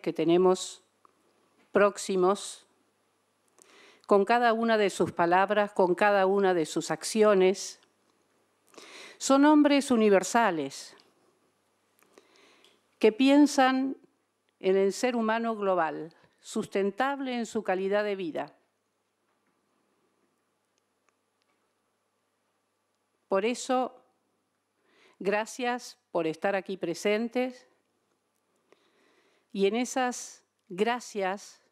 que tenemos próximos, con cada una de sus palabras, con cada una de sus acciones. Son hombres universales que piensan en el ser humano global, sustentable en su calidad de vida. Por eso, gracias por estar aquí presentes y en esas gracias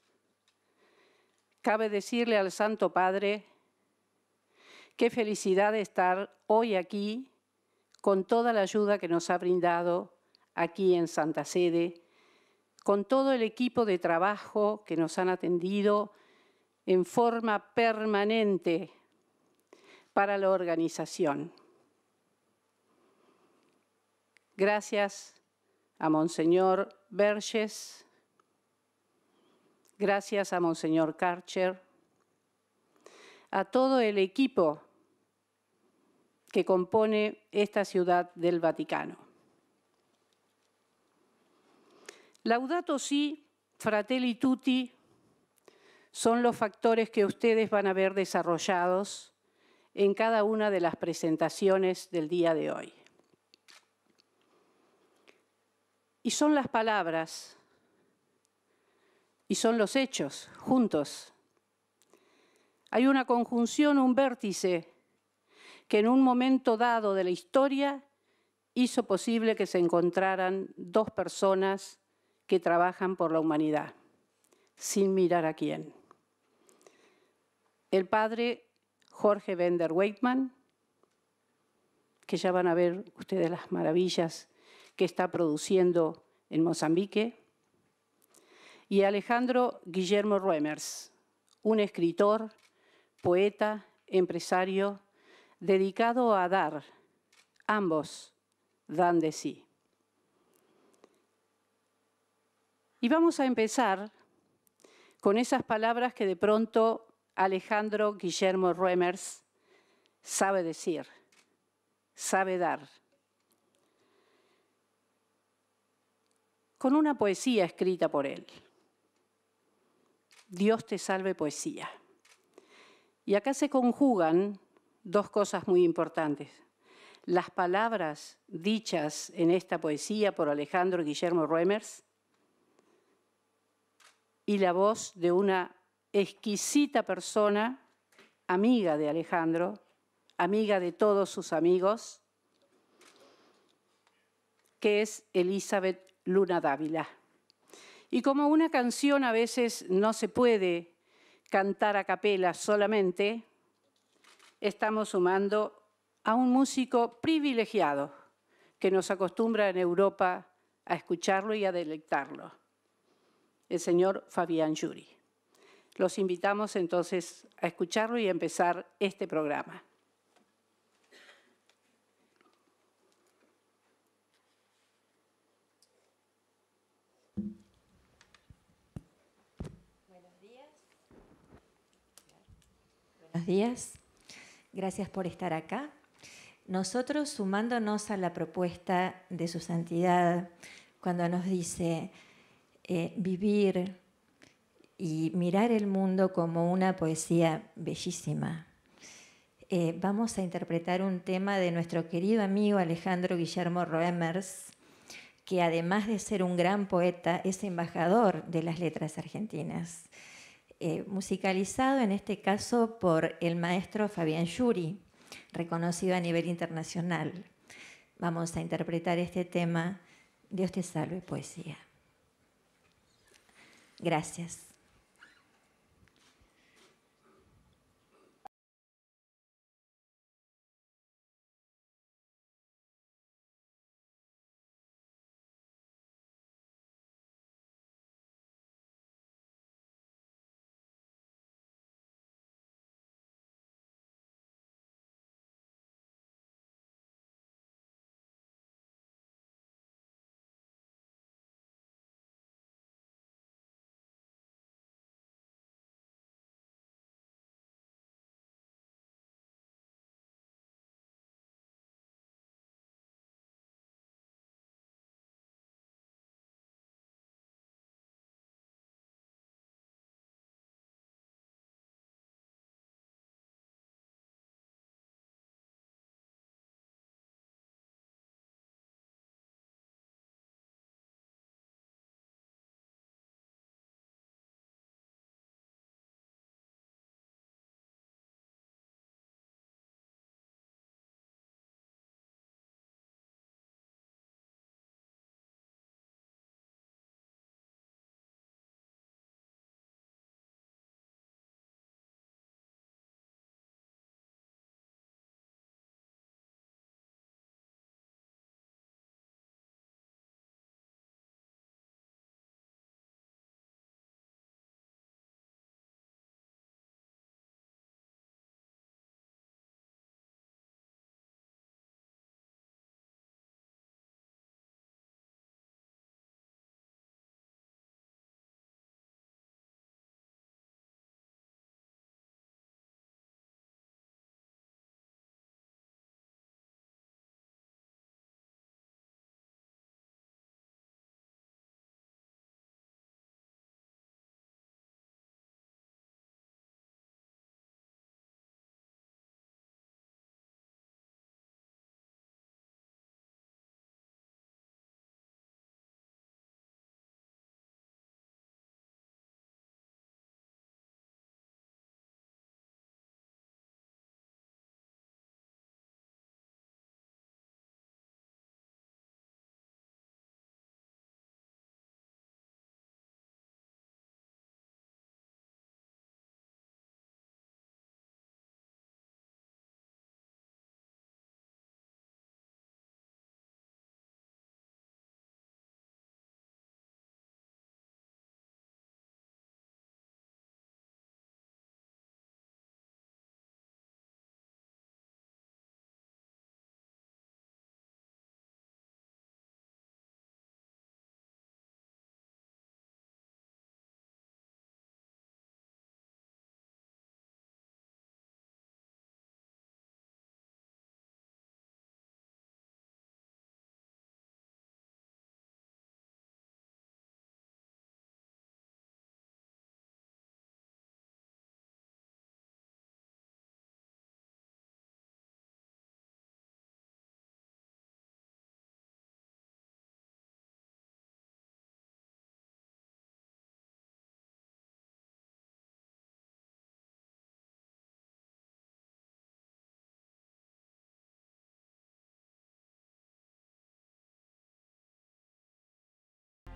cabe decirle al Santo Padre, qué felicidad de estar hoy aquí con toda la ayuda que nos ha brindado aquí en Santa Sede, con todo el equipo de trabajo que nos han atendido en forma permanente para la organización. Gracias a Monseñor Verges, gracias a Monseñor Karcher, a todo el equipo que compone esta ciudad del Vaticano. Laudato si, fratelli tutti, son los factores que ustedes van a ver desarrollados en cada una de las presentaciones del día de hoy. Y son las palabras, y son los hechos, juntos. Hay una conjunción, un vértice, que en un momento dado de la historia hizo posible que se encontraran dos personas que trabajan por la humanidad, sin mirar a quién. El padre Jorge Bender que ya van a ver ustedes las maravillas que está produciendo en Mozambique, y Alejandro Guillermo Ruemers, un escritor, poeta, empresario, dedicado a dar. Ambos dan de sí. Y vamos a empezar con esas palabras que de pronto Alejandro Guillermo Ruemers sabe decir, sabe dar. con una poesía escrita por él. Dios te salve poesía. Y acá se conjugan dos cosas muy importantes. Las palabras dichas en esta poesía por Alejandro Guillermo Ruemers y la voz de una exquisita persona, amiga de Alejandro, amiga de todos sus amigos, que es Elizabeth Luna Dávila. Y como una canción a veces no se puede cantar a capela solamente, estamos sumando a un músico privilegiado que nos acostumbra en Europa a escucharlo y a delectarlo, el señor Fabián Yuri. Los invitamos entonces a escucharlo y a empezar este programa. Buenos días. Gracias por estar acá. Nosotros, sumándonos a la propuesta de su santidad, cuando nos dice eh, vivir y mirar el mundo como una poesía bellísima, eh, vamos a interpretar un tema de nuestro querido amigo Alejandro Guillermo Roemers, que además de ser un gran poeta, es embajador de las letras argentinas. Eh, musicalizado en este caso por el maestro Fabián Yuri, reconocido a nivel internacional. Vamos a interpretar este tema, Dios te salve, poesía. Gracias.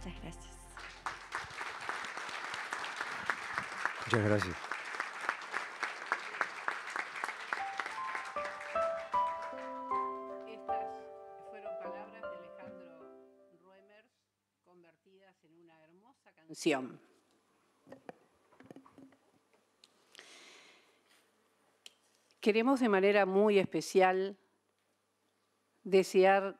Muchas gracias. Muchas gracias. Estas fueron palabras de Alejandro Ruemers convertidas en una hermosa canción. Queremos de manera muy especial desear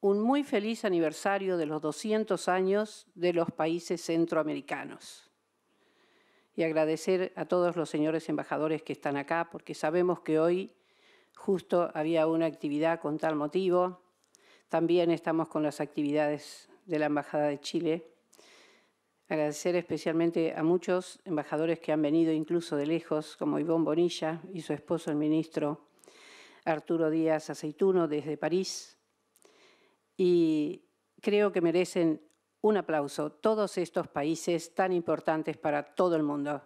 un muy feliz aniversario de los 200 años de los países centroamericanos. Y agradecer a todos los señores embajadores que están acá, porque sabemos que hoy justo había una actividad con tal motivo. También estamos con las actividades de la Embajada de Chile. Agradecer especialmente a muchos embajadores que han venido incluso de lejos, como Ivonne Bonilla y su esposo, el ministro Arturo Díaz Aceituno, desde París, y creo que merecen un aplauso todos estos países tan importantes para todo el mundo.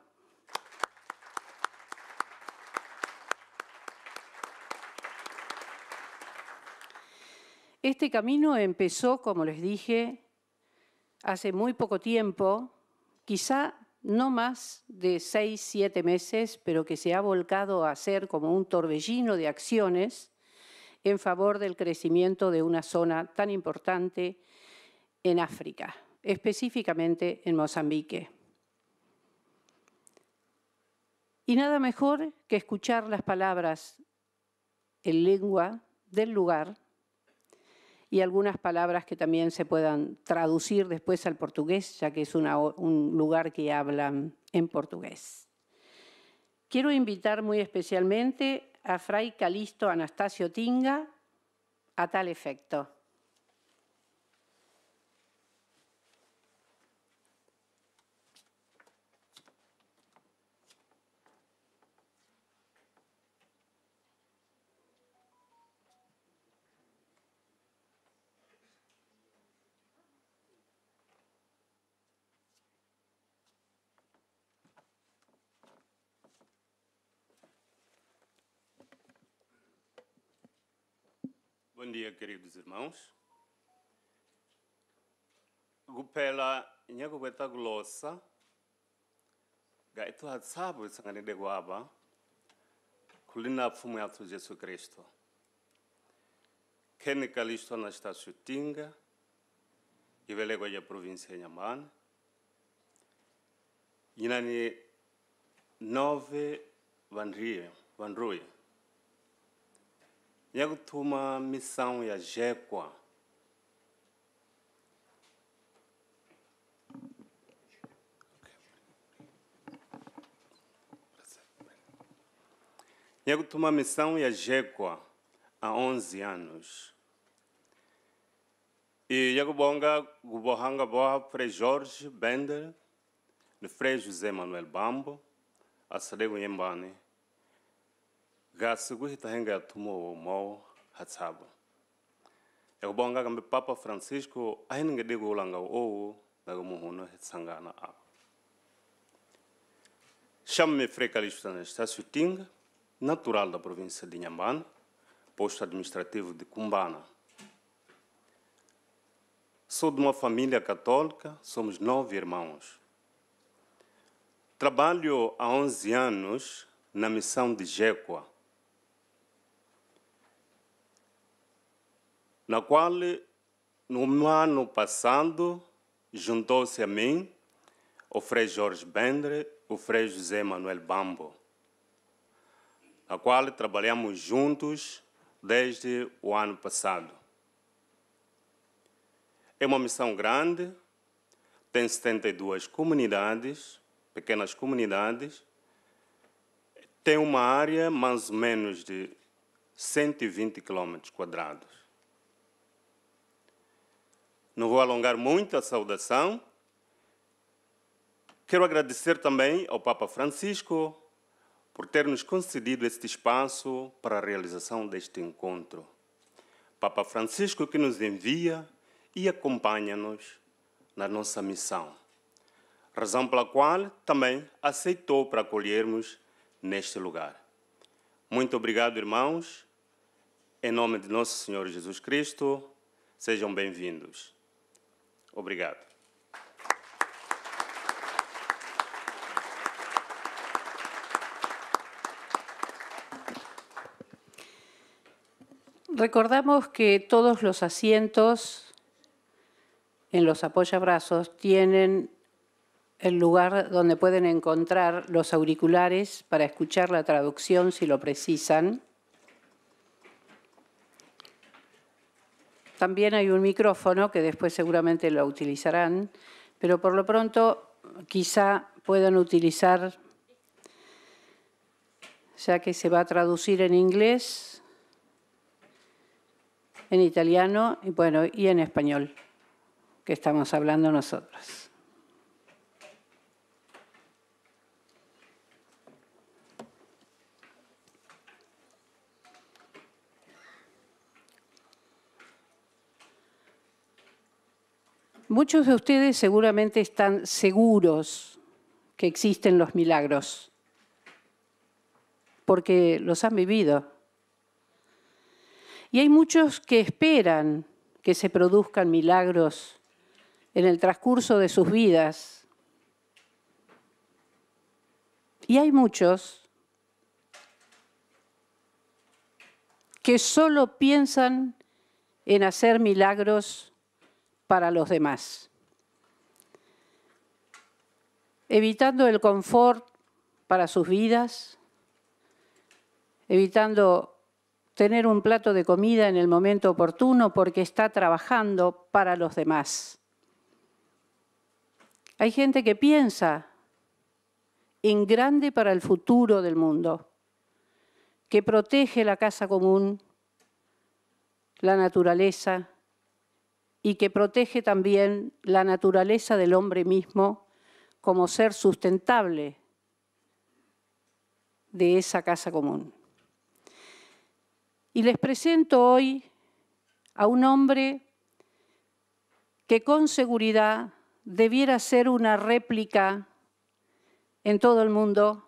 Este camino empezó, como les dije, hace muy poco tiempo, quizá no más de seis, siete meses, pero que se ha volcado a ser como un torbellino de acciones en favor del crecimiento de una zona tan importante en África, específicamente en Mozambique. Y nada mejor que escuchar las palabras en lengua del lugar y algunas palabras que también se puedan traducir después al portugués, ya que es un lugar que hablan en portugués. Quiero invitar muy especialmente a Fray Calisto Anastasio Tinga a tal efecto. dia, queridos irmãos. Kupela nyako kweta kulosa gaitu hatsabu isanganide kwapa kulina pfumo yathu Jesu Kristo. Keni Kalisto na xitasu tinga iveleko ya província ya Mana. nove vanrie, vanruia ya ku thoma missão ya jekwa ia tomar missão e a há 11 anos. E ia bonga gubohanga boa Frei Jorge Bender, de Frei José Manuel Bambo, a Sarego Yembane ga siguhi tahinga tumo mau hatsabo ekubonga kambe papa francisco ahininga digo ulanga owu daga muhuno hetsangana abo chamo-me Frei Calixto Anastácio Tinga, natural da província de Inhambane, posto administrativo de Cumbana. Sou de uma família católica, somos nove irmãos. Trabalho há 11 anos na missão de Jequa, na qual, no ano passado, juntou-se a mim o Frei Jorge Bendre, o Frei José Manuel Bambo, na qual trabalhamos juntos desde o ano passado. É uma missão grande, tem 72 comunidades, pequenas comunidades, tem uma área mais ou menos de 120 km quadrados. Não vou alongar muito a saudação. Quero agradecer também ao Papa Francisco por ter nos concedido este espaço para a realização deste encontro. Papa Francisco que nos envia e acompanha-nos na nossa missão, razão pela qual também aceitou para acolhermos neste lugar. Muito obrigado, irmãos. Em nome de nosso Senhor Jesus Cristo, sejam bem-vindos. Obrigado. Recordamos que todos los asientos en los apoyabrazos tienen el lugar donde pueden encontrar los auriculares para escuchar la traducción si lo precisan. También hay un micrófono que después seguramente lo utilizarán, pero por lo pronto quizá puedan utilizar, ya que se va a traducir en inglés, en italiano y bueno, y en español, que estamos hablando nosotros. Muchos de ustedes seguramente están seguros que existen los milagros, porque los han vivido. Y hay muchos que esperan que se produzcan milagros en el transcurso de sus vidas. Y hay muchos que solo piensan en hacer milagros para los demás, evitando el confort para sus vidas, evitando tener un plato de comida en el momento oportuno porque está trabajando para los demás. Hay gente que piensa en grande para el futuro del mundo, que protege la casa común, la naturaleza, y que protege también la naturaleza del hombre mismo como ser sustentable de esa casa común. Y les presento hoy a un hombre que con seguridad debiera ser una réplica en todo el mundo,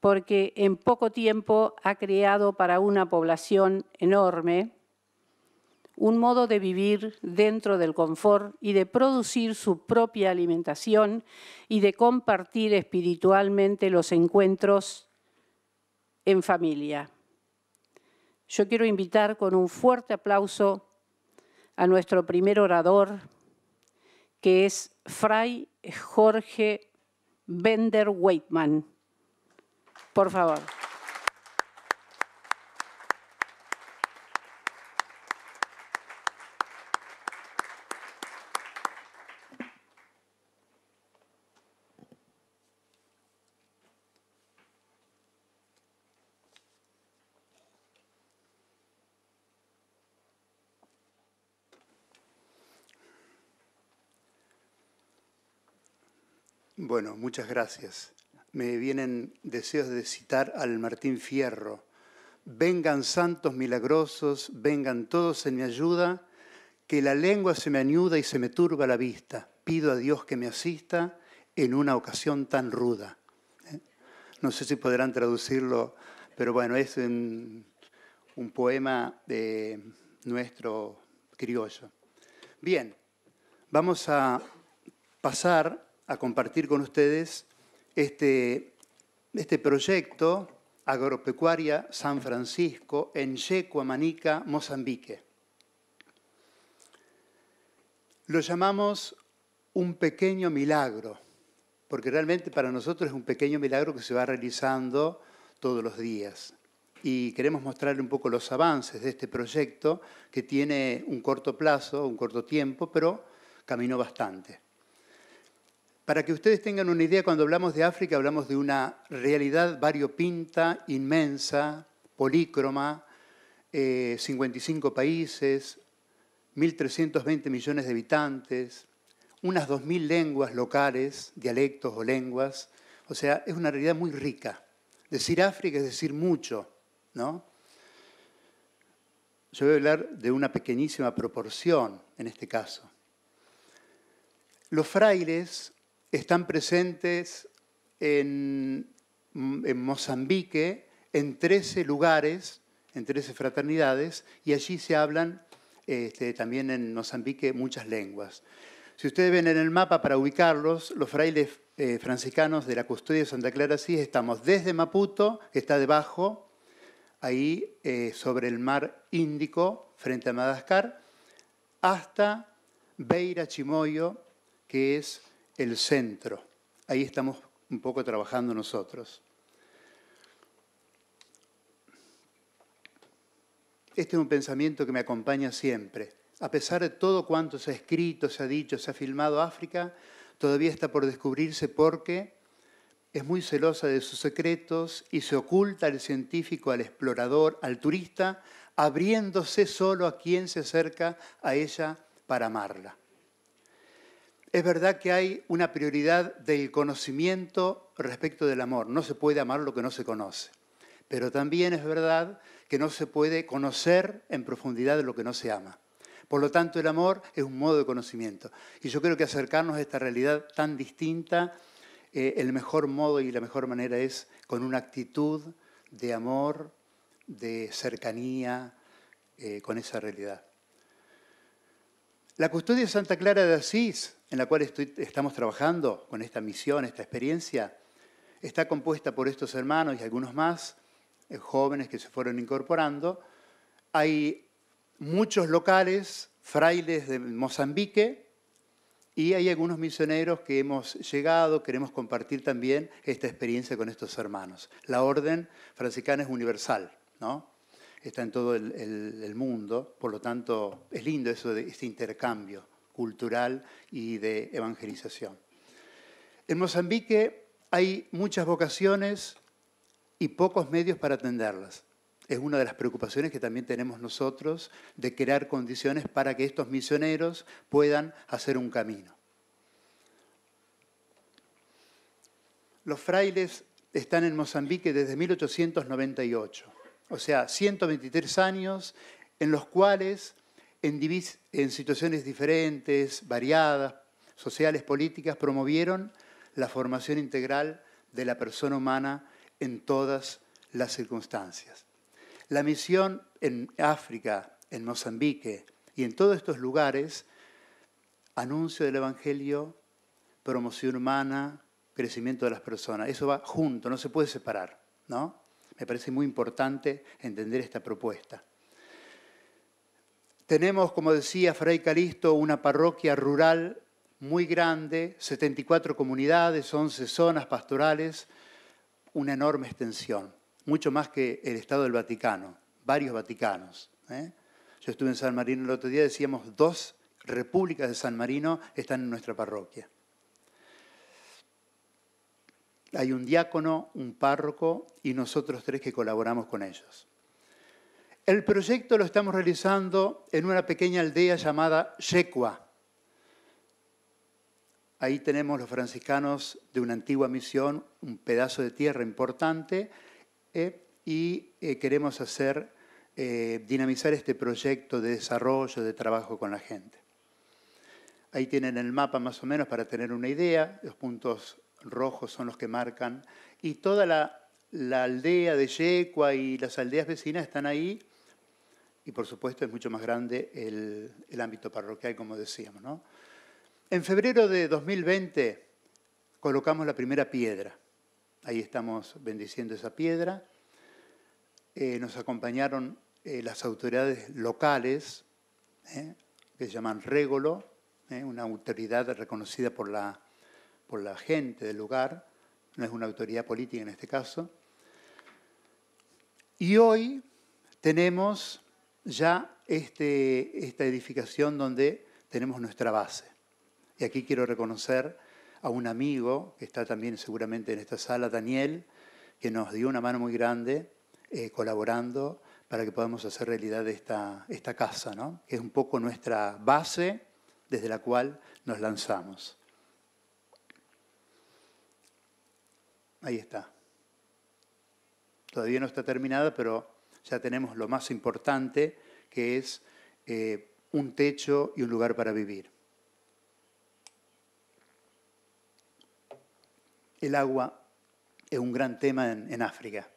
porque en poco tiempo ha creado para una población enorme un modo de vivir dentro del confort y de producir su propia alimentación y de compartir espiritualmente los encuentros en familia. Yo quiero invitar con un fuerte aplauso a nuestro primer orador, que es Fray Jorge Bender weitman Por favor. Bueno, muchas gracias. Me vienen deseos de citar al Martín Fierro. Vengan santos milagrosos, vengan todos en mi ayuda, que la lengua se me añuda y se me turba la vista. Pido a Dios que me asista en una ocasión tan ruda. ¿eh? No sé si podrán traducirlo, pero bueno, es un, un poema de nuestro criollo. Bien, vamos a pasar a compartir con ustedes este, este proyecto Agropecuaria San Francisco en Manica Mozambique. Lo llamamos un pequeño milagro, porque realmente para nosotros es un pequeño milagro que se va realizando todos los días. Y queremos mostrarle un poco los avances de este proyecto que tiene un corto plazo, un corto tiempo, pero caminó bastante. Para que ustedes tengan una idea, cuando hablamos de África hablamos de una realidad variopinta, inmensa, polícroma, 55 eh, países, 1.320 millones de habitantes, unas 2.000 lenguas locales, dialectos o lenguas. O sea, es una realidad muy rica. Decir África es decir mucho, ¿no? Yo voy a hablar de una pequeñísima proporción en este caso. Los frailes están presentes en, mm, Mozambique, en 13 lugares, en 13 fraternidades, y allí se hablan este, también en Mozambique muchas lenguas. Si ustedes ven en el mapa para ubicarlos, los frailes eh, franciscanos de la custodia de Santa Clara sí estamos desde Maputo, que está debajo, ahí eh, sobre el mar Índico, frente a Madagascar, hasta Beira Chimoyo, que es el centro. Ahí estamos un poco trabajando nosotros. Este es un pensamiento que me acompaña siempre. A pesar de todo cuanto se ha escrito, se ha dicho, se ha filmado, África todavía está por descubrirse porque es muy celosa de sus secretos y se oculta al científico, al explorador, al turista, abriéndose solo a quien se acerca a ella para amarla. Es verdad que hay una prioridad del conocimiento respecto del amor. No se puede amar lo que no se conoce. Pero también es verdad que no se puede conocer en profundidad lo que no se ama. Por lo tanto, el amor es un modo de conocimiento. Y yo creo que acercarnos a esta realidad tan distinta, eh, el mejor modo y la mejor manera es con una actitud de amor, de cercanía eh, con esa realidad. La custodia de Santa Clara de Asís en la cual estamos trabajando con esta misión, esta experiencia, está compuesta por estos hermanos y algunos más, eh, jóvenes que se fueron incorporando. Hay muchos locales, frailes de Mozambique, y hay algunos misioneros que hemos llegado, queremos compartir también esta experiencia con estos hermanos. La orden franciscana es universal, ¿no? Está en todo el, mundo, por lo tanto es lindo eso de este intercambio cultural y de evangelización. En Mozambique hay muchas vocaciones y pocos medios para atenderlas. Es una de las preocupaciones que también tenemos nosotros de crear condiciones para que estos misioneros puedan hacer un camino. Los frailes están en Mozambique desde 1898, o sea, 123 años en los cuales en, situaciones diferentes, variadas, sociales, políticas, promovieron la formación integral de la persona humana en todas las circunstancias. La misión en África, en Mozambique y en todos estos lugares, anuncio del Evangelio, promoción humana, crecimiento de las personas. Eso va junto, no se puede separar. Me parece muy importante entender esta propuesta. Tenemos, como decía Fray Calisto, una parroquia rural muy grande, 74 comunidades, 11 zonas pastorales, una enorme extensión, mucho más que el Estado del Vaticano, varios Vaticanos. ¿eh? Yo estuve en San Marino el otro día, decíamos, dos repúblicas de San Marino están en nuestra parroquia. Hay un diácono, un párroco y nosotros tres que colaboramos con ellos. El proyecto lo estamos realizando en una pequeña aldea llamada Yecua. Ahí tenemos los franciscanos de una antigua misión, un pedazo de tierra importante, eh, y eh, queremos hacer, eh, dinamizar este proyecto de desarrollo, de trabajo con la gente. Ahí tienen el mapa más o menos para tener una idea, los puntos rojos son los que marcan, y toda la, la aldea de Yecua y las aldeas vecinas están ahí y por supuesto es mucho más grande el, ámbito parroquial, como decíamos. ¿no? En febrero de 2020 colocamos la primera piedra. Ahí estamos bendiciendo esa piedra. Eh, nos acompañaron eh, las autoridades locales, eh, que se llaman Régolo, una autoridad reconocida por la, por la gente del lugar, no es una autoridad política en este caso. Y hoy tenemos ya este, esta edificación donde tenemos nuestra base. Y aquí quiero reconocer a un amigo que está también seguramente en esta sala, Daniel, que nos dio una mano muy grande eh, colaborando para que podamos hacer realidad esta, esta casa, que es un poco nuestra base desde la cual nos lanzamos. Ahí está. Todavía no está terminada, pero ya tenemos lo más importante, que es eh, un techo y un lugar para vivir. El agua es un gran tema en, en África.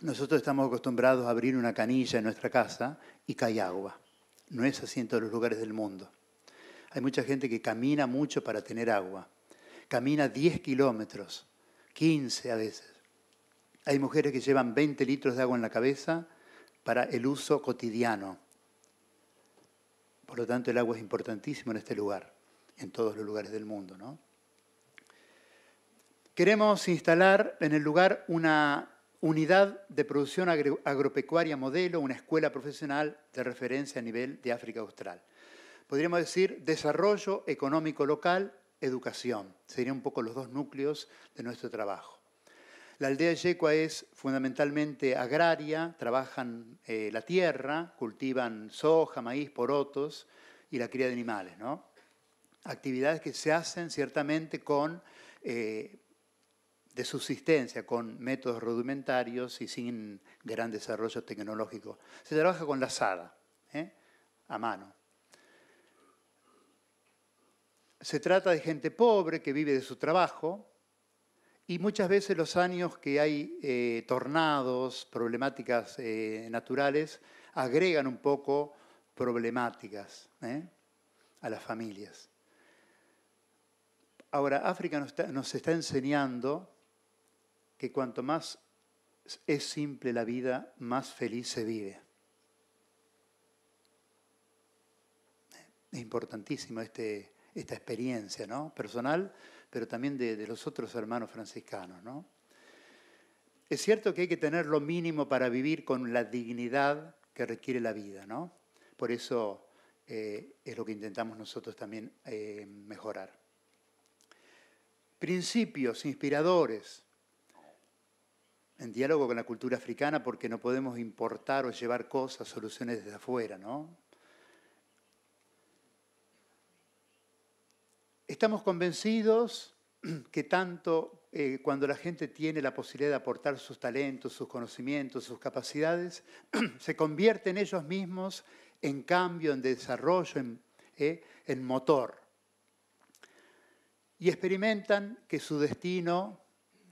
Nosotros estamos acostumbrados a abrir una canilla en nuestra casa y cae agua. No es así en todos los lugares del mundo. Hay mucha gente que camina mucho para tener agua. Camina 10 kilómetros, 15 a veces, hay mujeres que llevan 20 litros de agua en la cabeza para el uso cotidiano. Por lo tanto, el agua es importantísimo en este lugar, en todos los lugares del mundo. Queremos instalar en el lugar una unidad de producción agropecuaria modelo, una escuela profesional de referencia a nivel de África Austral. Podríamos decir desarrollo económico local, educación. Serían un poco los dos núcleos de nuestro trabajo. La aldea yecua es fundamentalmente agraria, trabajan eh, la tierra, cultivan soja, maíz, porotos y la cría de animales. Actividades que se hacen ciertamente con... Eh, de subsistencia con métodos rudimentarios y sin gran desarrollo tecnológico. Se trabaja con la sada, ¿eh? a mano. Se trata de gente pobre que vive de su trabajo, y muchas veces los años que hay eh, tornados, problemáticas eh, naturales, agregan un poco problemáticas ¿eh? a las familias. Ahora, África nos está, nos está enseñando que cuanto más es simple la vida, más feliz se vive. Es importantísimo este, esta experiencia ¿no? personal pero también de, los otros hermanos franciscanos. Es cierto que hay que tener lo mínimo para vivir con la dignidad que requiere la vida, Por eso eh, es lo que intentamos nosotros también eh, mejorar. Principios inspiradores en diálogo con la cultura africana porque no podemos importar o llevar cosas, soluciones desde afuera, ¿no? Estamos convencidos que tanto eh, cuando la gente tiene la posibilidad de aportar sus talentos, sus conocimientos, sus capacidades, se convierten ellos mismos en cambio, en desarrollo, eh, en, motor. Y experimentan que su destino,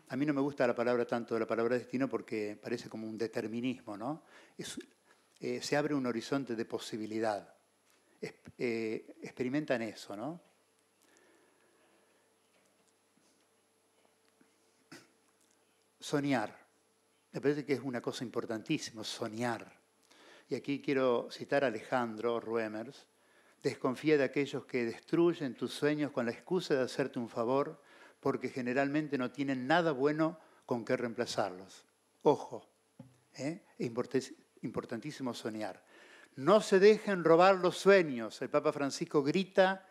a mí no me gusta la palabra tanto la palabra destino porque parece como un determinismo, ¿no? Eh, se abre un horizonte de posibilidad. experimentan eso, ¿no? soñar. Me parece que es una cosa importantísima, soñar. Y aquí quiero citar a Alejandro Ruemers. Desconfía de aquellos que destruyen tus sueños con la excusa de hacerte un favor, porque generalmente no tienen nada bueno con que reemplazarlos. Ojo, ¿eh? es importantísimo soñar. No se dejen robar los sueños. El Papa Francisco grita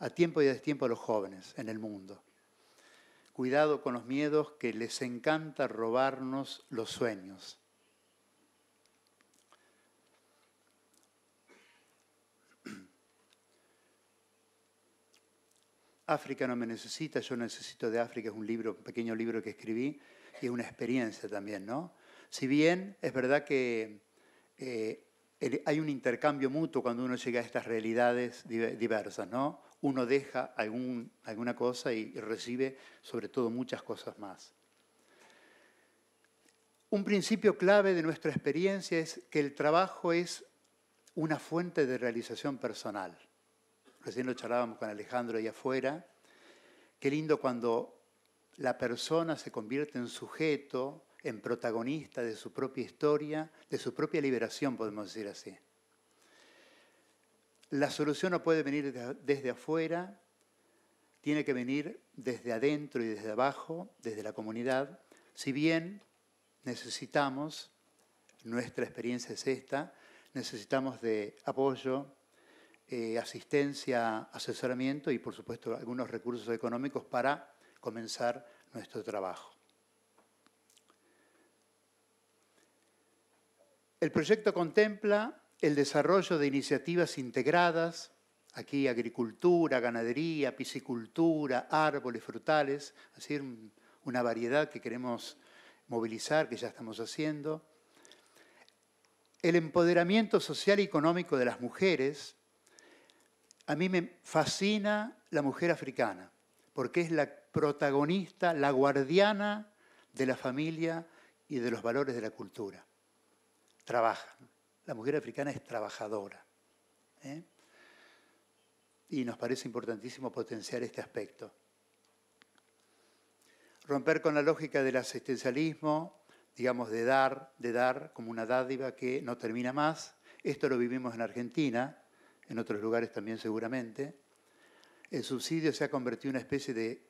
a tiempo y a destiempo a los jóvenes en el mundo cuidado con los miedos que les encanta robarnos los sueños. África no me necesita, yo necesito de África, es un libro, un pequeño libro que escribí y es una experiencia también, ¿no? Si bien es verdad que eh, hay un intercambio mutuo cuando uno llega a estas realidades diversas, ¿no? uno deja alguna cosa y, y recibe sobre todo muchas cosas más. Un principio clave de nuestra experiencia es que el trabajo es una fuente de realización personal. Recién lo charlábamos con Alejandro ahí afuera. Qué lindo cuando la persona se convierte en sujeto, en protagonista de su propia historia, de su propia liberación, podemos decir así. La solución no puede venir desde afuera, tiene que venir desde adentro y desde abajo, desde la comunidad, si bien necesitamos, nuestra experiencia es esta, necesitamos de apoyo, eh, asistencia, asesoramiento y por supuesto algunos recursos económicos para comenzar nuestro trabajo. El proyecto contempla el desarrollo de iniciativas integradas, aquí agricultura, ganadería, piscicultura, árboles, frutales, es decir, una variedad que queremos movilizar, que ya estamos haciendo. El empoderamiento social y económico de las mujeres. A mí me fascina la mujer africana, porque es la protagonista, la guardiana de la familia y de los valores de la cultura. Trabaja. La mujer africana es trabajadora. ¿eh? Y nos parece importantísimo potenciar este aspecto. Romper con la lógica del asistencialismo, digamos, de dar, de dar como una dádiva que no termina más. Esto lo vivimos en Argentina, en otros lugares también seguramente. El subsidio se ha convertido en una especie de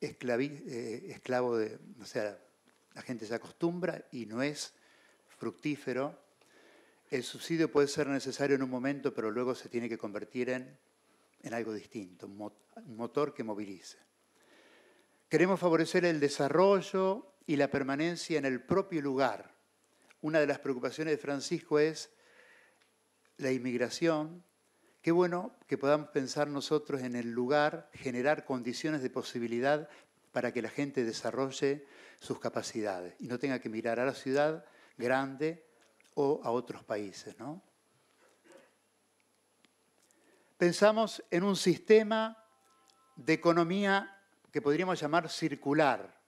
eh, esclavo de, o sea, la gente se acostumbra y no es fructífero el subsidio puede ser necesario en un momento, pero luego se tiene que convertir en, algo distinto, un motor que movilice. Queremos favorecer el desarrollo y la permanencia en el propio lugar. Una de las preocupaciones de Francisco es la inmigración. Qué bueno que podamos pensar nosotros en el lugar, generar condiciones de posibilidad para que la gente desarrolle sus capacidades y no tenga que mirar a la ciudad grande a otros países. Pensamos en un sistema de economía que podríamos llamar circular,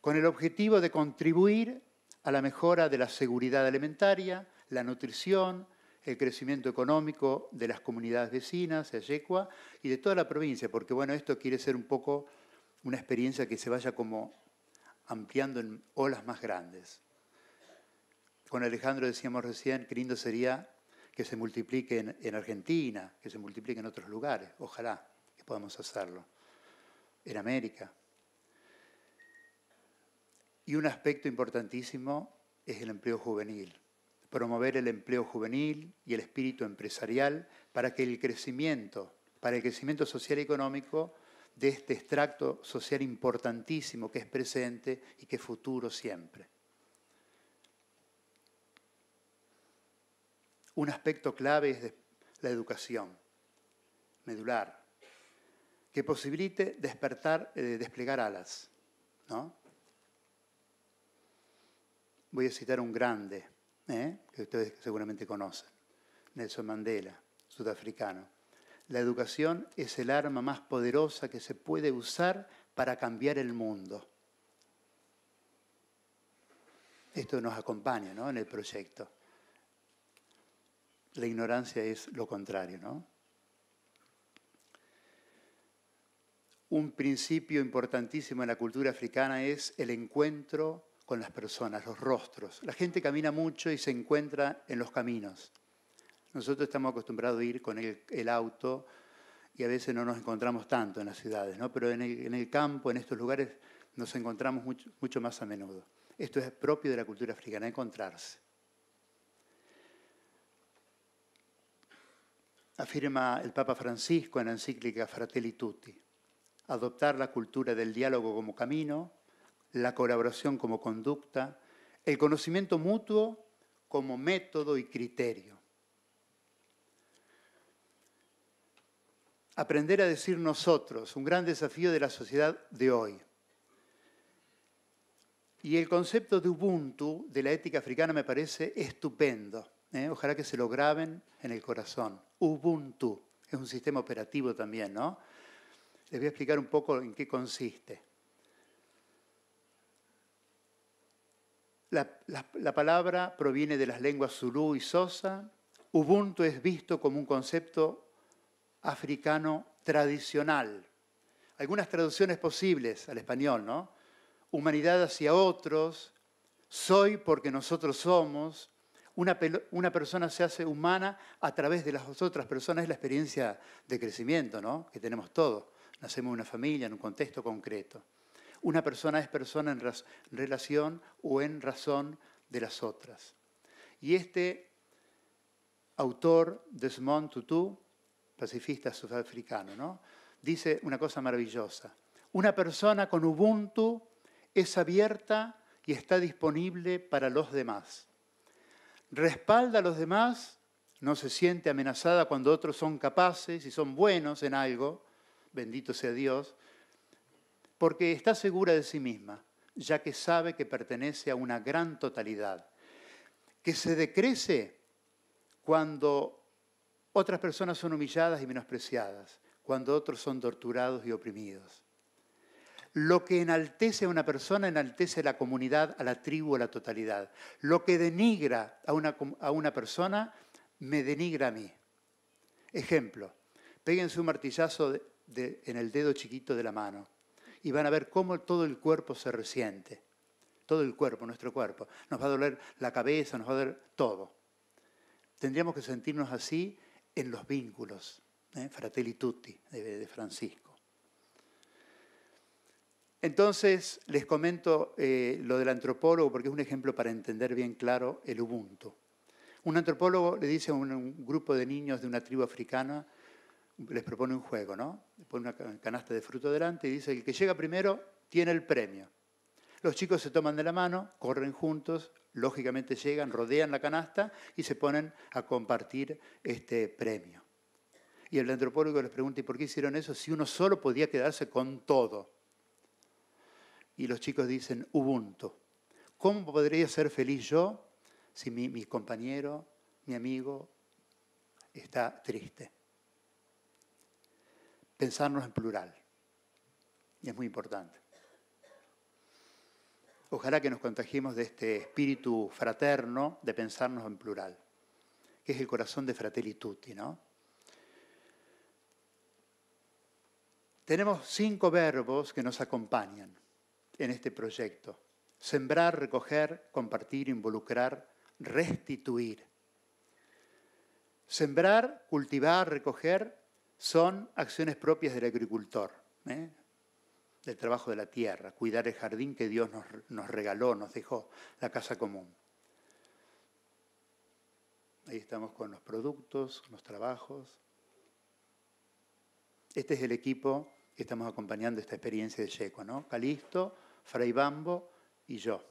con el objetivo de contribuir a la mejora de la seguridad alimentaria, la nutrición, el crecimiento económico de las comunidades vecinas, de Ayecua y de toda la provincia, porque bueno, esto quiere ser un poco una experiencia que se vaya como ampliando en olas más grandes con Alejandro decíamos recién, qué lindo sería que se multiplique en, Argentina, que se multiplique en otros lugares, ojalá que podamos hacerlo, en América. Y un aspecto importantísimo es el empleo juvenil, promover el empleo juvenil y el espíritu empresarial para que el crecimiento, para el crecimiento social y económico de este extracto social importantísimo que es presente y que es futuro siempre. Un aspecto clave es la educación medular, que posibilite despertar, eh, desplegar alas. ¿no? Voy a citar un grande, ¿eh? que ustedes seguramente conocen, Nelson Mandela, sudafricano. La educación es el arma más poderosa que se puede usar para cambiar el mundo. Esto nos acompaña ¿no? en el proyecto la ignorancia es lo contrario, ¿no? Un principio importantísimo en la cultura africana es el encuentro con las personas, los rostros. La gente camina mucho y se encuentra en los caminos. Nosotros estamos acostumbrados a ir con el, auto y a veces no nos encontramos tanto en las ciudades, ¿no? pero en el, campo, en estos lugares, nos encontramos mucho más a menudo. Esto es propio de la cultura africana, encontrarse. afirma el Papa Francisco en la encíclica Fratelli Tutti. Adoptar la cultura del diálogo como camino, la colaboración como conducta, el conocimiento mutuo como método y criterio. Aprender a decir nosotros, un gran desafío de la sociedad de hoy. Y el concepto de Ubuntu, de la ética africana, me parece estupendo. ¿eh? Ojalá que se lo graben en el corazón. Ubuntu. Es un sistema operativo también, ¿no? Les voy a explicar un poco en qué consiste. La, palabra proviene de las lenguas zulú y sosa. Ubuntu es visto como un concepto africano tradicional. Algunas traducciones posibles al español, ¿no? Humanidad hacia otros, soy porque nosotros somos, una, persona se hace humana a través de las otras personas, es la experiencia de crecimiento ¿no? que tenemos todos. Nacemos en una familia, en un contexto concreto. Una persona es persona en relación o en razón de las otras. Y este autor, Desmond Tutu, pacifista sudafricano, dice una cosa maravillosa. Una persona con Ubuntu es abierta y está disponible para los demás respalda a los demás, no se siente amenazada cuando otros son capaces y son buenos en algo, bendito sea Dios, porque está segura de sí misma, ya que sabe que pertenece a una gran totalidad, que se decrece cuando otras personas son humilladas y menospreciadas, cuando otros son torturados y oprimidos. Lo que enaltece a una persona enaltece a la comunidad, a la tribu, a la totalidad. Lo que denigra a una, persona me denigra a mí. Ejemplo, péguense un martillazo en el dedo chiquito de la mano y van a ver cómo todo el cuerpo se resiente. Todo el cuerpo, nuestro cuerpo. Nos va a doler la cabeza, nos va a doler todo. Tendríamos que sentirnos así en los vínculos. ¿eh? Fratelli tutti de Francisco. Entonces, les comento eh, lo del antropólogo porque es un ejemplo para entender bien claro el Ubuntu. Un antropólogo le dice a un, grupo de niños de una tribu africana, les propone un juego, ¿no? Le pone una canasta de fruto delante y dice, el que llega primero tiene el premio. Los chicos se toman de la mano, corren juntos, lógicamente llegan, rodean la canasta y se ponen a compartir este premio. Y el antropólogo les pregunta, ¿y por qué hicieron eso si uno solo podía quedarse con todo? y los chicos dicen Ubuntu. ¿Cómo podría ser feliz yo si mi, compañero, mi amigo, está triste? Pensarnos en plural. Y es muy importante. Ojalá que nos contagiemos de este espíritu fraterno de pensarnos en plural, que es el corazón de Fratelli Tutti, ¿no? Tenemos cinco verbos que nos acompañan en este proyecto. Sembrar, recoger, compartir, involucrar, restituir. Sembrar, cultivar, recoger son acciones propias del agricultor, ¿eh? del trabajo de la tierra, cuidar el jardín que Dios nos, regaló, nos dejó, la casa común. Ahí estamos con los productos, con los trabajos. Este es el equipo que estamos acompañando esta experiencia de Yeco, ¿no? Calisto, Fray Bambo y yo.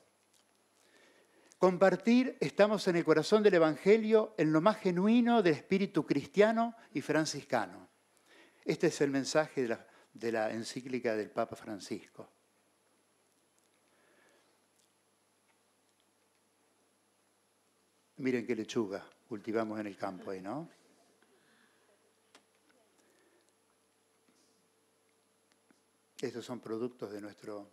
Compartir, estamos en el corazón del Evangelio, en lo más genuino del espíritu cristiano y franciscano. Este es el mensaje de la, de la encíclica del Papa Francisco. Miren qué lechuga cultivamos en el campo ahí, ¿no? Estos son productos de nuestro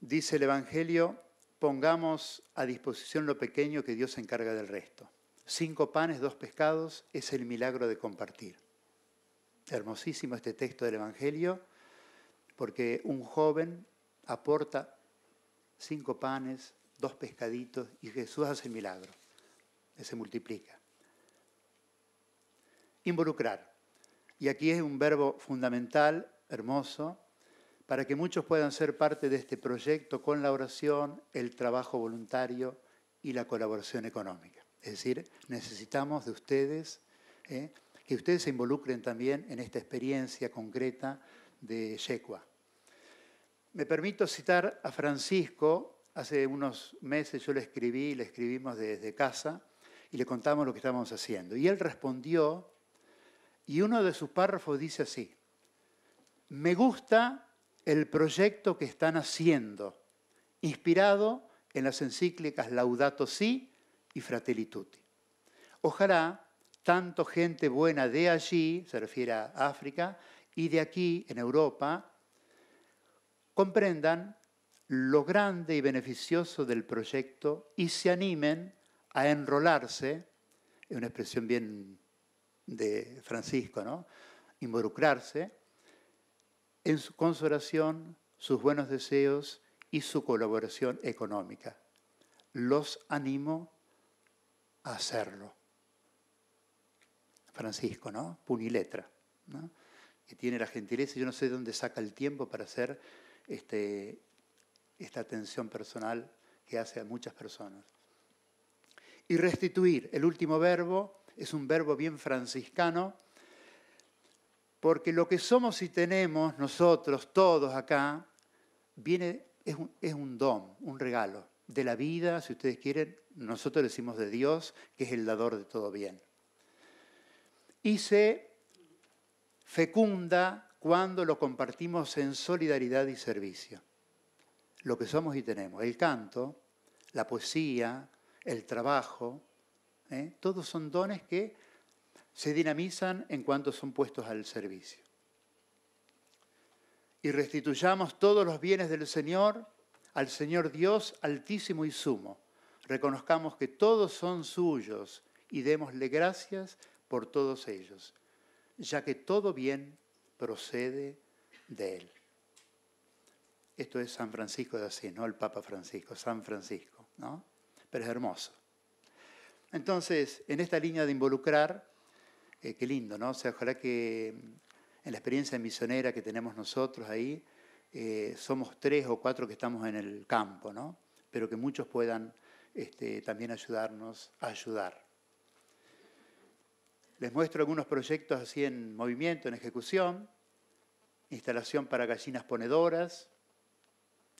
dice el Evangelio, pongamos a disposición lo pequeño que Dios se encarga del resto. Cinco panes, dos pescados, es el milagro de compartir. Hermosísimo este texto del Evangelio, porque un joven aporta cinco panes, dos pescaditos, y Jesús hace el milagro, que se multiplica. Involucrar. Y aquí es un verbo fundamental, hermoso, para que muchos puedan ser parte de este proyecto con la oración, el trabajo voluntario y la colaboración económica. Es decir, necesitamos de ustedes, ¿eh? que ustedes se involucren también en esta experiencia concreta de Yecua. Me permito citar a Francisco, hace unos meses yo le escribí, le escribimos desde casa y le contamos lo que estábamos haciendo. Y él respondió, y uno de sus párrafos dice así, me gusta el proyecto que están haciendo, inspirado en las encíclicas Laudato Si y Fratelli Tutti. Ojalá tanto gente buena de allí, se refiere a África, y de aquí, en Europa, comprendan lo grande y beneficioso del proyecto y se animen a enrolarse, es una expresión bien de Francisco, ¿no? Involucrarse en su consolación, sus buenos deseos y su colaboración económica. Los animo a hacerlo. Francisco, ¿no? Puniletra, ¿no? que tiene la gentileza, yo no sé de dónde saca el tiempo para hacer este, esta atención personal que hace a muchas personas. Y restituir, el último verbo, es un verbo bien franciscano, porque lo que somos y tenemos nosotros, todos acá, viene, es un, don, un regalo de la vida, si ustedes quieren, nosotros decimos de Dios, que es el dador de todo bien. Y se fecunda cuando lo compartimos en solidaridad y servicio. Lo que somos y tenemos, el canto, la poesía, el trabajo, ¿eh? todos son dones que se dinamizan en cuanto son puestos al servicio. Y restituyamos todos los bienes del Señor al Señor Dios altísimo y sumo. Reconozcamos que todos son suyos y démosle gracias por todos ellos, ya que todo bien procede de Él. Esto es San Francisco de Asís, no el Papa Francisco, San Francisco, ¿no? Pero es hermoso. Entonces, en esta línea de involucrar, eh, qué lindo, ¿no? O sea, ojalá que mm, en la experiencia misionera que tenemos nosotros ahí, eh, somos tres o cuatro que estamos en el campo, ¿no? Pero que muchos puedan este, también ayudarnos a ayudar. Les muestro algunos proyectos así en movimiento, en ejecución. Instalación para gallinas ponedoras.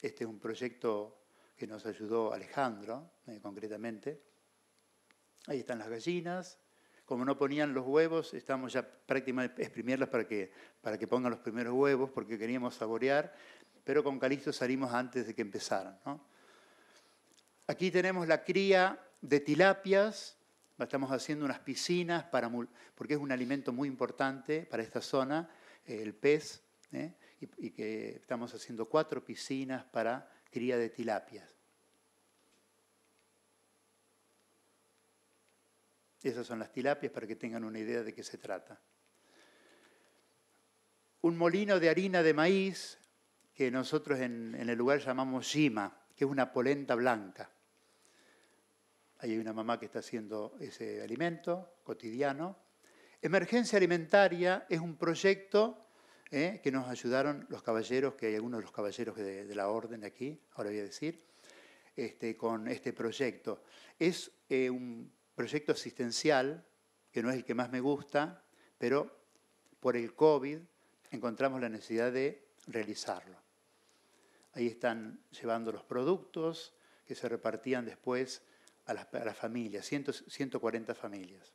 Este es un proyecto que nos ayudó Alejandro, eh, concretamente. Ahí están las gallinas como no ponían los huevos, estábamos ya prácticamente exprimirlos para que, para que pongan los primeros huevos, porque queríamos saborear, pero con Calixto salimos antes de que empezaran. Aquí tenemos la cría de tilapias, estamos haciendo unas piscinas, para, porque es un alimento muy importante para esta zona, eh, el pez, ¿eh? y, y que estamos haciendo cuatro piscinas para cría de tilapias. Esas son las tilapias para que tengan una idea de qué se trata. Un molino de harina de maíz que nosotros en, el lugar llamamos yima, que es una polenta blanca. Ahí hay una mamá que está haciendo ese alimento cotidiano. Emergencia Alimentaria es un proyecto eh, que nos ayudaron los caballeros, que hay algunos de los caballeros de, la orden aquí, ahora voy a decir, este, con este proyecto. Es eh, un proyecto asistencial, que no es el que más me gusta, pero por el COVID encontramos la necesidad de realizarlo. Ahí están llevando los productos que se repartían después a las, familias, 140 familias.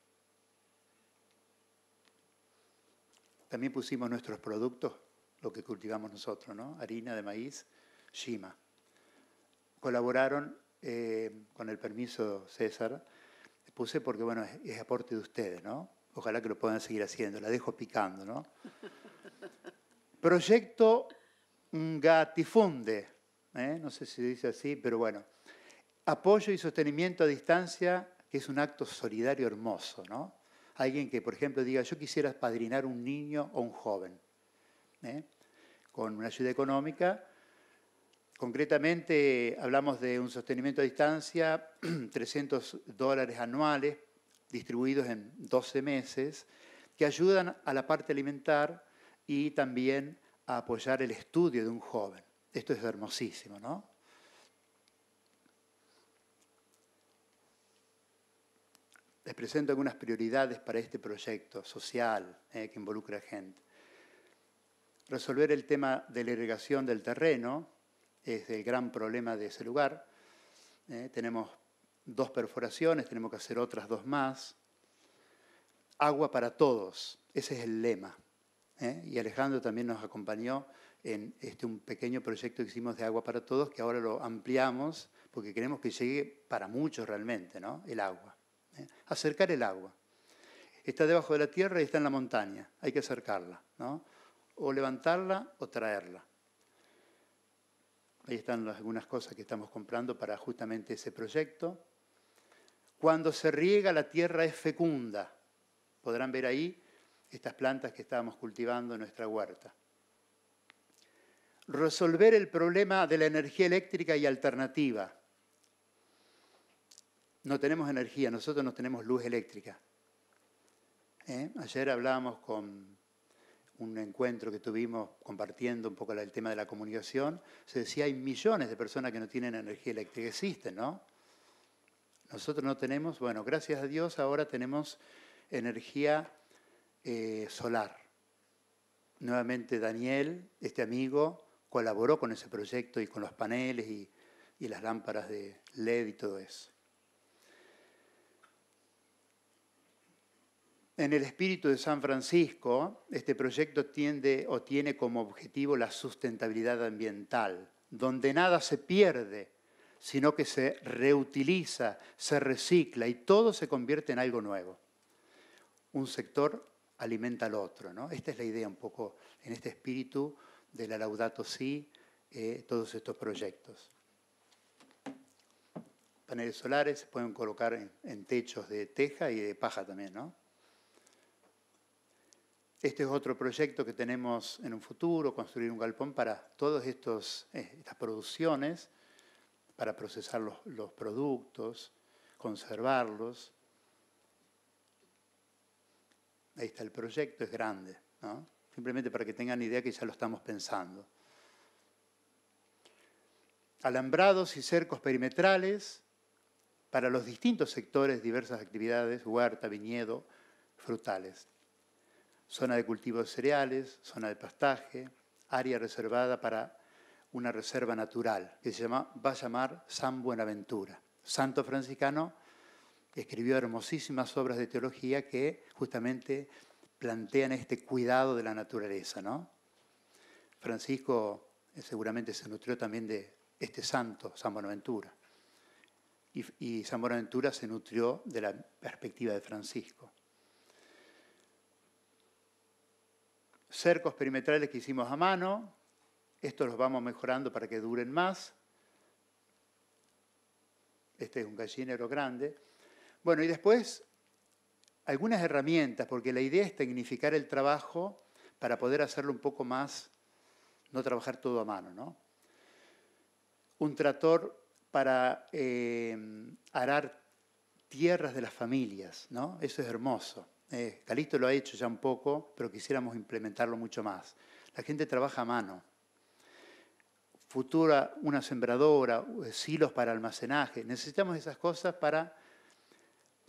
También pusimos nuestros productos, lo que cultivamos nosotros, harina de maíz, shima. Colaboraron eh, con el permiso César puse porque, bueno, es, aporte de ustedes, ¿no? Ojalá que lo puedan seguir haciendo, la dejo picando, ¿no? Proyecto Gatifunde, ¿eh? no sé si dice así, pero bueno. Apoyo y sostenimiento a distancia, que es un acto solidario hermoso, ¿no? Alguien que, por ejemplo, diga, yo quisiera padrinar un niño o un joven, ¿eh? con una ayuda económica, Concretamente hablamos de un sostenimiento a distancia, 300 dólares anuales distribuidos en 12 meses, que ayudan a la parte alimentar y también a apoyar el estudio de un joven. Esto es hermosísimo, ¿no? Les presento algunas prioridades para este proyecto social eh, que involucra gente. Resolver el tema de la irrigación del terreno, es el gran problema de ese lugar. Eh, tenemos dos perforaciones, tenemos que hacer otras dos más. Agua para todos, ese es el lema. ¿eh? Y Alejandro también nos acompañó en este, un pequeño proyecto que hicimos de Agua para Todos, que ahora lo ampliamos porque queremos que llegue para muchos realmente, ¿no? El agua. ¿eh? Acercar el agua. Está debajo de la tierra y está en la montaña, hay que acercarla, ¿no? O levantarla o traerla. Ahí están algunas cosas que estamos comprando para justamente ese proyecto. Cuando se riega la tierra es fecunda. Podrán ver ahí estas plantas que estábamos cultivando en nuestra huerta. Resolver el problema de la energía eléctrica y alternativa. No tenemos energía, nosotros no tenemos luz eléctrica. ¿Eh? Ayer hablábamos con un encuentro que tuvimos compartiendo un poco el tema de la comunicación, se decía, hay millones de personas que no tienen energía eléctrica, existen, ¿no? Nosotros no tenemos, bueno, gracias a Dios ahora tenemos energía eh, solar. Nuevamente Daniel, este amigo, colaboró con ese proyecto y con los paneles y las lámparas de LED y todo eso. En el espíritu de San Francisco, este proyecto tiende o tiene como objetivo la sustentabilidad ambiental, donde nada se pierde, sino que se reutiliza, se recicla y todo se convierte en algo nuevo. Un sector alimenta al otro, ¿no? Esta es la idea un poco en este espíritu de la Laudato Si, eh, todos estos proyectos. Paneles solares se pueden colocar en techos de teja y de paja también, ¿no? Este es otro proyecto que tenemos en un futuro, construir un galpón para todas eh, estas producciones, para procesar los, los productos, conservarlos. Ahí está el proyecto, es grande, ¿no? simplemente para que tengan idea que ya lo estamos pensando. Alambrados y cercos perimetrales para los distintos sectores, diversas actividades, huerta, viñedo, frutales zona de cultivo de cereales, zona de pastaje, área reservada para una reserva natural que se llama, va a llamar San Buenaventura. Santo franciscano escribió hermosísimas obras de teología que justamente plantean este cuidado de la naturaleza, Francisco eh, seguramente se nutrió también de este santo, San Buenaventura. y San Buenaventura se nutrió de la perspectiva de Francisco. cercos perimetrales que hicimos a mano, estos los vamos mejorando para que duren más. Este es un gallinero grande. Bueno, y después algunas herramientas, porque la idea es tecnificar el trabajo para poder hacerlo un poco más, no trabajar todo a mano, ¿no? Un trator para eh, arar tierras de las familias, ¿no? Eso es hermoso. Eh, Calixto lo ha hecho ya un poco, pero quisiéramos implementarlo mucho más. La gente trabaja a mano. Futura, una sembradora, eh, silos para almacenaje. Necesitamos esas cosas para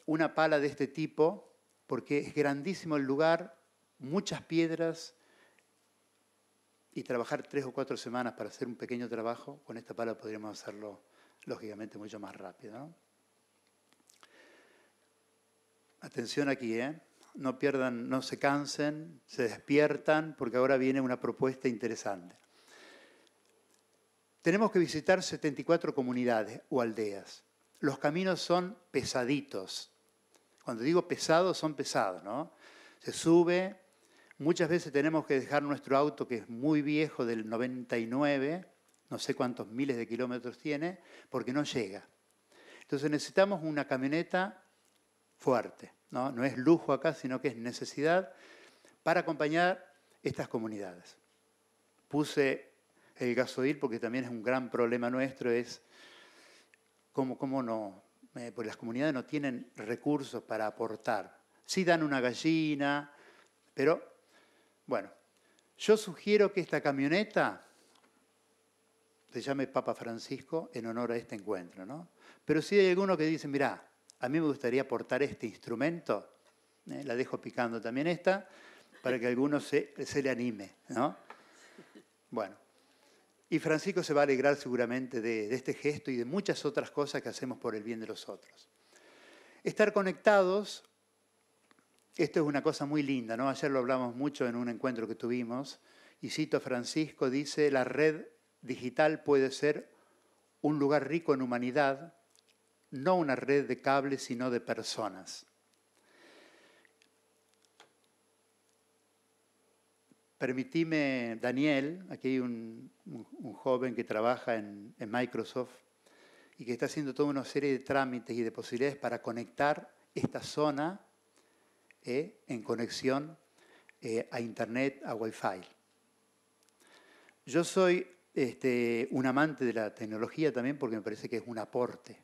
una pala de este tipo, porque es grandísimo el lugar, muchas piedras, y trabajar tres o cuatro semanas para hacer un pequeño trabajo, con esta pala podríamos hacerlo lógicamente mucho más rápido. Atención aquí, ¿eh? no pierdan, no se cansen, se despiertan, porque ahora viene una propuesta interesante. Tenemos que visitar 74 comunidades o aldeas. Los caminos son pesaditos. Cuando digo pesados, son pesados, ¿no? Se sube, muchas veces tenemos que dejar nuestro auto, que es muy viejo, del 99, no sé cuántos miles de kilómetros tiene, porque no llega. Entonces necesitamos una camioneta fuerte. ¿no? es lujo acá, sino que es necesidad para acompañar estas comunidades. Puse el gasoil porque también es un gran problema nuestro, es cómo, no, eh, porque las comunidades no tienen recursos para aportar. Sí dan una gallina, pero bueno, yo sugiero que esta camioneta se llame Papa Francisco en honor a este encuentro, ¿no? Pero sí hay alguno que dice mirá, a mí me gustaría portar este instrumento, eh, la dejo picando también esta, para que alguno se, se le anime. Bueno, y Francisco se va a alegrar seguramente de, este gesto y de muchas otras cosas que hacemos por el bien de los otros. Estar conectados, esto es una cosa muy linda, ¿no? Ayer lo hablamos mucho en un encuentro que tuvimos, y cito a Francisco, dice, la red digital puede ser un lugar rico en humanidad, no una red de cables, sino de personas. Permitime, Daniel, aquí hay un, joven que trabaja en, Microsoft y que está haciendo toda una serie de trámites y de posibilidades para conectar esta zona eh, en conexión eh, a Internet, a Wi-Fi. Yo soy este, un amante de la tecnología también porque me parece que es un aporte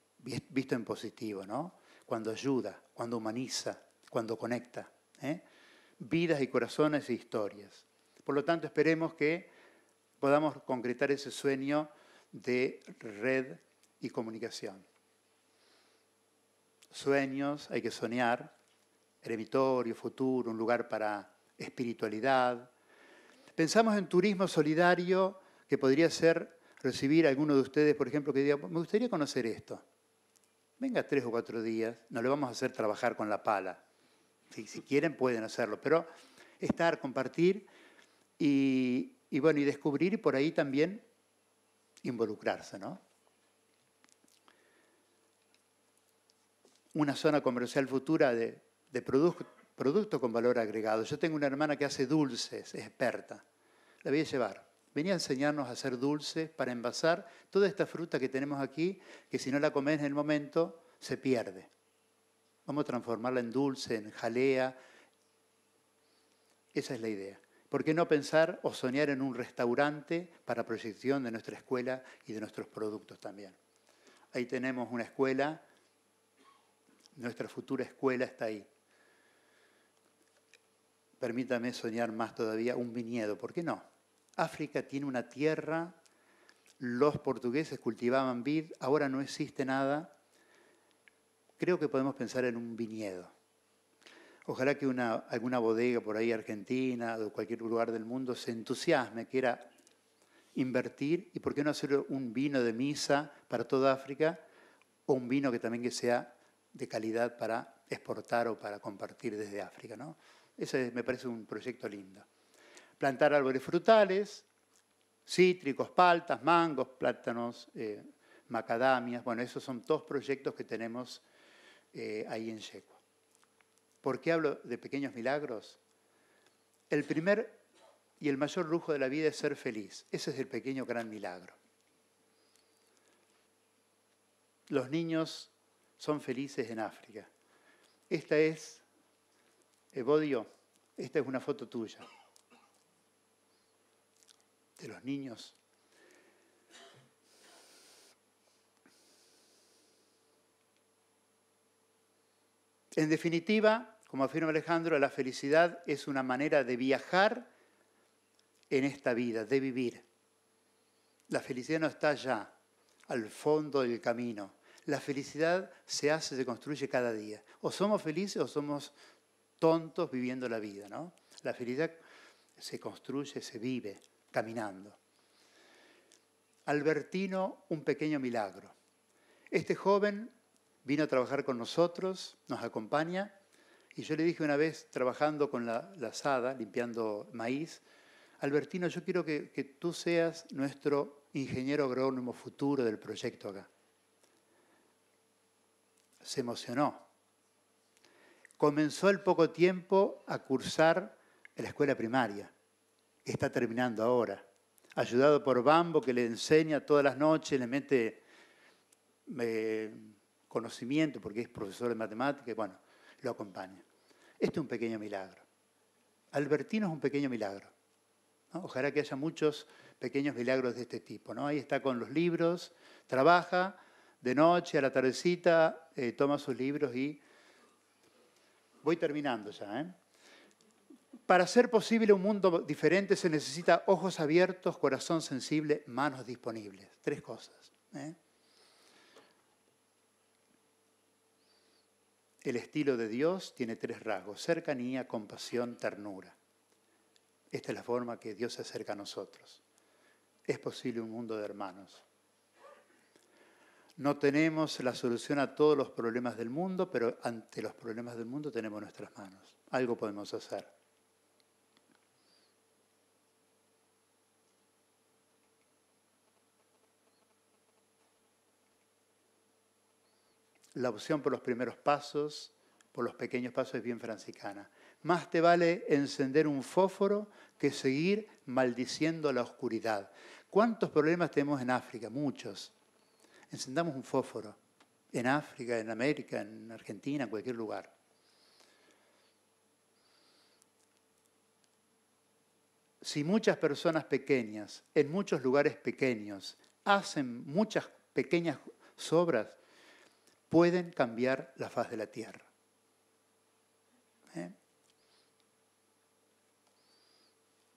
visto en positivo, ¿no? Cuando ayuda, cuando humaniza, cuando conecta. ¿eh? Vidas y corazones e historias. Por lo tanto, esperemos que podamos concretar ese sueño de red y comunicación. Sueños, hay que soñar, eremitorio, futuro, un lugar para espiritualidad. Pensamos en turismo solidario que podría ser recibir a alguno de ustedes, por ejemplo, que diga, me gustaría conocer esto venga tres o cuatro días, no le vamos a hacer trabajar con la pala. si quieren pueden hacerlo, pero estar, compartir y, bueno, y descubrir y por ahí también involucrarse, ¿no? Una zona comercial futura de, productos con valor agregado. Yo tengo una hermana que hace dulces, es experta. La voy a llevar. Venía a enseñarnos a hacer dulce para envasar toda esta fruta que tenemos aquí, que si no la comés en el momento, se pierde. Vamos a transformarla en dulce, en jalea. Esa es la idea. ¿Por qué no pensar o soñar en un restaurante para proyección de nuestra escuela y de nuestros productos también? Ahí tenemos una escuela, nuestra futura escuela está ahí. Permítame soñar más todavía un viñedo, ¿por qué no? África tiene una tierra, los portugueses cultivaban vid, ahora no existe nada. Creo que podemos pensar en un viñedo. Ojalá que alguna bodega por ahí argentina o cualquier lugar del mundo se entusiasme, quiera invertir y por qué no hacer un vino de misa para toda África o un vino que también que sea de calidad para exportar o para compartir desde África. ¿no? Ese me parece un proyecto lindo plantar árboles frutales, cítricos, paltas, mangos, plátanos, eh, macadamias. Bueno, esos son todos proyectos que tenemos eh, ahí en Yecua. ¿Por qué hablo de pequeños milagros? El primer y el mayor lujo de la vida es ser feliz. Ese es el pequeño gran milagro. Los niños son felices en África. Esta es, Evodio, eh, esta es una foto tuya de los niños. En definitiva, como afirma Alejandro, la felicidad es una manera de viajar en esta vida, de vivir. La felicidad no está allá, al fondo del camino. La felicidad se hace, se construye cada día. O somos felices o somos tontos viviendo la vida, ¿no? La felicidad se construye, se vive caminando. Albertino, un pequeño milagro. Este joven vino a trabajar con nosotros, nos acompaña, y yo le dije una vez, trabajando con la, azada limpiando maíz, Albertino, yo quiero que, tú seas nuestro ingeniero agrónomo futuro del proyecto acá. Se emocionó. Comenzó al poco tiempo a cursar en la escuela primaria está terminando ahora, ayudado por Bambo que le enseña todas las noches, le mete eh, conocimiento porque es profesor de matemática y bueno, lo acompaña. Este es un pequeño milagro. Albertino es un pequeño milagro. Ojalá que haya muchos pequeños milagros de este tipo. ¿no? Ahí está con los libros, trabaja de noche a la tardecita, eh, toma sus libros y voy terminando ya. ¿eh? Para hacer posible un mundo diferente se necesita ojos abiertos, corazón sensible, manos disponibles. Tres cosas. ¿eh? El estilo de Dios tiene tres rasgos, cercanía, compasión, ternura. Esta es la forma que Dios se acerca a nosotros. Es posible un mundo de hermanos. No tenemos la solución a todos los problemas del mundo, pero ante los problemas del mundo tenemos nuestras manos. Algo podemos hacer. la opción por los primeros pasos, por los pequeños pasos es bien franciscana. Más te vale encender un fósforo que seguir maldiciendo la oscuridad. ¿Cuántos problemas tenemos en África? Muchos. Encendamos un fósforo en África, en América, en Argentina, en cualquier lugar. Si muchas personas pequeñas, en muchos lugares pequeños, hacen muchas pequeñas obras, pueden cambiar la faz de la tierra. ¿Eh?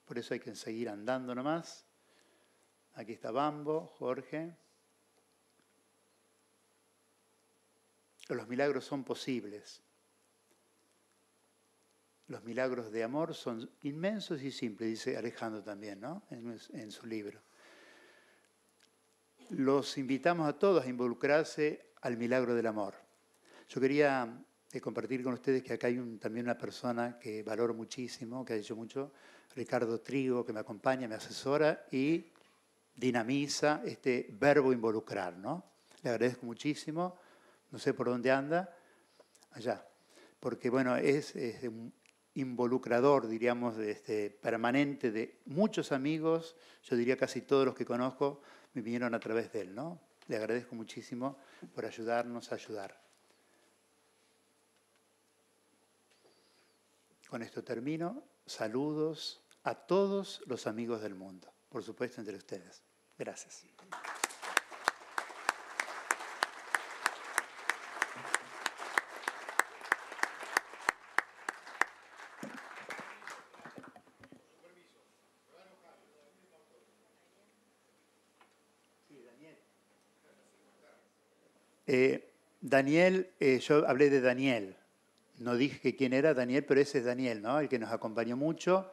Por eso hay que seguir andando nomás. Aquí está Bambo, Jorge. Los milagros son posibles. Los milagros de amor son inmensos y simples, dice Alejandro también, ¿no? En, en su libro. Los invitamos a todos a involucrarse al milagro del amor. Yo quería eh, compartir con ustedes que acá hay también una persona que valoro muchísimo, que ha hecho mucho, Ricardo Trigo, que me acompaña, me asesora y dinamiza este verbo involucrar, ¿no? Le agradezco muchísimo, no sé por dónde anda, allá, porque bueno, es, un involucrador, diríamos, de este, permanente de muchos amigos, yo diría casi todos los que conozco me vinieron a través de él, ¿no? Le agradezco muchísimo por ayudarnos a ayudar. Con esto termino. Saludos a todos los amigos del mundo, por supuesto entre ustedes. Gracias. Eh, Daniel, eh, yo hablé de Daniel, no dije quién era Daniel, pero ese es Daniel, El que nos acompañó mucho.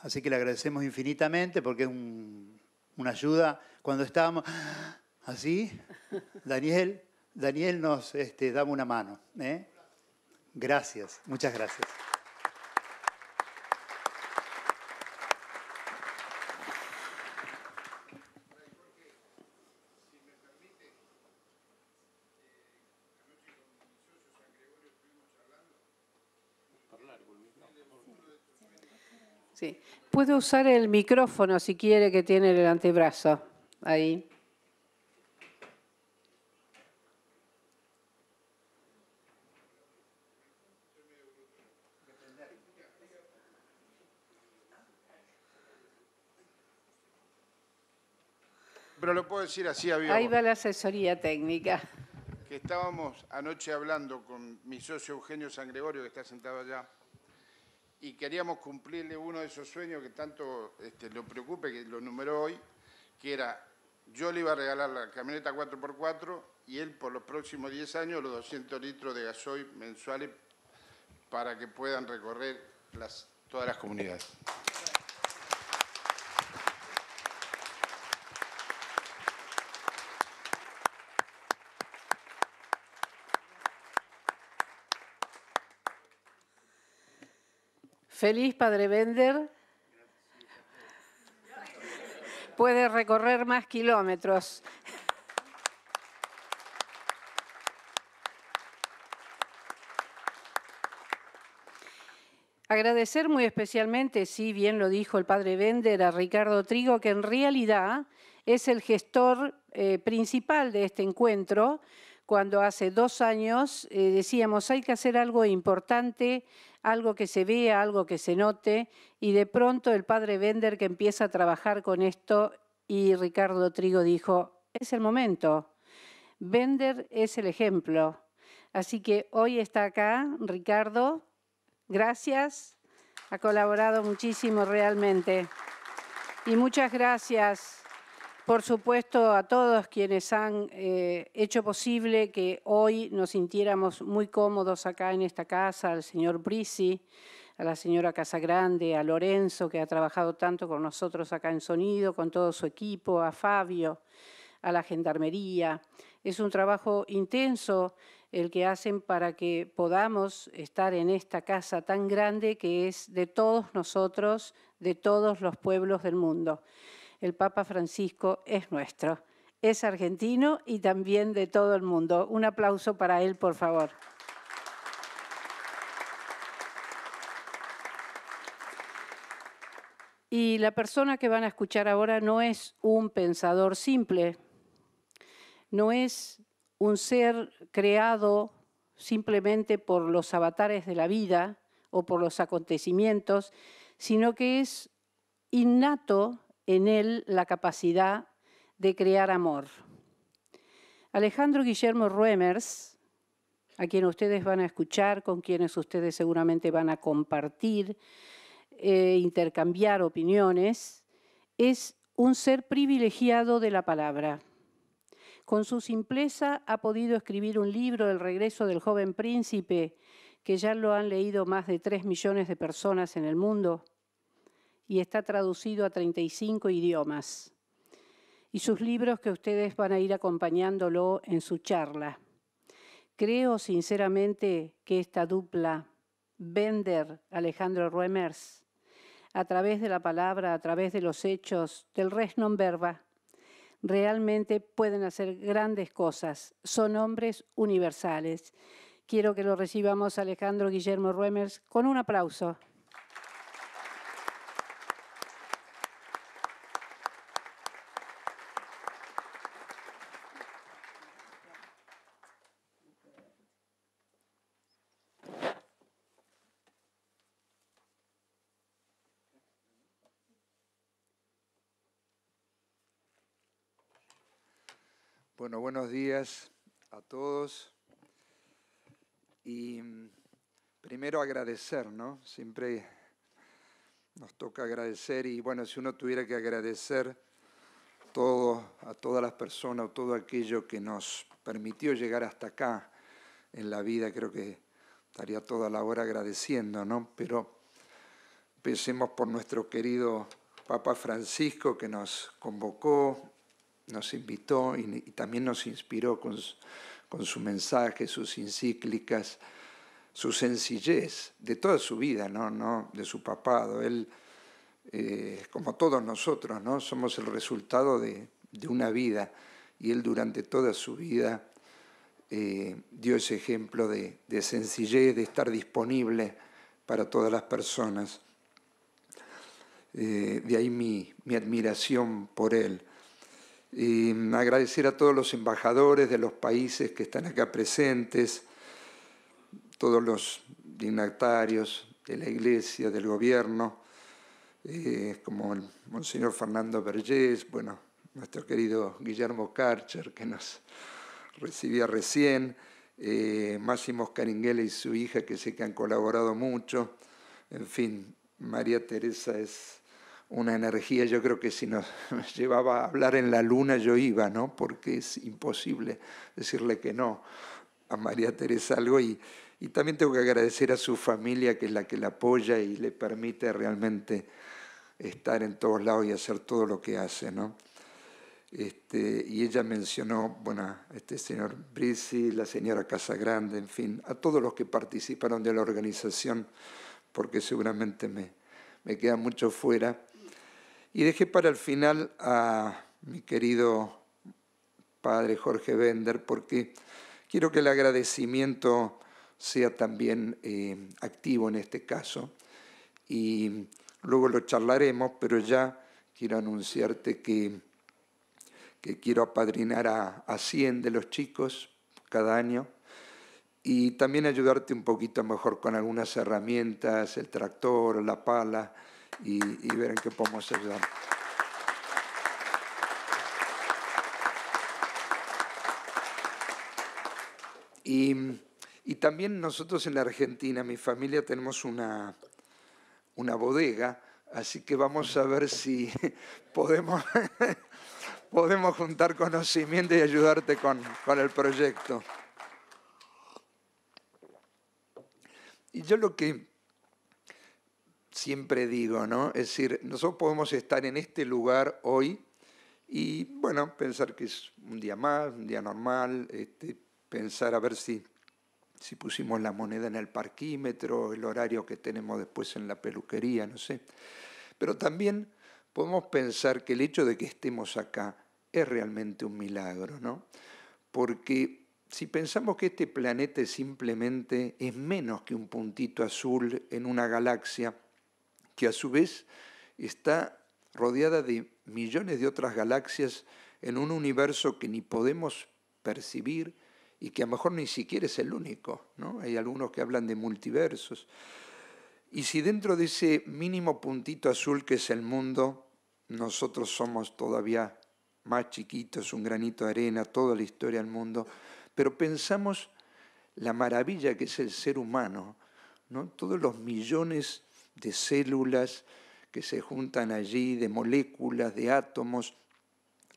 Así que le agradecemos infinitamente porque es una ayuda. Cuando estábamos así, Daniel, Daniel nos este, daba una mano. ¿eh? Gracias, muchas gracias. Puede usar el micrófono si quiere que tiene el antebrazo ahí. Pero lo puedo decir así, Ahí va la asesoría técnica. Que estábamos anoche hablando con mi socio Eugenio San Gregorio, que está sentado allá y queríamos cumplirle uno de esos sueños que tanto este, lo preocupe, que lo numeró hoy, que era, yo le iba a regalar la camioneta 4x4 y él por los próximos 10 años los 200 litros de gasoil mensuales para que puedan recorrer todas las comunidades. Feliz Padre Bender. Puede recorrer más kilómetros. Agradecer muy especialmente, si bien lo dijo el padre Bender, a Ricardo Trigo, que en realidad es el gestor eh, principal de este encuentro, cuando hace dos años eh, decíamos hay que hacer algo importante, algo que se vea, algo que se note, y de pronto el padre Bender que empieza a trabajar con esto y Ricardo Trigo dijo, es el momento, Bender es el ejemplo. Así que hoy está acá Ricardo, gracias, ha colaborado muchísimo realmente. Y muchas gracias por supuesto, a todos quienes han eh, hecho posible que hoy nos sintiéramos muy cómodos acá en esta casa, al señor Brisi, a la señora Casagrande, a Lorenzo, que ha trabajado tanto con nosotros acá en Sonido, con todo su equipo, a Fabio, a la Gendarmería. Es un trabajo intenso el que hacen para que podamos estar en esta casa tan grande que es de todos nosotros, de todos los pueblos del mundo el Papa Francisco es nuestro, es argentino y también de todo el mundo. Un aplauso para él, por favor. Y la persona que van a escuchar ahora no es un pensador simple, no es un ser creado simplemente por los avatares de la vida o por los acontecimientos, sino que es innato en él la capacidad de crear amor. Alejandro Guillermo Ruemers, a quien ustedes van a escuchar, con quienes ustedes seguramente van a compartir, e intercambiar opiniones, es un ser privilegiado de la palabra. Con su simpleza ha podido escribir un libro, El regreso del joven príncipe, que ya lo han leído más de tres millones de personas en el mundo y está traducido a 35 idiomas. Y sus libros que ustedes van a ir acompañándolo en su charla. Creo sinceramente que esta dupla, Bender, Alejandro Ruemers, a través de la palabra, a través de los hechos, del res non verba, realmente pueden hacer grandes cosas. Son hombres universales. Quiero que lo recibamos Alejandro Guillermo Ruemers con un aplauso. Bueno, buenos días a todos. Y mm, primero agradecer, ¿no? Siempre nos toca agradecer y bueno, si uno tuviera que agradecer todo, a todas las personas, todo aquello que nos permitió llegar hasta acá en la vida, creo que estaría toda la hora agradeciendo, ¿no? Pero empecemos por nuestro querido Papa Francisco que nos convocó nos invitó y, también nos inspiró con, su mensaje, sus encíclicas, su sencillez de toda su vida, de su papado. Él, eh, como todos nosotros, ¿no? somos el resultado de, una vida y él durante toda su vida eh, dio ese ejemplo de, sencillez, de estar disponible para todas las personas. Eh, de ahí mi admiración por él y agradecer a todos los embajadores de los países que están acá presentes, todos los dignatarios de la Iglesia, del gobierno, eh, como el Monseñor Fernando Vergés, bueno, nuestro querido Guillermo Karcher, que nos recibía recién, eh, Máximo Oscaringuela y su hija, que sé que han colaborado mucho, en fin, María Teresa es una energía, yo creo que si nos llevaba a hablar en la luna yo iba, ¿no? Porque es imposible decirle que no a María Teresa algo y, también tengo que agradecer a su familia que es la que la apoya y le permite realmente estar en todos lados y hacer todo lo que hace, ¿no? Este, y ella mencionó, bueno, este señor Brisi, la señora Casagrande, en fin, a todos los que participaron de la organización, porque seguramente me, me queda mucho fuera, y dejé para el final a mi querido padre Jorge Bender, porque quiero que el agradecimiento sea también eh, activo en este caso. Y luego lo charlaremos, pero ya quiero anunciarte que, quiero apadrinar a, a 100 de los chicos cada año y también ayudarte un poquito mejor con algunas herramientas, el tractor, la pala y, ver en qué podemos ayudar. Y, y, también nosotros en la Argentina, mi familia, tenemos una, una bodega, así que vamos a ver si podemos, podemos juntar conocimiento y ayudarte con, con el proyecto. Y yo lo que siempre digo, ¿no? Es decir, nosotros podemos estar en este lugar hoy y, bueno, pensar que es un día más, un día normal, este, pensar a ver si, si pusimos la moneda en el parquímetro, el horario que tenemos después en la peluquería, no sé. Pero también podemos pensar que el hecho de que estemos acá es realmente un milagro, ¿no? Porque si pensamos que este planeta simplemente es menos que un puntito azul en una galaxia, que a su vez está rodeada de millones de otras galaxias en un universo que ni podemos percibir y que a lo mejor ni siquiera es el único. ¿no? Hay algunos que hablan de multiversos. Y si dentro de ese mínimo puntito azul que es el mundo, nosotros somos todavía más chiquitos, un granito de arena, toda la historia del mundo, pero pensamos la maravilla que es el ser humano, ¿no? todos los millones de células que se juntan allí, de moléculas, de átomos,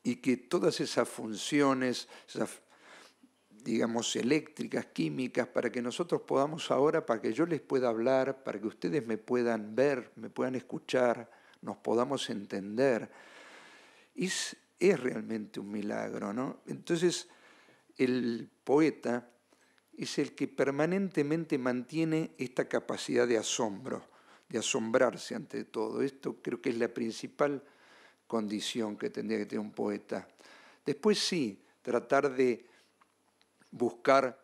y que todas esas funciones, digamos, eléctricas, químicas, para que nosotros podamos ahora, para que yo les pueda hablar, para que ustedes me puedan ver, me puedan escuchar, nos podamos entender, es, es realmente un milagro, ¿no? Entonces, el poeta es el que permanentemente mantiene esta capacidad de asombro de asombrarse ante todo. Esto creo que es la principal condición que tendría que tener un poeta. Después sí, tratar de buscar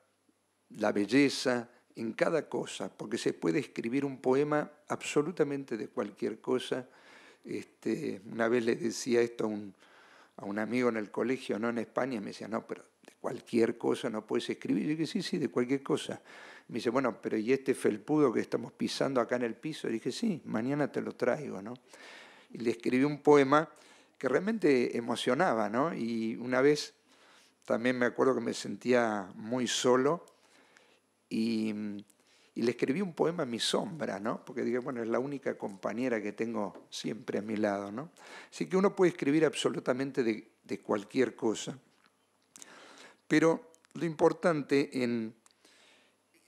la belleza en cada cosa, porque se puede escribir un poema absolutamente de cualquier cosa. Este, una vez le decía esto a un, amigo en el colegio, no en España, me decía, no, pero de cualquier cosa no puedes escribir. yo dije, sí, sí, de cualquier cosa. Me dice, bueno, pero ¿y este felpudo que estamos pisando acá en el piso? Y dije, sí, mañana te lo traigo, ¿no? Y le escribí un poema que realmente emocionaba, ¿no? Y una vez también me acuerdo que me sentía muy solo y, le escribí un poema a mi sombra, ¿no? Porque dije, bueno, es la única compañera que tengo siempre a mi lado, ¿no? Así que uno puede escribir absolutamente de, de cualquier cosa. Pero lo importante en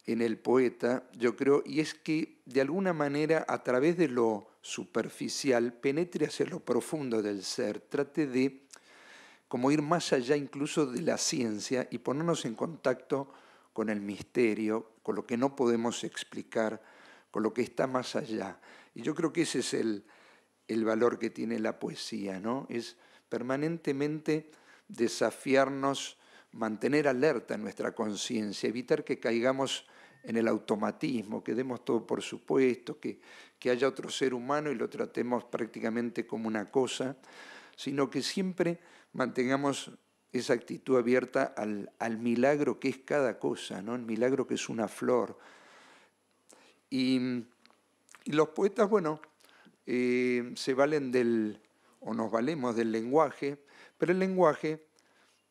en el poeta, yo creo, y es que de alguna manera a través de lo superficial penetre hacia lo profundo del ser, trate de como ir más allá incluso de la ciencia y ponernos en contacto con el misterio, con lo que no podemos explicar, con lo que está más allá. Y yo creo que ese es el, valor que tiene la poesía, ¿no? Es permanentemente desafiarnos mantener alerta nuestra conciencia, evitar que caigamos en el automatismo, que demos todo por supuesto, que, que haya otro ser humano y lo tratemos prácticamente como una cosa, sino que siempre mantengamos esa actitud abierta al, al, milagro que es cada cosa, ¿no? el milagro que es una flor. Y, los poetas, bueno, eh, se valen del, o nos valemos del lenguaje, pero el lenguaje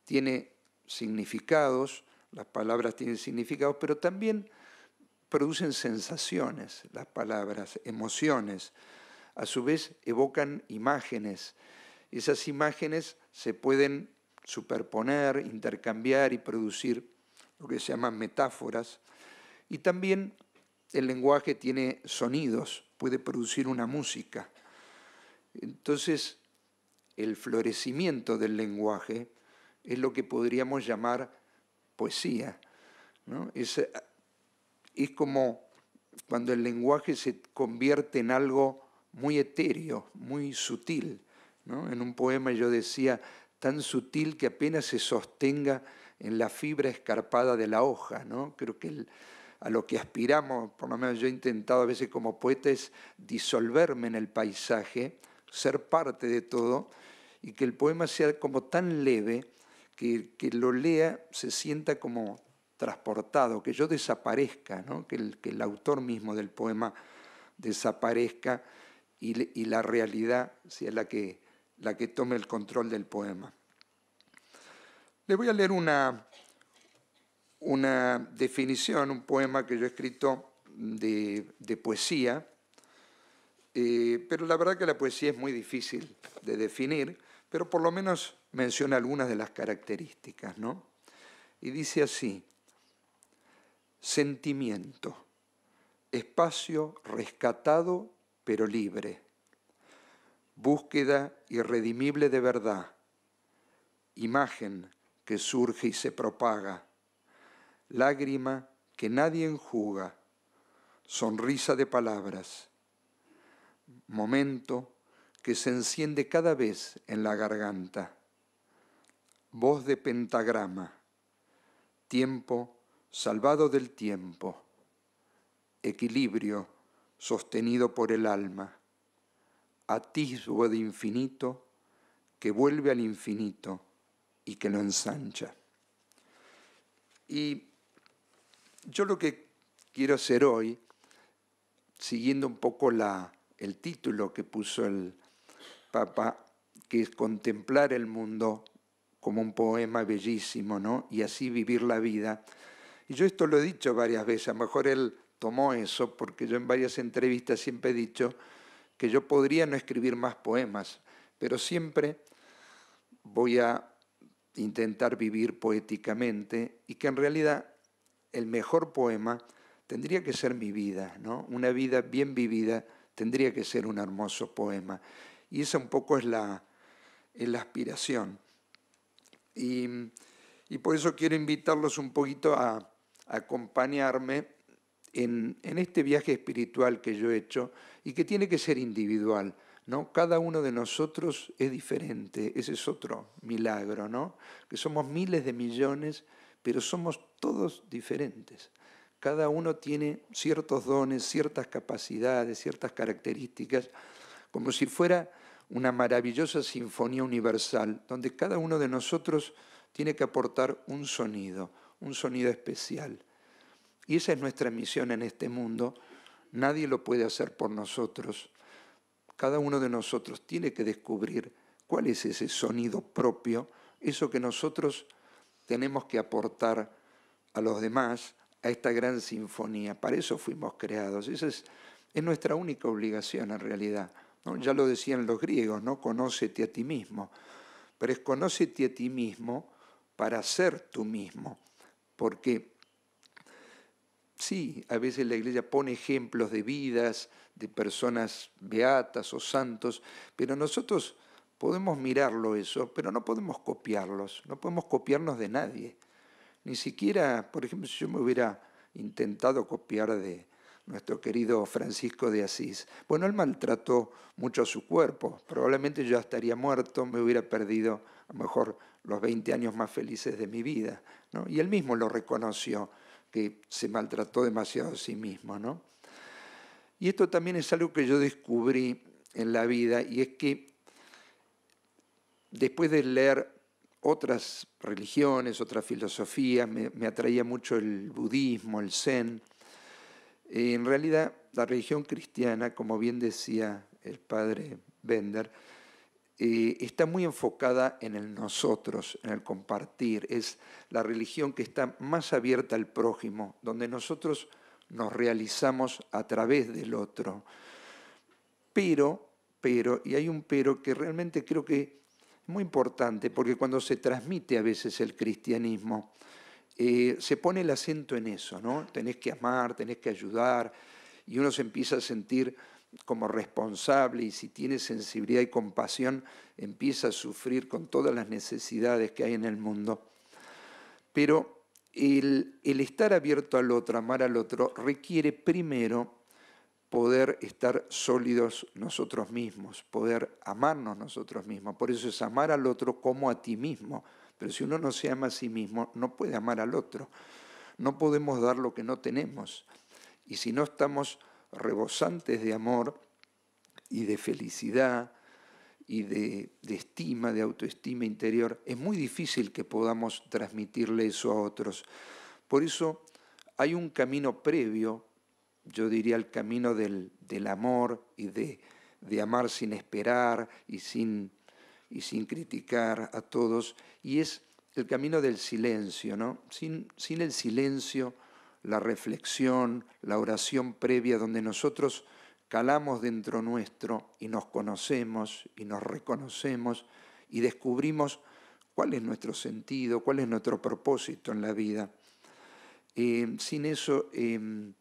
tiene significados, las palabras tienen significados, pero también producen sensaciones, las palabras, emociones, a su vez evocan imágenes. Esas imágenes se pueden superponer, intercambiar y producir lo que se llaman metáforas. Y también el lenguaje tiene sonidos, puede producir una música. Entonces, el florecimiento del lenguaje es lo que podríamos llamar poesía. ¿no? Eh, es, como cuando el lenguaje se convierte en algo muy etéreo, muy sutil. En un poema yo decía, tan sutil que apenas se sostenga en la fibra escarpada de la hoja. ¿no? Creo que a lo que aspiramos, por lo menos yo he intentado a veces como poeta, es disolverme en el paisaje, ser parte de todo, y que el poema sea como tan leve que, lo lea se sienta como transportado, que yo desaparezca, ¿no? que, el, que, el, autor mismo del poema desaparezca y, la realidad sea la que, la que tome el control del poema. Le voy a leer una, una definición, un poema que yo he escrito de, poesía, eh, pero la verdad que la poesía es muy difícil de definir, pero por lo menos menciona algunas de las características, ¿no? Y dice así, sentimiento, espacio rescatado pero libre, búsqueda irredimible de verdad, imagen que surge y se propaga, lágrima que nadie enjuga, sonrisa de palabras, momento, que se enciende cada vez en la garganta. Voz de pentagrama. Tiempo salvado del tiempo. Equilibrio sostenido por el alma. Atisbo de infinito que vuelve al infinito y que lo ensancha. Y yo lo que quiero hacer hoy, siguiendo un poco la, el título que puso el, Papa, que es contemplar el mundo como un poema bellísimo, ¿no? Y así vivir la vida. Y yo esto lo he dicho varias veces, a lo mejor él tomó eso, porque yo en varias entrevistas siempre he dicho que yo podría no escribir más poemas, pero siempre voy a intentar vivir poéticamente y que en realidad el mejor poema tendría que ser mi vida, ¿no? Una vida bien vivida tendría que ser un hermoso poema. Y esa un poco es la, aspiración. Y, por eso quiero invitarlos un poquito a, acompañarme en, este viaje espiritual que yo he hecho y que tiene que ser individual. ¿no? Cada uno de nosotros es diferente, ese es otro milagro, ¿no? que somos miles de millones, pero somos todos diferentes. Cada uno tiene ciertos dones, ciertas capacidades, ciertas características como si fuera una maravillosa sinfonía universal, donde cada uno de nosotros tiene que aportar un sonido, un sonido especial. Y esa es nuestra misión en este mundo. Nadie lo puede hacer por nosotros. Cada uno de nosotros tiene que descubrir cuál es ese sonido propio, eso que nosotros tenemos que aportar a los demás, a esta gran sinfonía. Para eso fuimos creados. Esa es, es nuestra única obligación en realidad. Ya lo decían los griegos, ¿no? Conócete a ti mismo. Pero es conócete a ti mismo para ser tú mismo. Porque sí, a veces la iglesia pone ejemplos de vidas, de personas beatas o santos, pero nosotros podemos mirarlo eso, pero no podemos copiarlos, no podemos copiarnos de nadie. Ni siquiera, por ejemplo, si yo me hubiera intentado copiar de, nuestro querido Francisco de Asís. Bueno, él maltrató mucho su cuerpo, probablemente yo estaría muerto, me hubiera perdido a lo mejor los 20 años más felices de mi vida, Y él mismo lo reconoció, que se maltrató demasiado a sí mismo, ¿no? Y esto también es algo que yo descubrí en la vida, y es que después de leer otras religiones, otras filosofías, me atraía mucho el budismo, el zen, eh, en realidad, la religión cristiana, como bien decía el padre Bender, eh, está muy enfocada en el nosotros, en el compartir. Es la religión que está más abierta al prójimo, donde nosotros nos realizamos a través del otro. Pero, pero, y hay un pero que realmente creo que es muy importante, porque cuando se transmite a veces el cristianismo, eh, se pone el acento en eso, ¿no? Tenés que amar, tenés que ayudar, y uno se empieza a sentir como responsable y si tiene sensibilidad y compasión, empieza a sufrir con todas las necesidades que hay en el mundo. Pero el estar abierto al otro, amar al otro, requiere primero poder estar sólidos nosotros mismos, poder amarnos nosotros mismos. Por eso es amar al otro como a ti mismo, pero si uno no se ama a sí mismo, no puede amar al otro. No podemos dar lo que no tenemos. Y si no estamos rebosantes de amor y de felicidad y de, estima, de autoestima interior, es muy difícil que podamos transmitirle eso a otros. Por eso hay un camino previo, yo diría el camino del, del amor y de, de amar sin esperar y sin y sin criticar a todos, y es el camino del silencio, ¿no? Sin, sin el silencio, la reflexión, la oración previa, donde nosotros calamos dentro nuestro y nos conocemos y nos reconocemos y descubrimos cuál es nuestro sentido, cuál es nuestro propósito en la vida. Eh, sin eso em,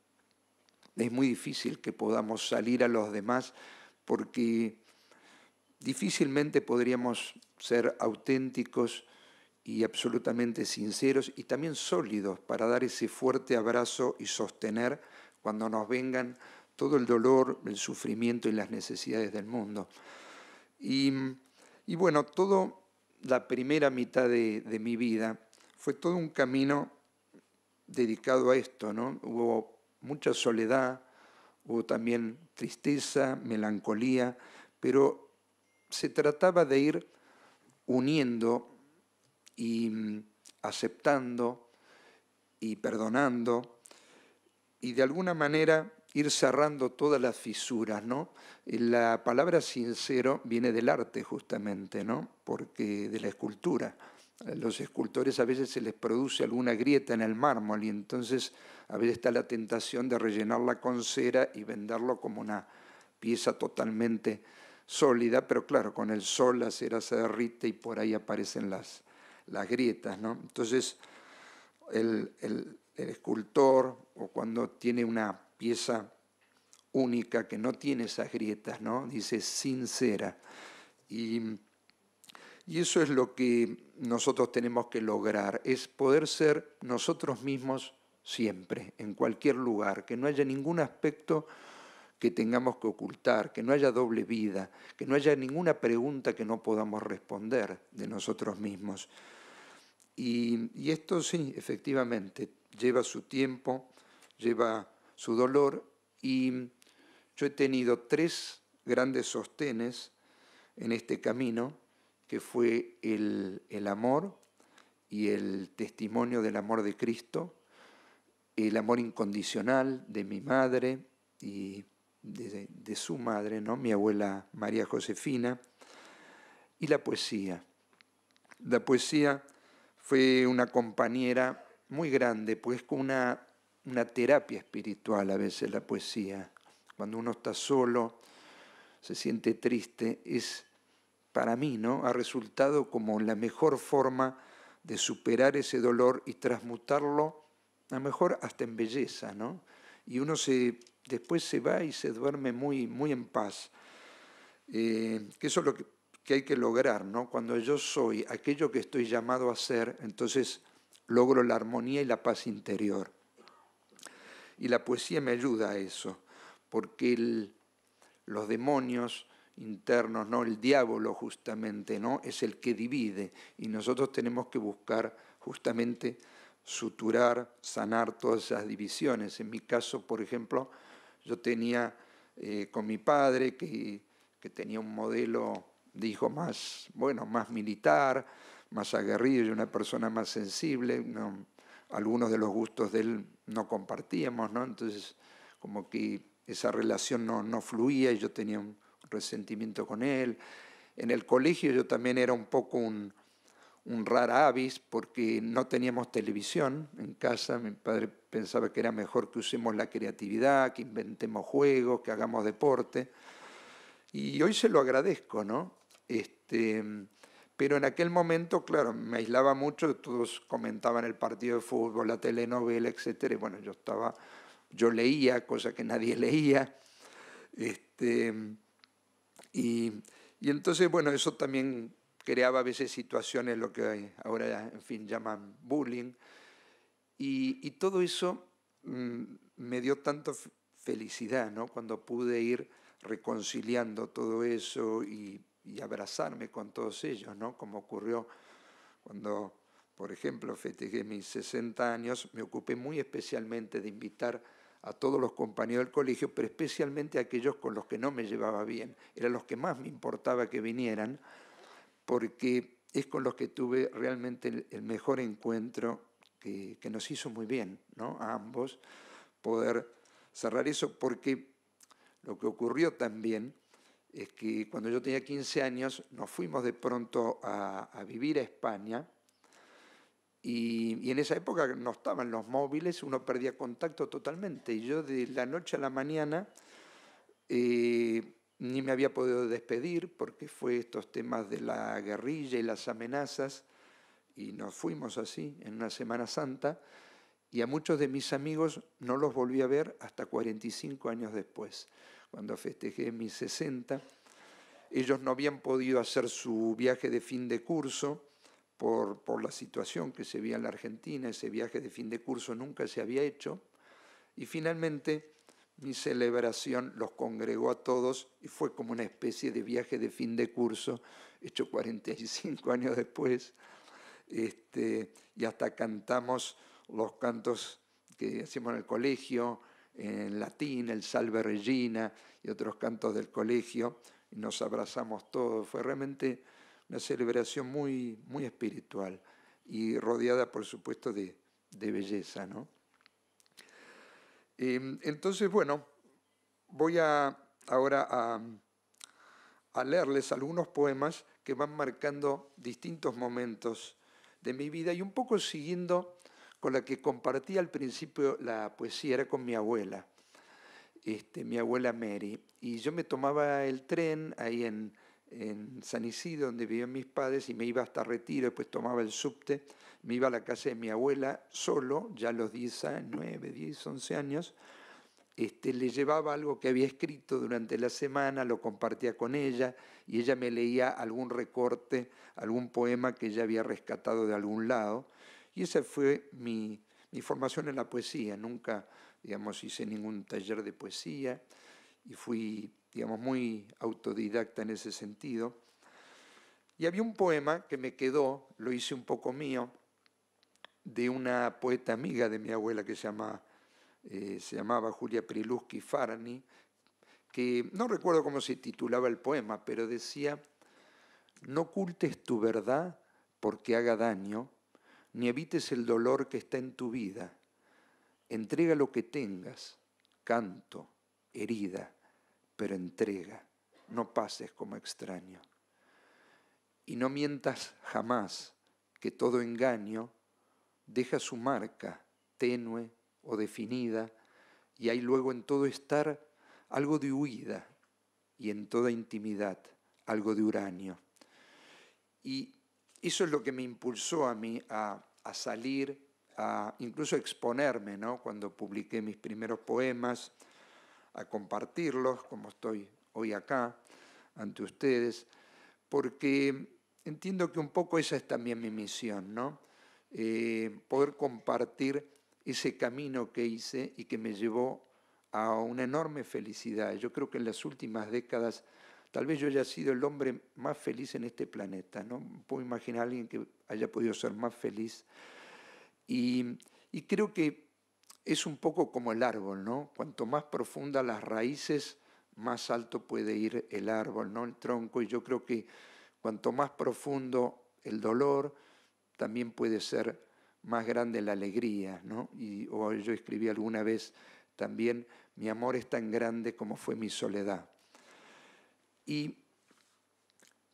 es muy difícil que podamos salir a los demás porque difícilmente podríamos ser auténticos y absolutamente sinceros y también sólidos para dar ese fuerte abrazo y sostener cuando nos vengan todo el dolor, el sufrimiento y las necesidades del mundo. Y, bueno, toda la primera mitad de, de, mi vida fue todo un camino dedicado a esto, ¿no? Hubo mucha soledad, hubo también tristeza, melancolía, pero se trataba de ir uniendo y mm, aceptando y perdonando y de alguna manera ir cerrando todas las fisuras, ¿no? La palabra sincero viene del arte justamente, ¿no? Porque de la escultura. los escultores a veces se les produce alguna grieta en el mármol y entonces a veces está la tentación de rellenarla con cera y venderlo como una pieza totalmente sólida, pero claro, con el sol la cera se derrite y por ahí aparecen las, las grietas. ¿no? Entonces, el, el, escultor, o cuando tiene una pieza única que no tiene esas grietas, ¿no? dice sincera. Y, y eso es lo que nosotros tenemos que lograr, es poder ser nosotros mismos siempre, en cualquier lugar, que no haya ningún aspecto que tengamos que ocultar, que no haya doble vida, que no haya ninguna pregunta que no podamos responder de nosotros mismos. Y, esto sí, efectivamente, lleva su tiempo, lleva su dolor y yo he tenido tres grandes sostenes en este camino, que fue el, el amor y el testimonio del amor de Cristo, el amor incondicional de mi madre y de, su madre, ¿no? mi abuela María Josefina, y la poesía. La poesía fue una compañera muy grande, pues con una, una terapia espiritual a veces la poesía. Cuando uno está solo, se siente triste, es para mí, ¿no? Ha resultado como la mejor forma de superar ese dolor y transmutarlo, a lo mejor hasta en belleza, ¿no? Y uno se después se va y se duerme muy, muy en paz. Eh, que eso es lo que, hay que lograr, ¿no? Cuando yo soy aquello que estoy llamado a ser, entonces logro la armonía y la paz interior. Y la poesía me ayuda a eso, porque los demonios internos, ¿no? El diablo justamente, ¿no? Es el que divide y nosotros tenemos que buscar justamente suturar, sanar todas esas divisiones. En mi caso, por ejemplo, yo tenía eh, con mi padre, que, que, tenía un modelo de hijo más, bueno, más militar, más aguerrido y una persona más sensible. No, algunos de los gustos de él no compartíamos, ¿no? Entonces, como que esa relación no, no fluía y yo tenía un resentimiento con él. En el colegio yo también era un poco un, un rara avis porque no teníamos televisión en casa. Mi padre pensaba que era mejor que usemos la creatividad, que inventemos juegos, que hagamos deporte. Y hoy se lo agradezco, ¿no? Este, pero en aquel momento, claro, me aislaba mucho, todos comentaban el partido de fútbol, la telenovela, etc. bueno, yo estaba, yo leía, cosa que nadie leía. Este, y, y entonces, bueno, eso también creaba a veces situaciones, lo que ahora, en fin, llaman bullying. Y, todo eso mm, me dio tanta felicidad, Cuando pude ir reconciliando todo eso y, abrazarme con todos ellos, ¿no? Como ocurrió cuando, por ejemplo, festejé mis 60 años, me ocupé muy especialmente de invitar a todos los compañeros del colegio, pero especialmente a aquellos con los que no me llevaba bien. Eran los que más me importaba que vinieran porque es con los que tuve realmente el, mejor encuentro que, nos hizo muy bien ¿no? a ambos poder cerrar eso, porque lo que ocurrió también es que cuando yo tenía 15 años nos fuimos de pronto a, vivir a España y, en esa época no estaban los móviles, uno perdía contacto totalmente y yo de la noche a la mañana... Eh, ni me había podido despedir porque fue estos temas de la guerrilla y las amenazas, y nos fuimos así en una Semana Santa, y a muchos de mis amigos no los volví a ver hasta 45 años después, cuando festejé mis 60. Ellos no habían podido hacer su viaje de fin de curso por, por la situación que se veía en la Argentina, ese viaje de fin de curso nunca se había hecho, y finalmente mi celebración los congregó a todos y fue como una especie de viaje de fin de curso, hecho 45 años después, este, y hasta cantamos los cantos que hacíamos en el colegio, en latín, el Salve Regina y otros cantos del colegio, y nos abrazamos todos. Fue realmente una celebración muy, muy espiritual y rodeada, por supuesto, de, de belleza, ¿no? Em, entonces, bueno, voy a, ahora a, leerles algunos poemas que van marcando distintos momentos de mi vida y un poco siguiendo con la que compartí al principio la poesía, era con mi abuela, este, mi abuela Mary. Y yo me tomaba el tren ahí en en San Isidro, donde vivían mis padres, y me iba hasta Retiro, después tomaba el subte, me iba a la casa de mi abuela solo, ya a los 10 9, 10, 11 años, este, le llevaba algo que había escrito durante la semana, lo compartía con ella y ella me leía algún recorte, algún poema que ella había rescatado de algún lado. Y esa fue mi, mi formación en la poesía. Nunca, digamos, hice ningún taller de poesía y fui digamos, muy autodidacta en ese sentido. Y había un poema que me quedó, lo hice un poco mío, de una poeta amiga de mi abuela que eh, se, llamaba Julia Priluski Farni, que no recuerdo cómo se titulaba el poema, pero decía, no ocultes tu verdad porque haga daño, ni evites el dolor que está en tu vida, entrega lo que tengas, canto, herida, pero entrega, no pases como extraño. Y no mientas jamás que todo engaño deja su marca tenue o definida, y hay luego en todo estar algo de huida y en toda intimidad algo de uranio. Y eso es lo que me impulsó a mí a, salir, a incluso exponerme, cuando publiqué mis primeros poemas, a compartirlos, como estoy hoy acá ante ustedes, porque entiendo que un poco esa es también mi misión, ¿no? Eh, poder compartir ese camino que hice y que me llevó a una enorme felicidad. Yo creo que en las últimas décadas tal vez yo haya sido el hombre más feliz en este planeta, ¿no? Puedo imaginar a alguien que haya podido ser más feliz. Y, y creo que es un poco como el árbol, ¿no? Cuanto más profundas las raíces, más alto puede ir el árbol, ¿no? El tronco. Y yo creo que cuanto más profundo el dolor, también puede ser más grande la alegría, ¿no? Y o yo escribí alguna vez también, mi amor es tan grande como fue mi soledad. Y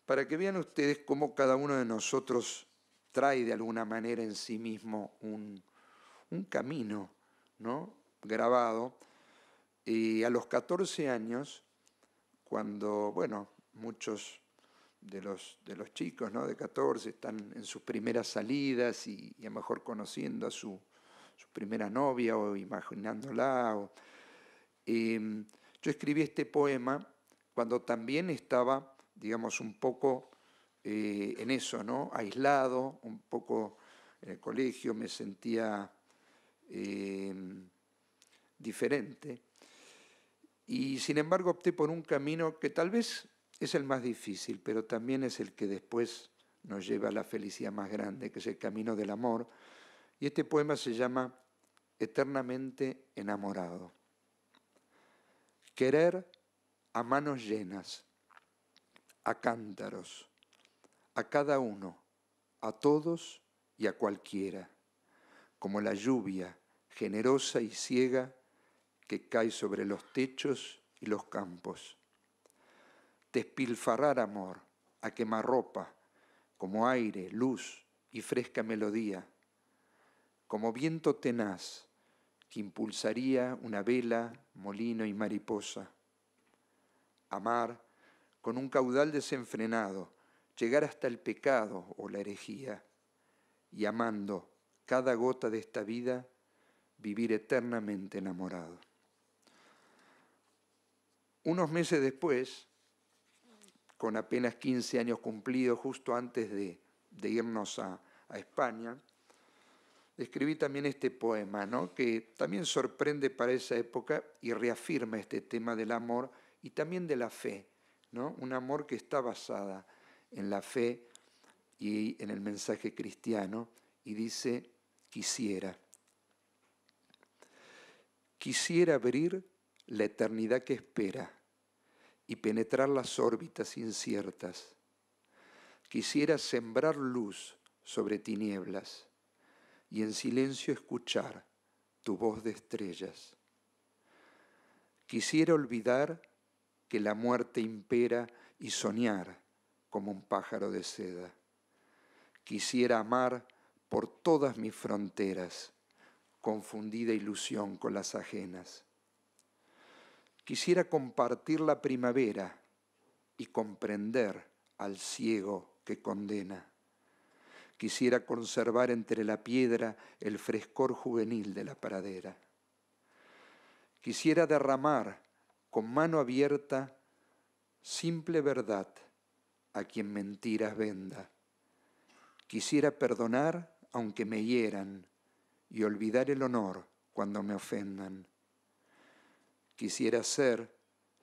para que vean ustedes cómo cada uno de nosotros trae de alguna manera en sí mismo un camino ¿no? grabado. Y a los 14 años, cuando, bueno, muchos de los, de los chicos ¿no? de 14 están en sus primeras salidas y, a lo mejor conociendo a su, primera novia o imaginándola. Em, yo escribí este poema cuando también estaba, digamos, un poco eh, en eso, ¿no? Aislado, un poco en el colegio, me sentía Em, diferente. Y sin embargo opté por un camino que tal vez es el más difícil, pero también es el que después nos lleva a la felicidad más grande, que es el camino del amor. Y este poema se llama Eternamente enamorado. Querer a manos llenas, a cántaros, a cada uno, a todos y a cualquiera, como la lluvia generosa y ciega que cae sobre los techos y los campos. Despilfarrar amor a quemarropa, como aire, luz y fresca melodía, como viento tenaz que impulsaría una vela, molino y mariposa. Amar con un caudal desenfrenado, llegar hasta el pecado o la herejía, y amando cada gota de esta vida, vivir eternamente enamorado. Unos meses después, con apenas 15 años cumplidos, justo antes de, irnos a, España, escribí también este poema, que también sorprende para esa época y reafirma este tema del amor y también de la fe, un amor que está basada en la fe y en el mensaje cristiano, y dice, quisiera quisiera abrir la eternidad que espera y penetrar las órbitas inciertas. Quisiera sembrar luz sobre tinieblas y en silencio escuchar tu voz de estrellas. Quisiera olvidar que la muerte impera y soñar como un pájaro de seda. Quisiera amar por todas mis fronteras confundida ilusión con las ajenas. Quisiera compartir la primavera y comprender al ciego que condena. Quisiera conservar entre la piedra el frescor juvenil de la pradera. Quisiera derramar con mano abierta simple verdad a quien mentiras venda. Quisiera perdonar aunque me hieran y olvidar el honor cuando me ofendan. Quisiera ser,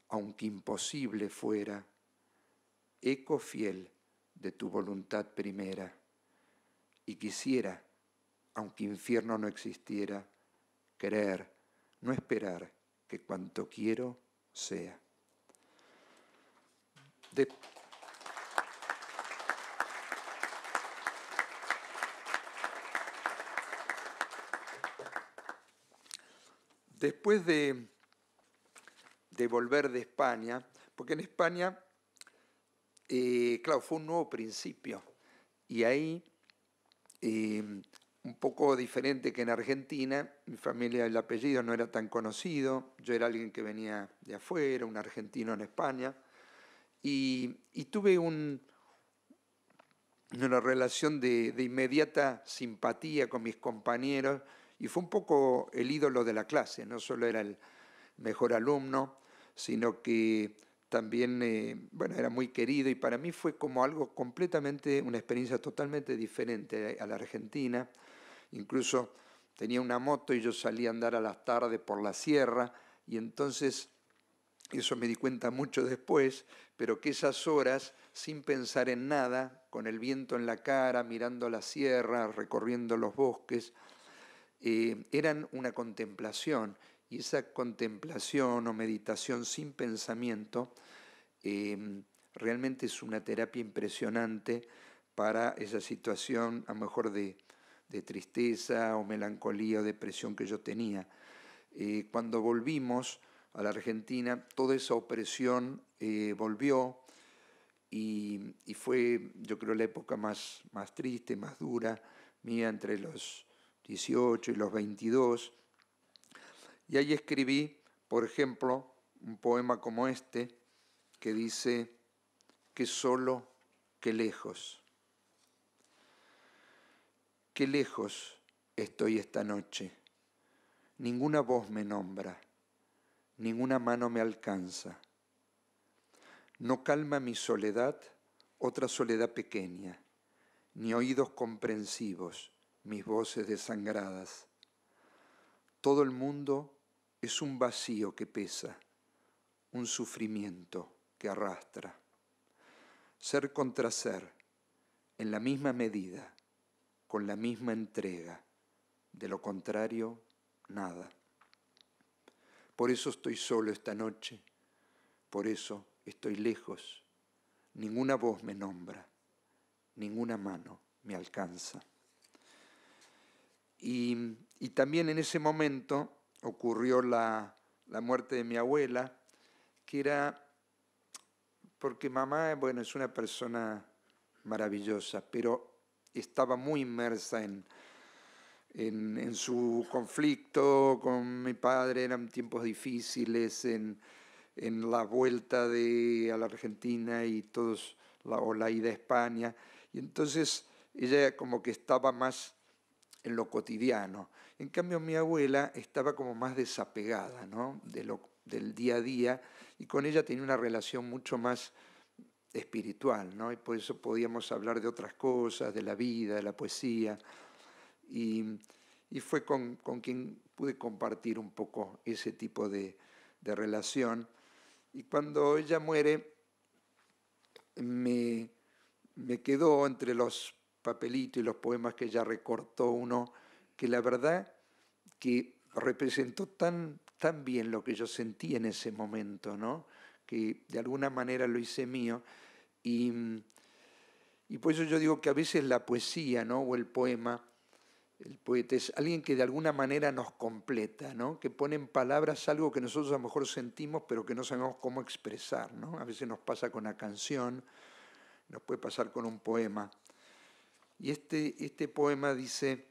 aunque imposible fuera, eco fiel de tu voluntad primera, y quisiera, aunque infierno no existiera, creer, no esperar que cuanto quiero sea. Después de, volver de España, porque en España, eh, claro, fue un nuevo principio. Y ahí, eh, un poco diferente que en Argentina, mi familia, el apellido no era tan conocido, yo era alguien que venía de afuera, un argentino en España, y, tuve una relación de inmediata simpatía con mis compañeros y fue un poco el ídolo de la clase, no solo era el mejor alumno, sino que también, eh, era muy querido y para mí fue como algo completamente, una experiencia totalmente diferente a la Argentina. Incluso tenía una moto y yo salía a andar a las tardes por la sierra y entonces, eso me di cuenta mucho después, pero que esas horas, sin pensar en nada, con el viento en la cara, mirando la sierra, recorriendo los bosques, eh, eran una contemplación y esa contemplación o meditación sin pensamiento em, realmente es una terapia impresionante para esa situación a lo mejor de, tristeza o melancolía o depresión que yo tenía. Eh, cuando volvimos a la Argentina, toda esa opresión eh, volvió y, y, fue, yo creo, la época más, más triste, más dura mía entre los 18 y los 22. Y ahí escribí, por ejemplo, un poema como este, que dice, que solo, que lejos. Qué lejos estoy esta noche. Ninguna voz me nombra, ninguna mano me alcanza. No calma mi soledad otra soledad pequeña, ni oídos comprensivos mis voces desangradas. Todo el mundo es un vacío que pesa, un sufrimiento que arrastra. Ser contra ser, en la misma medida, con la misma entrega, de lo contrario, nada. Por eso estoy solo esta noche, por eso estoy lejos, ninguna voz me nombra, ninguna mano me alcanza. Y, también en ese momento ocurrió la, la muerte de mi abuela, que era, porque mamá, bueno, es una persona maravillosa, pero estaba muy inmersa en, en, su conflicto con mi padre, eran tiempos difíciles, en, en la vuelta de, a la Argentina y todos, la, o la ida a España. Y entonces ella como que estaba más en lo cotidiano. En cambio, mi abuela estaba como más desapegada ¿no? de lo, del día a día y con ella tenía una relación mucho más espiritual, ¿no? y por eso podíamos hablar de otras cosas, de la vida, de la poesía, y, fue con, con, quien pude compartir un poco ese tipo de, de relación. Y cuando ella muere, me, me quedó entre los papelito y los poemas que ya recortó uno, que la verdad que representó tan, tan bien lo que yo sentí en ese momento, ¿no? que de alguna manera lo hice mío. Y, y por eso yo digo que a veces la poesía ¿no? o el poema, el poeta es alguien que de alguna manera nos completa, ¿no? que pone en palabras algo que nosotros a lo mejor sentimos pero que no sabemos cómo expresar. A veces nos pasa con la canción, nos puede pasar con un poema. Y este, este poema dice,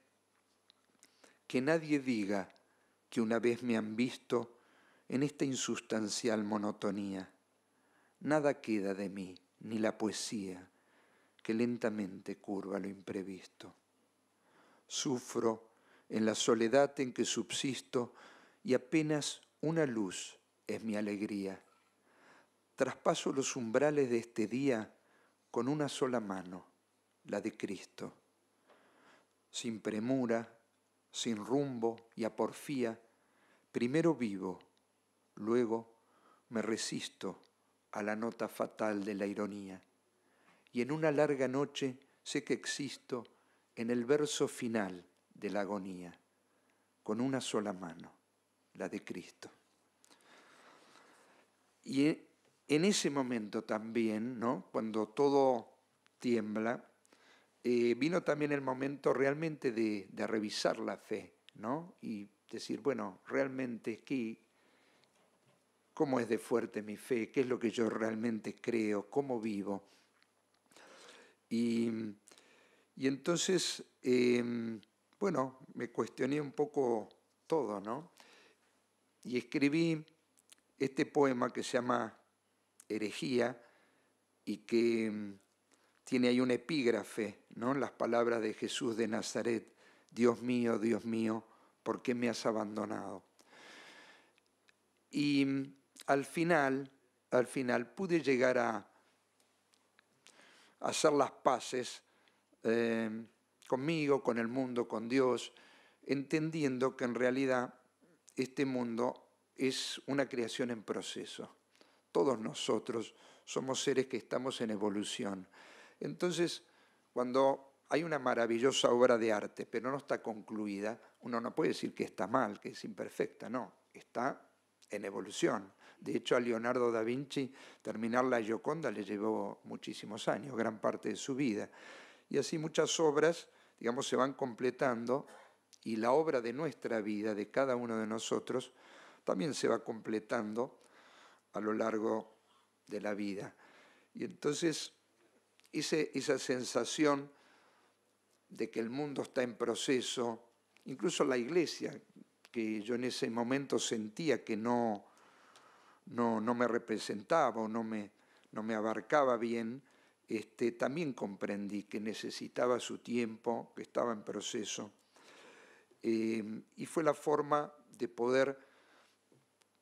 que nadie diga que una vez me han visto en esta insustancial monotonía. Nada queda de mí, ni la poesía, que lentamente curva lo imprevisto. Sufro en la soledad en que subsisto y apenas una luz es mi alegría. Traspaso los umbrales de este día con una sola mano la de Cristo. Sin premura, sin rumbo y a porfía, primero vivo, luego me resisto a la nota fatal de la ironía. Y en una larga noche sé que existo en el verso final de la agonía, con una sola mano, la de Cristo. Y en ese momento también, ¿no? cuando todo tiembla, eh, vino también el momento realmente de, revisar la fe, ¿no? Y decir, bueno, realmente que ¿cómo es de fuerte mi fe? ¿Qué es lo que yo realmente creo? ¿Cómo vivo? Y, entonces, em, bueno, me cuestioné un poco todo, ¿no? Y escribí este poema que se llama Herejía y que em, tiene ahí un epígrafe, ¿no? Las palabras de Jesús de Nazaret, Dios mío, Dios mío, ¿por qué me has abandonado? Y mm, al final, al final pude llegar a hacer las paces em, conmigo, con el mundo, con Dios, entendiendo que en realidad este mundo es una creación en proceso. Todos nosotros somos seres que estamos en evolución entonces, cuando hay una maravillosa obra de arte, pero no está concluida, uno no puede decir que está mal, que es imperfecta, no, está en evolución. De hecho, a Leonardo da Vinci terminar la Gioconda le llevó muchísimos años, gran parte de su vida. Y así muchas obras, digamos, se van completando y la obra de nuestra vida, de cada uno de nosotros, también se va completando a lo largo de la vida. Y entonces esa sensación de que el mundo está en proceso, incluso la iglesia, que yo en ese momento sentía que no, no, me representaba o no me, no me abarcaba bien, este, también comprendí que necesitaba su tiempo, que estaba en proceso. Eh, y fue la forma de poder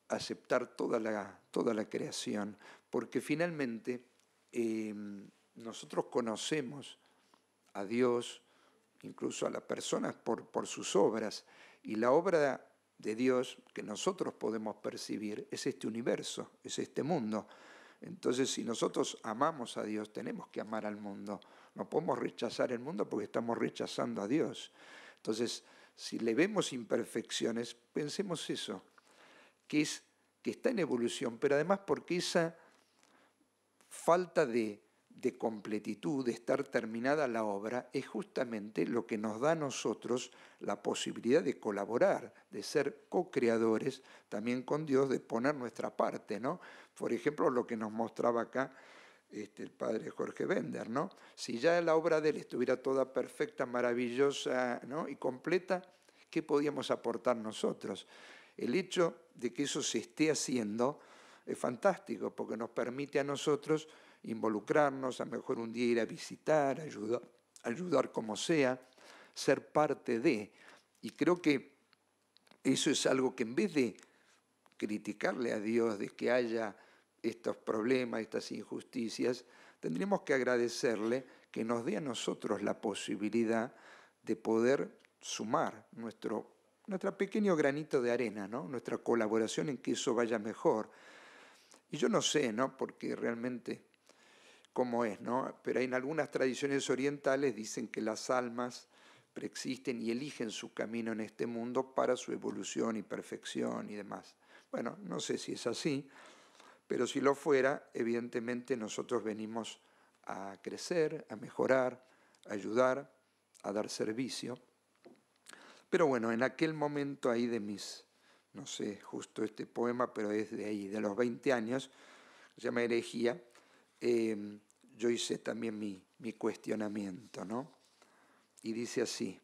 aceptar toda la, toda la creación, porque finalmente em, nosotros conocemos a Dios, incluso a las personas, por, sus obras. Y la obra de Dios que nosotros podemos percibir es este universo, es este mundo. Entonces, si nosotros amamos a Dios, tenemos que amar al mundo. No podemos rechazar el mundo porque estamos rechazando a Dios. Entonces, si le vemos imperfecciones, pensemos eso, que es que está en evolución, pero además porque esa falta de de completitud, de estar terminada la obra, es justamente lo que nos da a nosotros la posibilidad de colaborar, de ser co-creadores también con Dios, de poner nuestra parte, ¿no? Por ejemplo, lo que nos mostraba acá este, el padre Jorge Bender, ¿no? Si ya la obra de él estuviera toda perfecta, maravillosa, Y completa, ¿qué podíamos aportar nosotros? El hecho de que eso se esté haciendo es fantástico porque nos permite a nosotros involucrarnos, a mejor un día ir a visitar, ayudar, ayudar como sea, ser parte de. Y creo que eso es algo que en vez de criticarle a Dios de que haya estos problemas, estas injusticias, tendríamos que agradecerle que nos dé a nosotros la posibilidad de poder sumar nuestro, nuestro pequeño granito de arena, nuestra colaboración en que eso vaya mejor. Y yo no sé, ¿no? porque realmente como es, ¿no? Pero en algunas tradiciones orientales dicen que las almas preexisten y eligen su camino en este mundo para su evolución y perfección y demás. Bueno, no sé si es así, pero si lo fuera, evidentemente nosotros venimos a crecer, a mejorar, a ayudar, a dar servicio. Pero bueno, en aquel momento ahí de mis, no sé justo este poema, pero es de ahí, de los 20 años, se llama Herejía, eh, yo hice también mi, mi cuestionamiento, ¿no? Y dice así,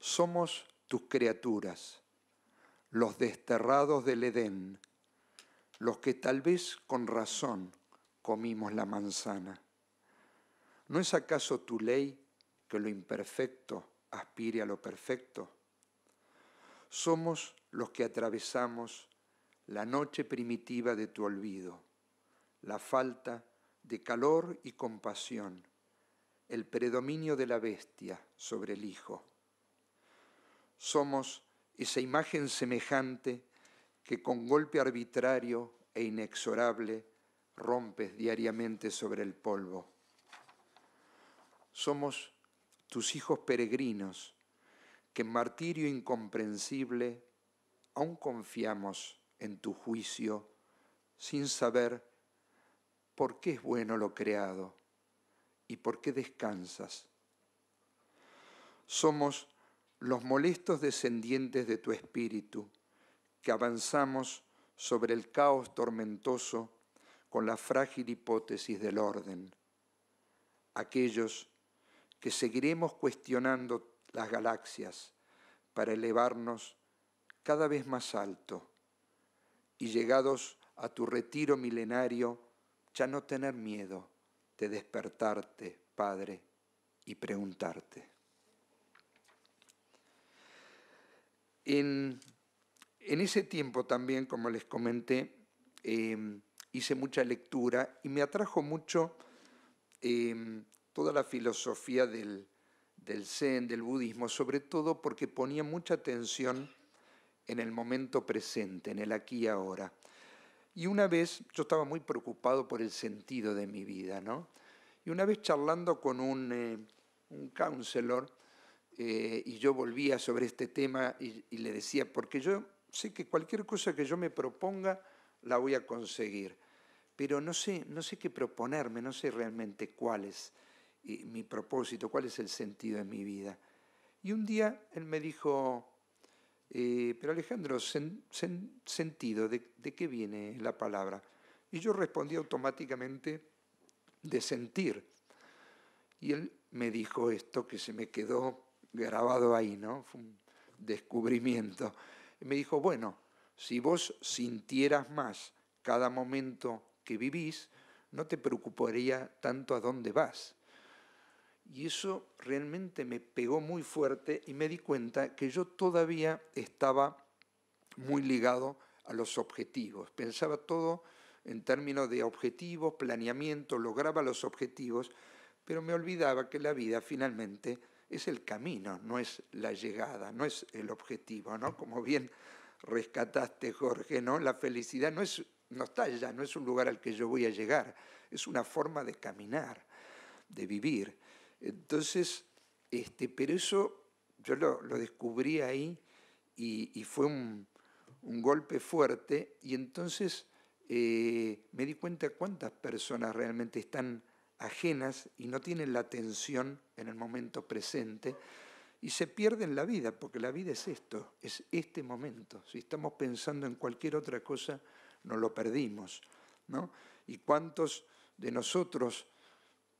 somos tus criaturas, los desterrados del Edén, los que tal vez con razón comimos la manzana. ¿No es acaso tu ley que lo imperfecto aspire a lo perfecto? Somos los que atravesamos la noche primitiva de tu olvido la falta de calor y compasión, el predominio de la bestia sobre el Hijo. Somos esa imagen semejante que con golpe arbitrario e inexorable rompes diariamente sobre el polvo. Somos tus hijos peregrinos, que en martirio incomprensible aún confiamos en tu juicio sin saber por qué es bueno lo creado y por qué descansas. Somos los molestos descendientes de tu espíritu, que avanzamos sobre el caos tormentoso con la frágil hipótesis del orden. Aquellos que seguiremos cuestionando las galaxias para elevarnos cada vez más alto y llegados a tu retiro milenario, ya no tener miedo de despertarte, Padre, y preguntarte. En, ese tiempo también, como les comenté, em, hice mucha lectura y me atrajo mucho em, toda la filosofía del, del Zen, del budismo, sobre todo porque ponía mucha atención en el momento presente, en el aquí y ahora. Y una vez, yo estaba muy preocupado por el sentido de mi vida, ¿no? Y una vez charlando con un, eh, un counselor, eh, y yo volvía sobre este tema y, le decía, porque yo sé que cualquier cosa que yo me proponga la voy a conseguir, pero no sé, no sé qué proponerme, no sé realmente cuál es eh, mi propósito, cuál es el sentido de mi vida. Y un día él me dijo, eh, pero Alejandro, sentido, de, qué viene la palabra? Y yo respondí automáticamente de sentir. Y él me dijo esto que se me quedó grabado ahí, ¿no? Fue un descubrimiento. me dijo, bueno, si vos sintieras más cada momento que vivís, no te preocuparía tanto a dónde vas. Y eso realmente me pegó muy fuerte y me di cuenta que yo todavía estaba muy ligado a los objetivos. Pensaba todo en términos de objetivos, planeamiento, lograba los objetivos, pero me olvidaba que la vida finalmente es el camino, no es la llegada, no es el objetivo, ¿no? Como bien rescataste, Jorge, ¿no? La felicidad no es no está allá, no es un lugar al que yo voy a llegar, es una forma de caminar, de vivir. Entonces, este, pero eso yo lo, descubrí ahí y, fue un, golpe fuerte y entonces eh, me di cuenta cuántas personas realmente están ajenas y no tienen la atención en el momento presente y se pierden la vida, porque la vida es esto, es este momento. Si estamos pensando en cualquier otra cosa, nos lo perdimos. ¿no? ¿Y cuántos de nosotros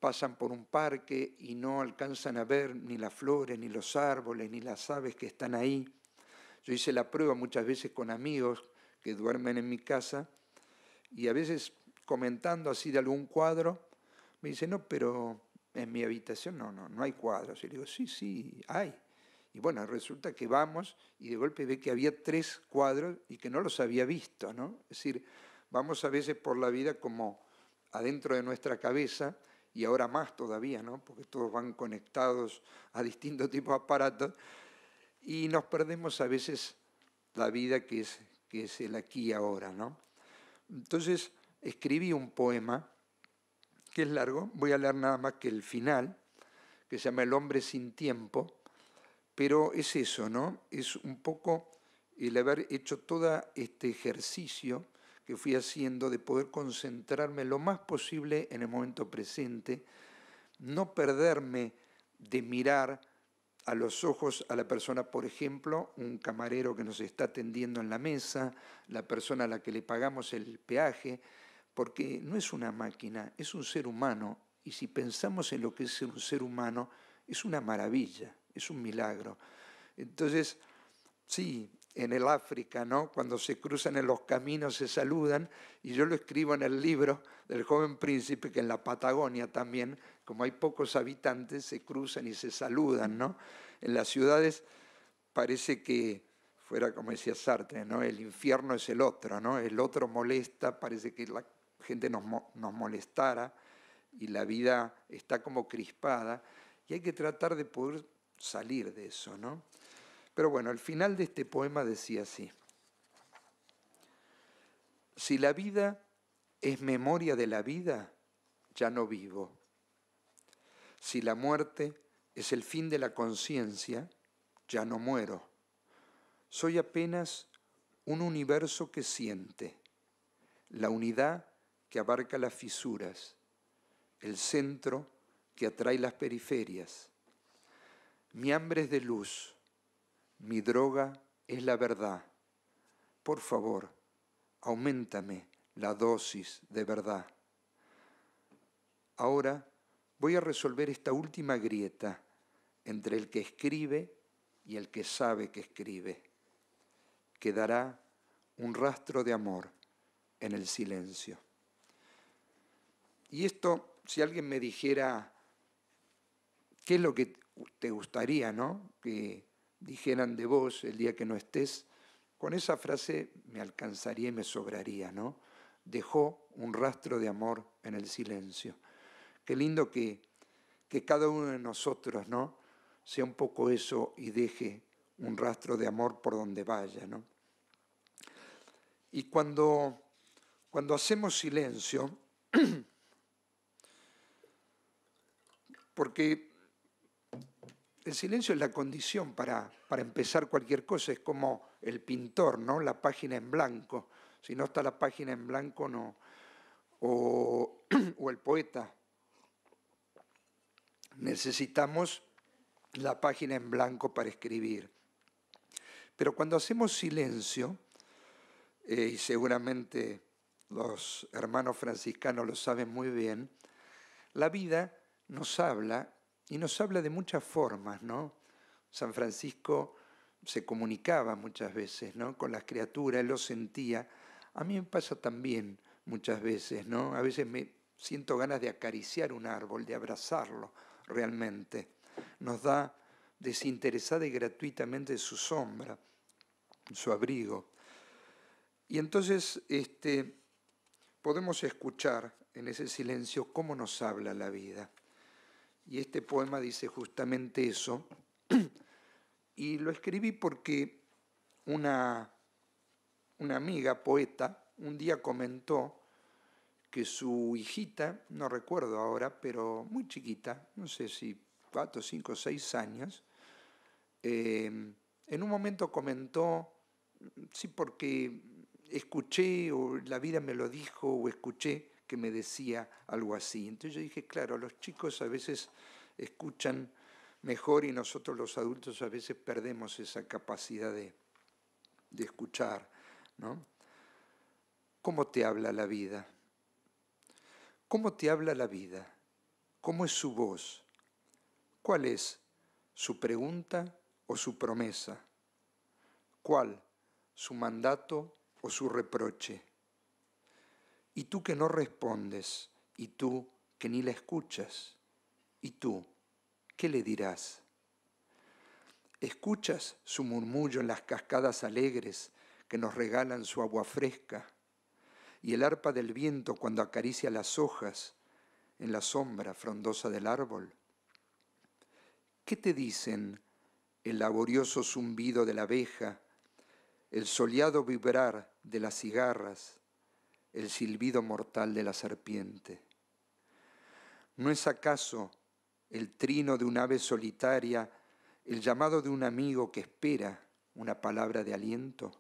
pasan por un parque y no alcanzan a ver ni las flores, ni los árboles, ni las aves que están ahí. Yo hice la prueba muchas veces con amigos que duermen en mi casa y a veces comentando así de algún cuadro, me dice no, pero en mi habitación no, no, no hay cuadros. Y le digo, sí, sí, hay. Y bueno, resulta que vamos y de golpe ve que había tres cuadros y que no los había visto, ¿no? Es decir, vamos a veces por la vida como adentro de nuestra cabeza y ahora más todavía, ¿no? porque todos van conectados a distintos tipos de aparatos, y nos perdemos a veces la vida que es, que es el aquí y ahora. ¿no? Entonces escribí un poema que es largo, voy a leer nada más que el final, que se llama El hombre sin tiempo, pero es eso, ¿no? Es un poco el haber hecho todo este ejercicio que fui haciendo de poder concentrarme lo más posible en el momento presente, no perderme de mirar a los ojos a la persona, por ejemplo, un camarero que nos está atendiendo en la mesa, la persona a la que le pagamos el peaje, porque no es una máquina, es un ser humano. Y si pensamos en lo que es un ser humano, es una maravilla, es un milagro. Entonces, sí, en el África, ¿no? Cuando se cruzan en los caminos, se saludan, y yo lo escribo en el libro del joven príncipe, que en la Patagonia también, como hay pocos habitantes, se cruzan y se saludan, ¿no? En las ciudades parece que fuera como decía Sartre, ¿no? El infierno es el otro, ¿no? El otro molesta, parece que la gente nos, nos molestara y la vida está como crispada y hay que tratar de poder salir de eso, ¿no? Pero bueno, al final de este poema decía así. Si la vida es memoria de la vida, ya no vivo. Si la muerte es el fin de la conciencia, ya no muero. Soy apenas un universo que siente, la unidad que abarca las fisuras, el centro que atrae las periferias. Mi hambre es de luz, mi droga es la verdad. Por favor, aumentame la dosis de verdad. Ahora voy a resolver esta última grieta entre el que escribe y el que sabe que escribe. Quedará un rastro de amor en el silencio. Y esto, si alguien me dijera, ¿qué es lo que te gustaría, no? Que dijeran de vos el día que no estés, con esa frase me alcanzaría y me sobraría, ¿no? Dejó un rastro de amor en el silencio. Qué lindo que, que cada uno de nosotros, ¿no? Sea un poco eso y deje un rastro de amor por donde vaya, ¿no? Y cuando, cuando hacemos silencio, porque el silencio es la condición para, para, empezar cualquier cosa, es como el pintor, ¿no? La página en blanco. Si no está la página en blanco, no. O, el poeta. Necesitamos la página en blanco para escribir. Pero cuando hacemos silencio, eh, y seguramente los hermanos franciscanos lo saben muy bien, la vida nos habla y nos habla de muchas formas, ¿no? San Francisco se comunicaba muchas veces, ¿no? Con las criaturas, lo sentía. A mí me pasa también muchas veces, ¿no? A veces me siento ganas de acariciar un árbol, de abrazarlo realmente. Nos da desinteresada y gratuitamente su sombra, su abrigo. Y entonces este, podemos escuchar en ese silencio cómo nos habla la vida. Y este poema dice justamente eso. Y lo escribí porque una, una amiga poeta un día comentó que su hijita, no recuerdo ahora, pero muy chiquita, no sé si cuatro, cinco, o seis años, em, en un momento comentó, sí, porque escuché o la vida me lo dijo o escuché que me decía algo así. Entonces yo dije, claro, los chicos a veces escuchan mejor y nosotros los adultos a veces perdemos esa capacidad de, de escuchar. ¿no? ¿Cómo te habla la vida? ¿Cómo te habla la vida? ¿Cómo es su voz? ¿Cuál es su pregunta o su promesa? ¿Cuál su mandato o su reproche? y tú que no respondes, y tú que ni la escuchas, y tú, ¿qué le dirás? ¿Escuchas su murmullo en las cascadas alegres que nos regalan su agua fresca? Y el arpa del viento cuando acaricia las hojas en la sombra frondosa del árbol. ¿Qué te dicen el laborioso zumbido de la abeja, el soleado vibrar de las cigarras, el silbido mortal de la serpiente. ¿No es acaso el trino de un ave solitaria el llamado de un amigo que espera una palabra de aliento?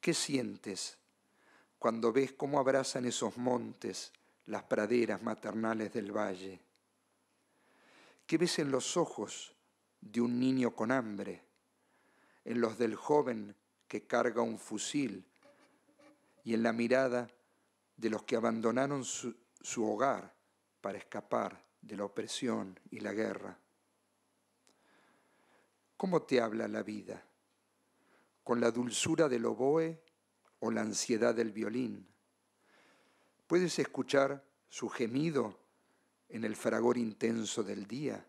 ¿Qué sientes cuando ves cómo abrazan esos montes las praderas maternales del valle? ¿Qué ves en los ojos de un niño con hambre, en los del joven que carga un fusil y en la mirada de los que abandonaron su, hogar para escapar de la opresión y la guerra. ¿Cómo te habla la vida? ¿Con la dulzura del oboe o la ansiedad del violín? ¿Puedes escuchar su gemido en el fragor intenso del día?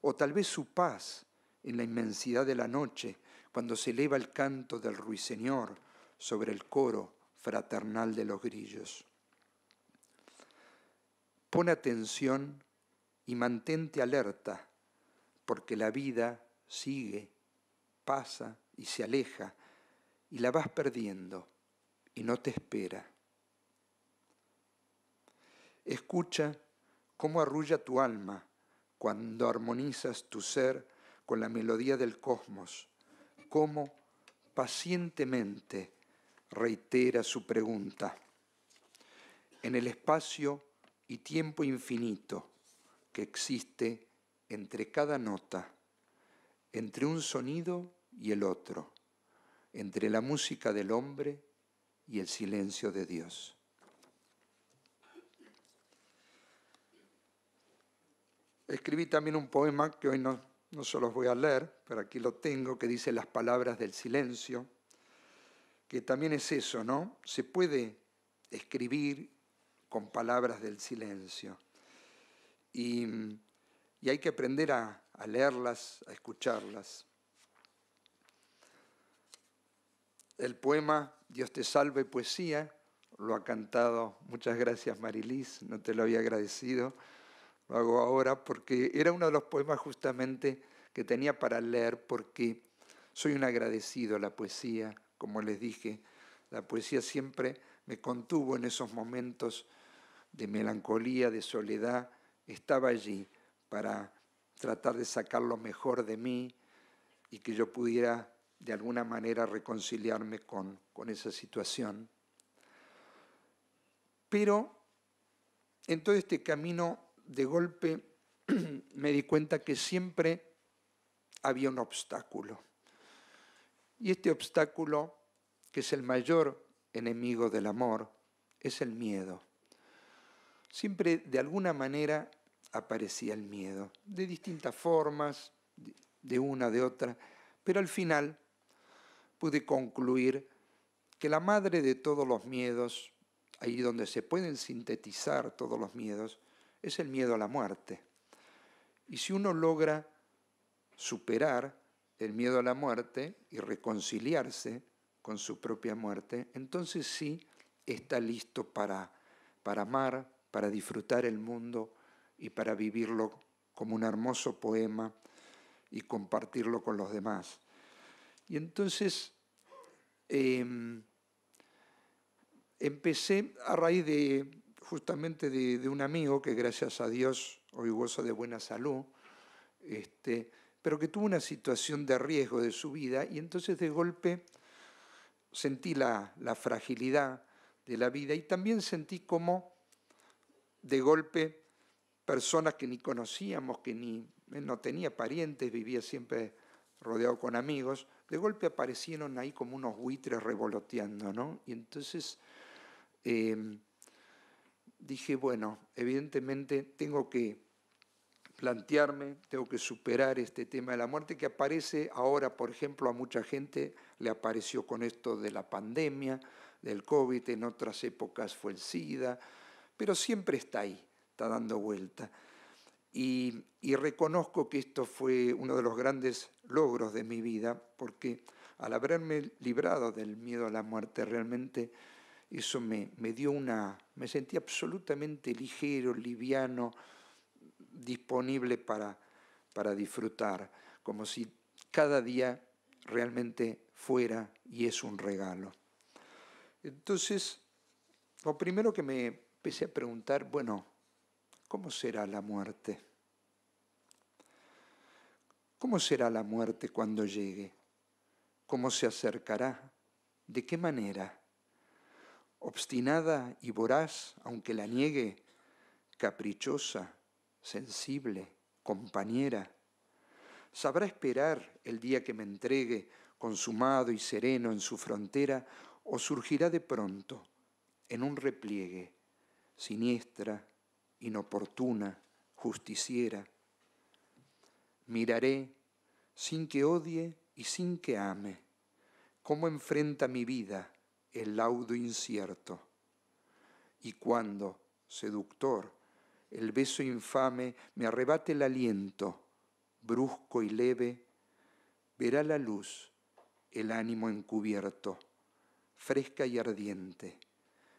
¿O tal vez su paz en la inmensidad de la noche cuando se eleva el canto del ruiseñor sobre el coro fraternal de los grillos. Pon atención y mantente alerta, porque la vida sigue, pasa y se aleja, y la vas perdiendo y no te espera. Escucha cómo arrulla tu alma cuando armonizas tu ser con la melodía del cosmos, cómo pacientemente reitera su pregunta. En el espacio y tiempo infinito que existe entre cada nota, entre un sonido y el otro, entre la música del hombre y el silencio de Dios. Escribí también un poema que hoy no, no se los voy a leer, pero aquí lo tengo, que dice Las palabras del silencio que también es eso, ¿no? Se puede escribir con palabras del silencio. Y, hay que aprender a, a leerlas, a escucharlas. El poema Dios te salve poesía lo ha cantado, muchas gracias Marilis, no te lo había agradecido, lo hago ahora porque era uno de los poemas justamente que tenía para leer porque soy un agradecido a la poesía, como les dije, la poesía siempre me contuvo en esos momentos de melancolía, de soledad. Estaba allí para tratar de sacar lo mejor de mí y que yo pudiera de alguna manera reconciliarme con, con esa situación. Pero en todo este camino, de golpe, me di cuenta que siempre había un obstáculo. Y este obstáculo, que es el mayor enemigo del amor, es el miedo. Siempre de alguna manera aparecía el miedo, de distintas formas, de una, de otra, pero al final pude concluir que la madre de todos los miedos, ahí donde se pueden sintetizar todos los miedos, es el miedo a la muerte. Y si uno logra superar el miedo a la muerte y reconciliarse con su propia muerte, entonces sí está listo para, para amar, para disfrutar el mundo y para vivirlo como un hermoso poema y compartirlo con los demás. Y entonces em, empecé a raíz de justamente de, un amigo que gracias a Dios hoy goza de buena salud, este, pero que tuvo una situación de riesgo de su vida y entonces de golpe sentí la, fragilidad de la vida y también sentí como de golpe personas que ni conocíamos, que ni eh, no tenía parientes, vivía siempre rodeado con amigos, de golpe aparecieron ahí como unos buitres revoloteando, ¿no? Y entonces eh, dije, bueno, evidentemente tengo que plantearme, tengo que superar este tema de la muerte que aparece ahora, por ejemplo, a mucha gente le apareció con esto de la pandemia, del COVID, en otras épocas fue el SIDA, pero siempre está ahí, está dando vuelta. Y, reconozco que esto fue uno de los grandes logros de mi vida, porque al haberme librado del miedo a la muerte, realmente eso me, me dio una, me sentí absolutamente ligero, liviano, disponible para, disfrutar, como si cada día realmente fuera y es un regalo. Entonces, lo primero que me empecé a preguntar, bueno, ¿cómo será la muerte? ¿Cómo será la muerte cuando llegue? ¿Cómo se acercará? ¿De qué manera? ¿Obstinada y voraz, aunque la niegue? ¿Caprichosa? sensible, compañera. Sabrá esperar el día que me entregue, consumado y sereno en su frontera, o surgirá de pronto, en un repliegue, siniestra, inoportuna, justiciera. Miraré, sin que odie y sin que ame, cómo enfrenta mi vida el laudo incierto. Y cuando, seductor, el beso infame me arrebate el aliento, brusco y leve, verá la luz, el ánimo encubierto, fresca y ardiente,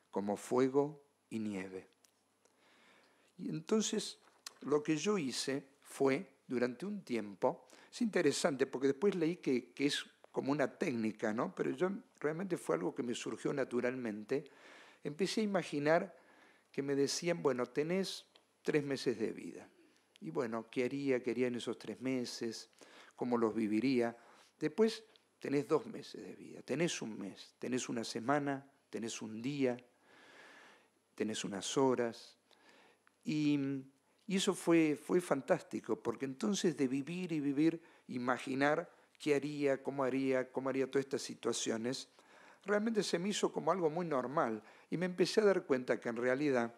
como fuego y nieve. Y entonces lo que yo hice fue, durante un tiempo, es interesante porque después leí que, que es como una técnica, ¿no? Pero yo realmente fue algo que me surgió naturalmente. Empecé a imaginar que me decían, bueno, tenés tres meses de vida. Y bueno, ¿qué haría? ¿Qué haría en esos tres meses? ¿Cómo los viviría? Después tenés dos meses de vida, tenés un mes, tenés una semana, tenés un día, tenés unas horas. Y, y eso fue, fue fantástico, porque entonces de vivir y vivir, imaginar qué haría, cómo haría, cómo haría todas estas situaciones, realmente se me hizo como algo muy normal. Y me empecé a dar cuenta que en realidad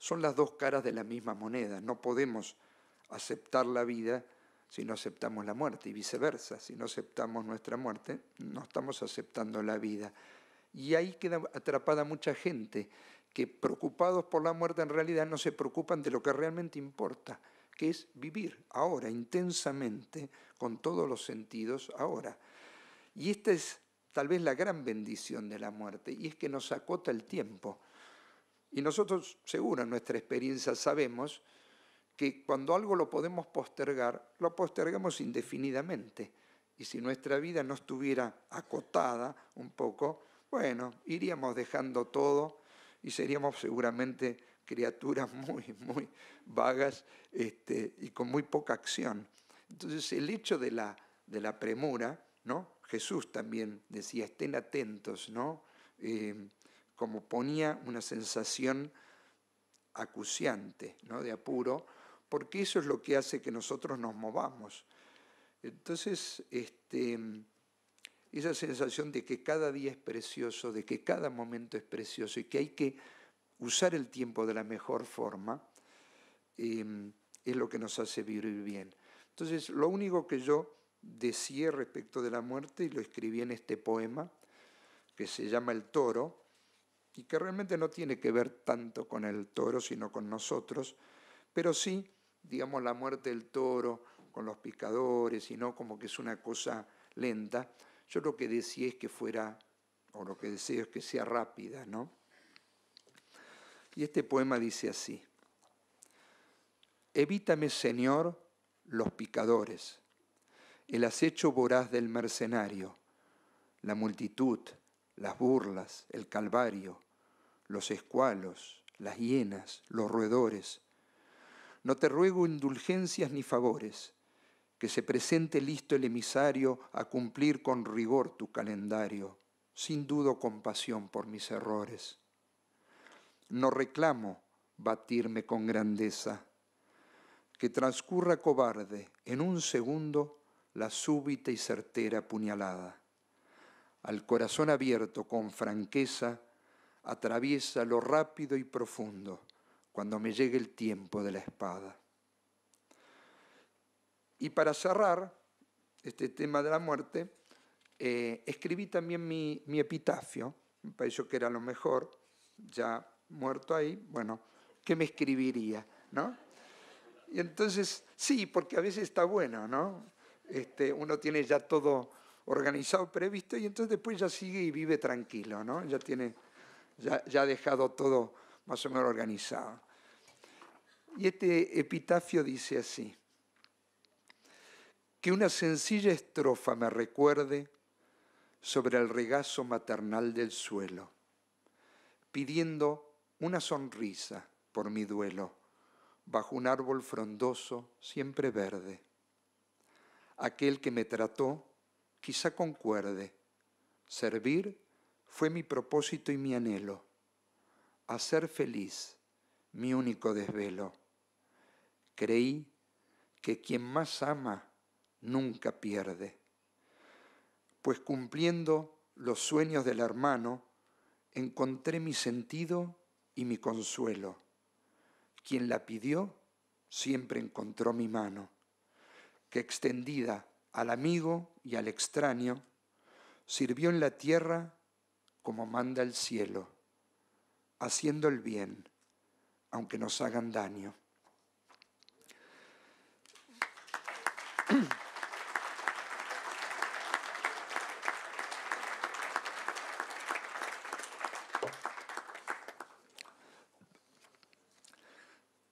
son las dos caras de la misma moneda. No podemos aceptar la vida si no aceptamos la muerte y viceversa. Si no aceptamos nuestra muerte, no estamos aceptando la vida. Y ahí queda atrapada mucha gente que preocupados por la muerte en realidad no se preocupan de lo que realmente importa, que es vivir ahora, intensamente, con todos los sentidos ahora. Y esta es tal vez la gran bendición de la muerte, y es que nos acota el tiempo. Y nosotros, seguro, en nuestra experiencia sabemos que cuando algo lo podemos postergar, lo postergamos indefinidamente. Y si nuestra vida no estuviera acotada un poco, bueno, iríamos dejando todo y seríamos seguramente criaturas muy, muy vagas este, y con muy poca acción. Entonces el hecho de la, de la premura, ¿no? Jesús también decía, estén atentos, ¿no? Eh, como ponía una sensación acuciante, ¿no? de apuro, porque eso es lo que hace que nosotros nos movamos. Entonces, este, esa sensación de que cada día es precioso, de que cada momento es precioso y que hay que usar el tiempo de la mejor forma, em, es lo que nos hace vivir bien. Entonces, lo único que yo decía respecto de la muerte, y lo escribí en este poema, que se llama El Toro, y que realmente no tiene que ver tanto con el toro, sino con nosotros, pero sí, digamos, la muerte del toro con los picadores, y no como que es una cosa lenta. Yo lo que decía es que fuera, o lo que deseo es que sea rápida, ¿no? Y este poema dice así, Evítame, Señor, los picadores, el acecho voraz del mercenario, la multitud, las burlas, el calvario, los escualos, las hienas, los roedores. No te ruego indulgencias ni favores, que se presente listo el emisario a cumplir con rigor tu calendario, sin dudo compasión por mis errores. No reclamo batirme con grandeza, que transcurra cobarde en un segundo la súbita y certera puñalada. Al corazón abierto con franqueza, atraviesa lo rápido y profundo cuando me llegue el tiempo de la espada. Y para cerrar este tema de la muerte, eh, escribí también mi, epitafio, me pareció que era lo mejor, ya muerto ahí, bueno, ¿qué me escribiría? ¿No? Y entonces, sí, porque a veces está bueno, ¿no? Este, uno tiene ya todo organizado, previsto, y entonces después ya sigue y vive tranquilo, ¿no? Ya tiene ya, ha dejado todo más o menos organizado. Y este epitafio dice así, que una sencilla estrofa me recuerde sobre el regazo maternal del suelo, pidiendo una sonrisa por mi duelo, bajo un árbol frondoso siempre verde. Aquel que me trató quizá concuerde, servir fue mi propósito y mi anhelo hacer feliz mi único desvelo. Creí que quien más ama nunca pierde, pues cumpliendo los sueños del hermano, encontré mi sentido y mi consuelo. Quien la pidió siempre encontró mi mano, que extendida al amigo y al extraño, sirvió en la tierra como manda el cielo, haciendo el bien, aunque nos hagan daño.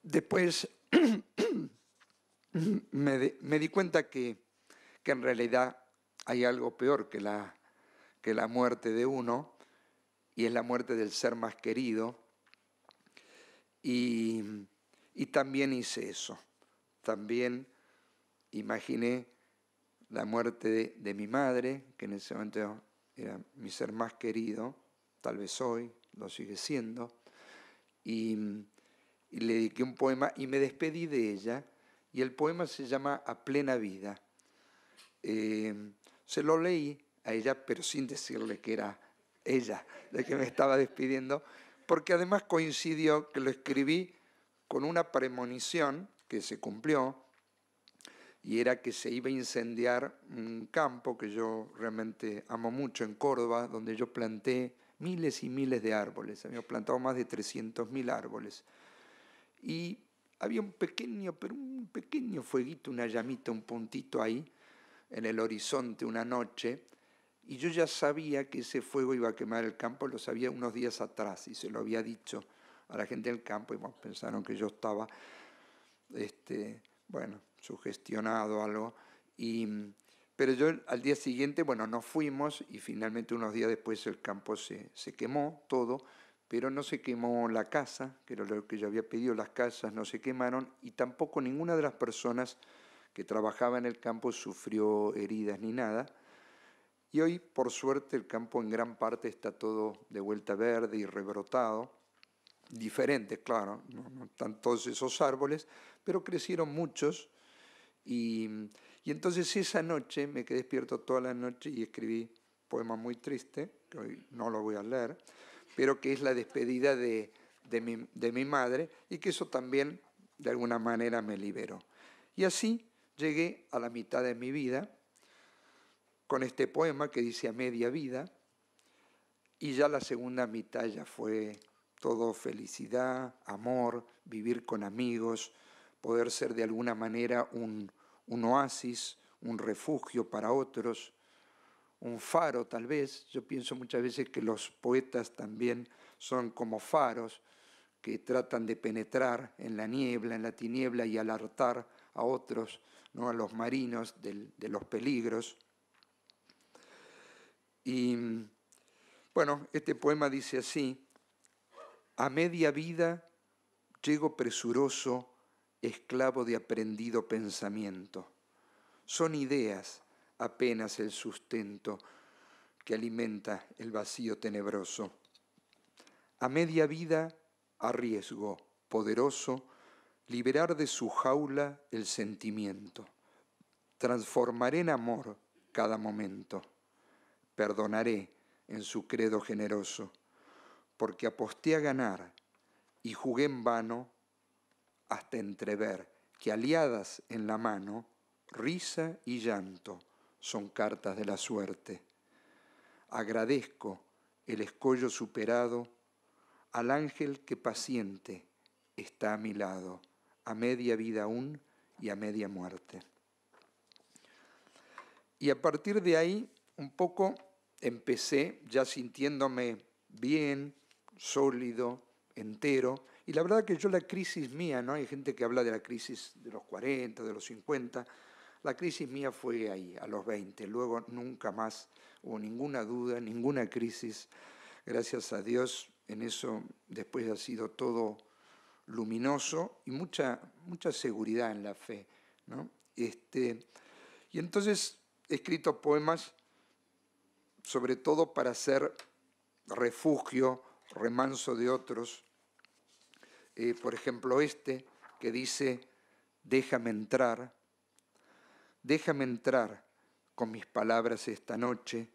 Después me, di cuenta que, en realidad hay algo peor que la muerte de uno, y es la muerte del ser más querido. Y, también hice eso, también imaginé la muerte de, mi madre, que en ese momento era mi ser más querido, tal vez hoy lo sigue siendo, y, le dediqué un poema y me despedí de ella, y el poema se llama A plena vida. Eh, se lo leí a ella, pero sin decirle que era ella, de que me estaba despidiendo, porque además coincidió que lo escribí con una premonición que se cumplió, y era que se iba a incendiar un campo que yo realmente amo mucho en Córdoba, donde yo planté miles y miles de árboles, había plantado más de 300.000 árboles. Y había un pequeño, pero un pequeño fueguito, una llamita, un puntito ahí en el horizonte una noche, y yo ya sabía que ese fuego iba a quemar el campo, lo sabía unos días atrás y se lo había dicho a la gente del campo y pensaron que yo estaba, este, bueno, sugestionado algo. Y, pero yo al día siguiente, bueno, nos fuimos y finalmente unos días después el campo se, se quemó todo, pero no se quemó la casa, que era lo que yo había pedido, las casas no se quemaron y tampoco ninguna de las personas que trabajaba en el campo sufrió heridas ni nada. Y hoy, por suerte, el campo en gran parte está todo de vuelta verde y rebrotado, diferente, claro, no, están todos esos árboles, pero crecieron muchos. Y, entonces esa noche me quedé despierto toda la noche y escribí un poema muy triste, que hoy no lo voy a leer, pero que es la despedida de, mi, de mi madre y que eso también de alguna manera me liberó. Y así llegué a la mitad de mi vida con este poema que dice a media vida, y ya la segunda mitad ya fue todo felicidad, amor, vivir con amigos, poder ser de alguna manera un, oasis, un refugio para otros, un faro tal vez. Yo pienso muchas veces que los poetas también son como faros que tratan de penetrar en la niebla, en la tiniebla y alertar a otros, ¿no? a los marinos de los peligros. Y bueno, este poema dice así, a media vida llego presuroso, esclavo de aprendido pensamiento. Son ideas apenas el sustento que alimenta el vacío tenebroso. A media vida arriesgo, poderoso, liberar de su jaula el sentimiento. Transformaré en amor cada momento perdonaré en su credo generoso, porque aposté a ganar y jugué en vano hasta entrever que aliadas en la mano, risa y llanto son cartas de la suerte. Agradezco el escollo superado al ángel que paciente está a mi lado, a media vida aún y a media muerte. Y a partir de ahí, un poco empecé ya sintiéndome bien, sólido, entero. Y la verdad que yo la crisis mía, ¿no? Hay gente que habla de la crisis de los 40, de los 50. La crisis mía fue ahí, a los 20. Luego nunca más hubo ninguna duda, ninguna crisis. Gracias a Dios, en eso después ha sido todo luminoso y mucha, mucha seguridad en la fe. ¿no? Este, y entonces he escrito poemas sobre todo para ser refugio, remanso de otros. Eh, por ejemplo, este que dice, déjame entrar, déjame entrar con mis palabras esta noche,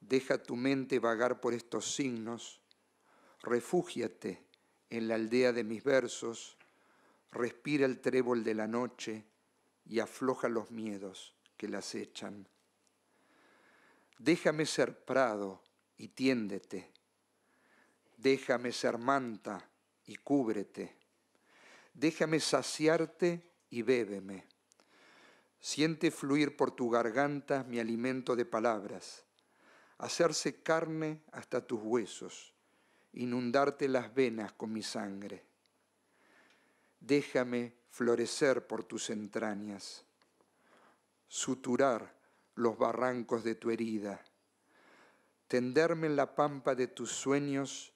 deja tu mente vagar por estos signos, refúgiate en la aldea de mis versos, respira el trébol de la noche y afloja los miedos que las echan Déjame ser prado y tiéndete. Déjame ser manta y cúbrete. Déjame saciarte y bébeme. Siente fluir por tu garganta mi alimento de palabras, hacerse carne hasta tus huesos, inundarte las venas con mi sangre. Déjame florecer por tus entrañas, suturar los barrancos de tu herida, tenderme en la pampa de tus sueños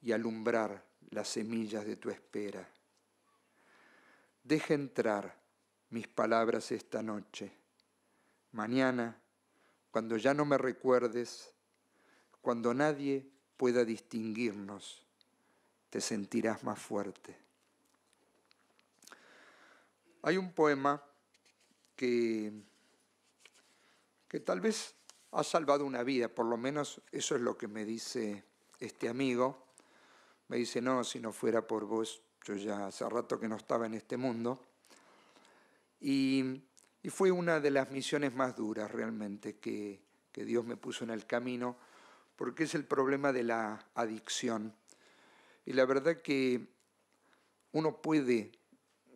y alumbrar las semillas de tu espera. Deja entrar mis palabras esta noche. Mañana, cuando ya no me recuerdes, cuando nadie pueda distinguirnos, te sentirás más fuerte. Hay un poema que que tal vez ha salvado una vida, por lo menos eso es lo que me dice este amigo. Me dice, no, si no fuera por vos, yo ya hace rato que no estaba en este mundo. Y, fue una de las misiones más duras realmente que Dios me puso en el camino, porque es el problema de la adicción. Y la verdad que uno puede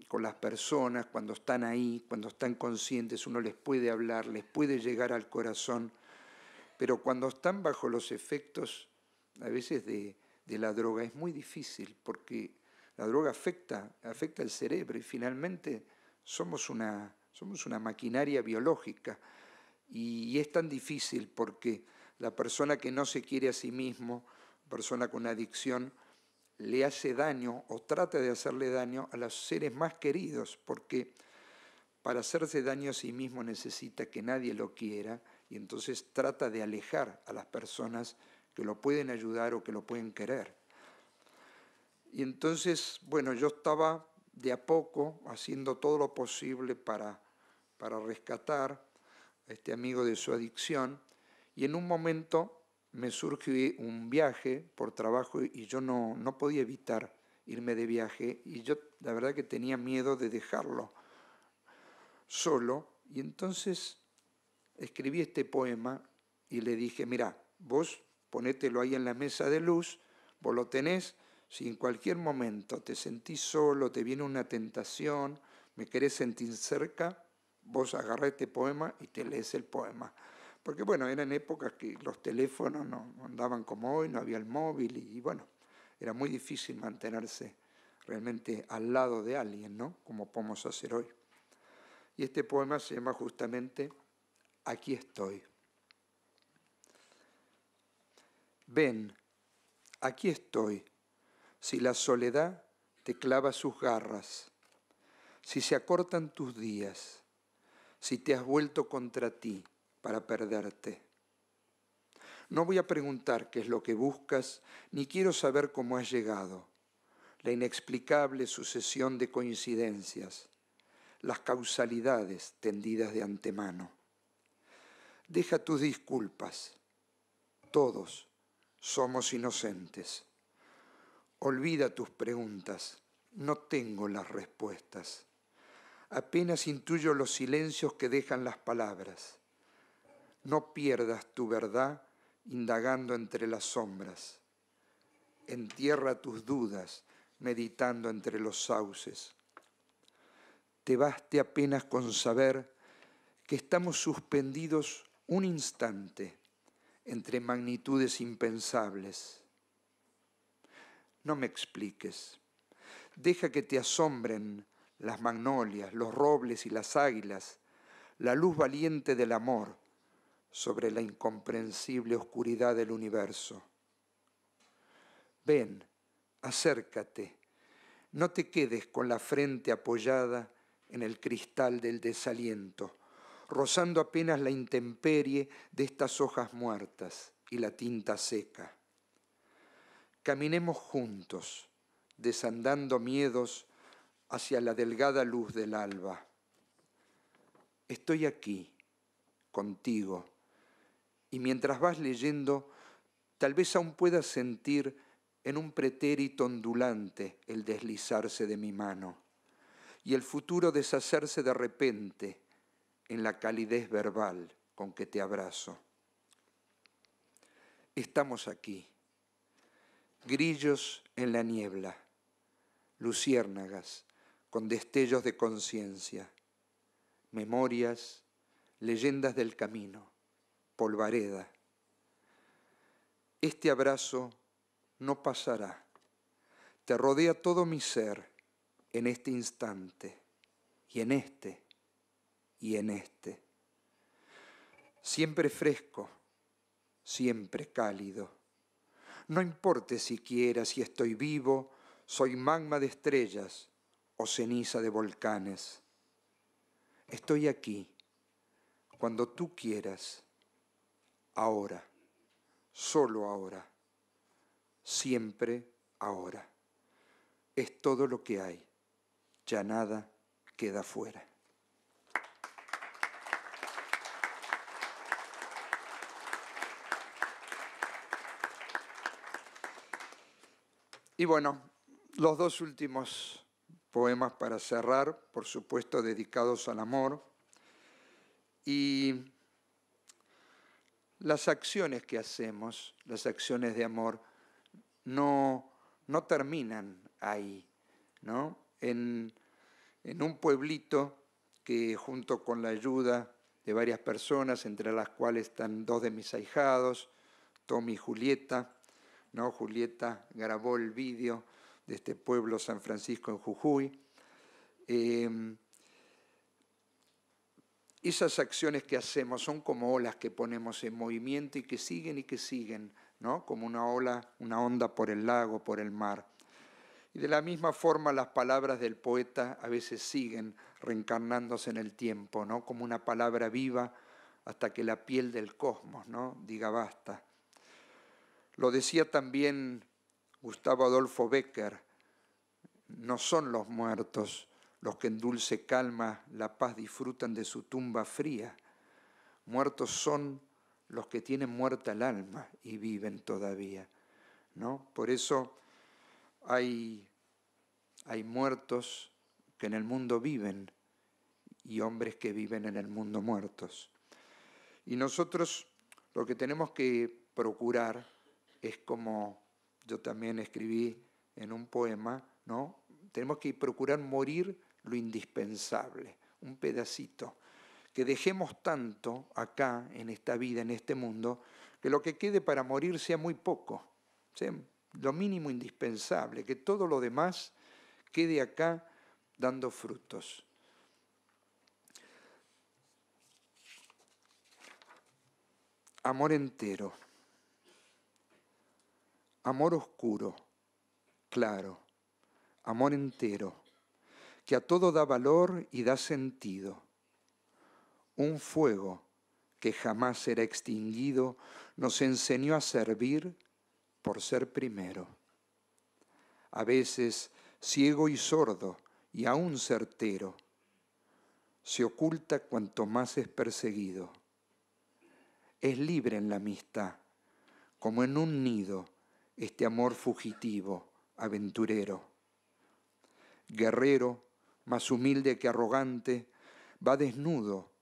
con las personas, cuando están ahí, cuando están conscientes, uno les puede hablar, les puede llegar al corazón, pero cuando están bajo los efectos a veces de, la droga es muy difícil porque la droga afecta, afecta el cerebro y finalmente somos una, somos una maquinaria biológica y, y es tan difícil porque la persona que no se quiere a sí mismo, persona con adicción, le hace daño o trata de hacerle daño a los seres más queridos, porque para hacerse daño a sí mismo necesita que nadie lo quiera y entonces trata de alejar a las personas que lo pueden ayudar o que lo pueden querer. Y entonces, bueno, yo estaba de a poco haciendo todo lo posible para, para rescatar a este amigo de su adicción y en un momento me surgió un viaje por trabajo y yo no, no podía evitar irme de viaje y yo la verdad que tenía miedo de dejarlo solo y entonces escribí este poema y le dije, mira, vos ponételo ahí en la mesa de luz, vos lo tenés, si en cualquier momento te sentís solo, te viene una tentación, me querés sentir cerca, vos agarrá este poema y te lees el poema porque bueno, eran épocas que los teléfonos no andaban como hoy, no había el móvil y, bueno, era muy difícil mantenerse realmente al lado de alguien, ¿no? Como podemos hacer hoy. Y este poema se llama justamente Aquí estoy. Ven, aquí estoy, si la soledad te clava sus garras, si se acortan tus días, si te has vuelto contra ti, para perderte. No voy a preguntar qué es lo que buscas, ni quiero saber cómo has llegado. La inexplicable sucesión de coincidencias, las causalidades tendidas de antemano. Deja tus disculpas. Todos somos inocentes. Olvida tus preguntas. No tengo las respuestas. Apenas intuyo los silencios que dejan las palabras no pierdas tu verdad indagando entre las sombras. Entierra tus dudas meditando entre los sauces. Te baste apenas con saber que estamos suspendidos un instante entre magnitudes impensables. No me expliques. Deja que te asombren las magnolias, los robles y las águilas, la luz valiente del amor, sobre la incomprensible oscuridad del universo. Ven, acércate, no te quedes con la frente apoyada en el cristal del desaliento, rozando apenas la intemperie de estas hojas muertas y la tinta seca. Caminemos juntos, desandando miedos hacia la delgada luz del alba. Estoy aquí, contigo, y mientras vas leyendo, tal vez aún puedas sentir en un pretérito ondulante el deslizarse de mi mano y el futuro deshacerse de repente en la calidez verbal con que te abrazo. Estamos aquí, grillos en la niebla, luciérnagas con destellos de conciencia, memorias, leyendas del camino polvareda. Este abrazo no pasará. Te rodea todo mi ser en este instante y en este y en este. Siempre fresco, siempre cálido. No importe siquiera si estoy vivo, soy magma de estrellas o ceniza de volcanes. Estoy aquí cuando tú quieras ahora, solo ahora, siempre ahora. Es todo lo que hay, ya nada queda fuera. Y bueno, los dos últimos poemas para cerrar, por supuesto dedicados al amor. Y las acciones que hacemos, las acciones de amor, no, no terminan ahí, ¿no? En, un pueblito que junto con la ayuda de varias personas, entre las cuales están dos de mis ahijados, Tommy y Julieta, ¿no? Julieta grabó el vídeo de este pueblo San Francisco en Jujuy. Em, esas acciones que hacemos son como olas que ponemos en movimiento y que siguen y que siguen, ¿no? Como una ola, una onda por el lago, por el mar. Y de la misma forma las palabras del poeta a veces siguen reencarnándose en el tiempo, ¿no? Como una palabra viva hasta que la piel del cosmos, ¿no? Diga basta. Lo decía también Gustavo Adolfo Becker, no son los muertos, los que en dulce calma la paz disfrutan de su tumba fría. Muertos son los que tienen muerta el alma y viven todavía. ¿no? Por eso hay, hay muertos que en el mundo viven y hombres que viven en el mundo muertos. Y nosotros lo que tenemos que procurar es como yo también escribí en un poema, ¿no? Tenemos que procurar morir lo indispensable, un pedacito, que dejemos tanto acá, en esta vida, en este mundo, que lo que quede para morir sea muy poco, sea lo mínimo indispensable, que todo lo demás quede acá dando frutos. Amor entero, amor oscuro, claro, amor entero que a todo da valor y da sentido. Un fuego que jamás será extinguido nos enseñó a servir por ser primero. A veces ciego y sordo y aún certero, se oculta cuanto más es perseguido. Es libre en la amistad, como en un nido, este amor fugitivo, aventurero. Guerrero, más humilde que arrogante, va desnudo,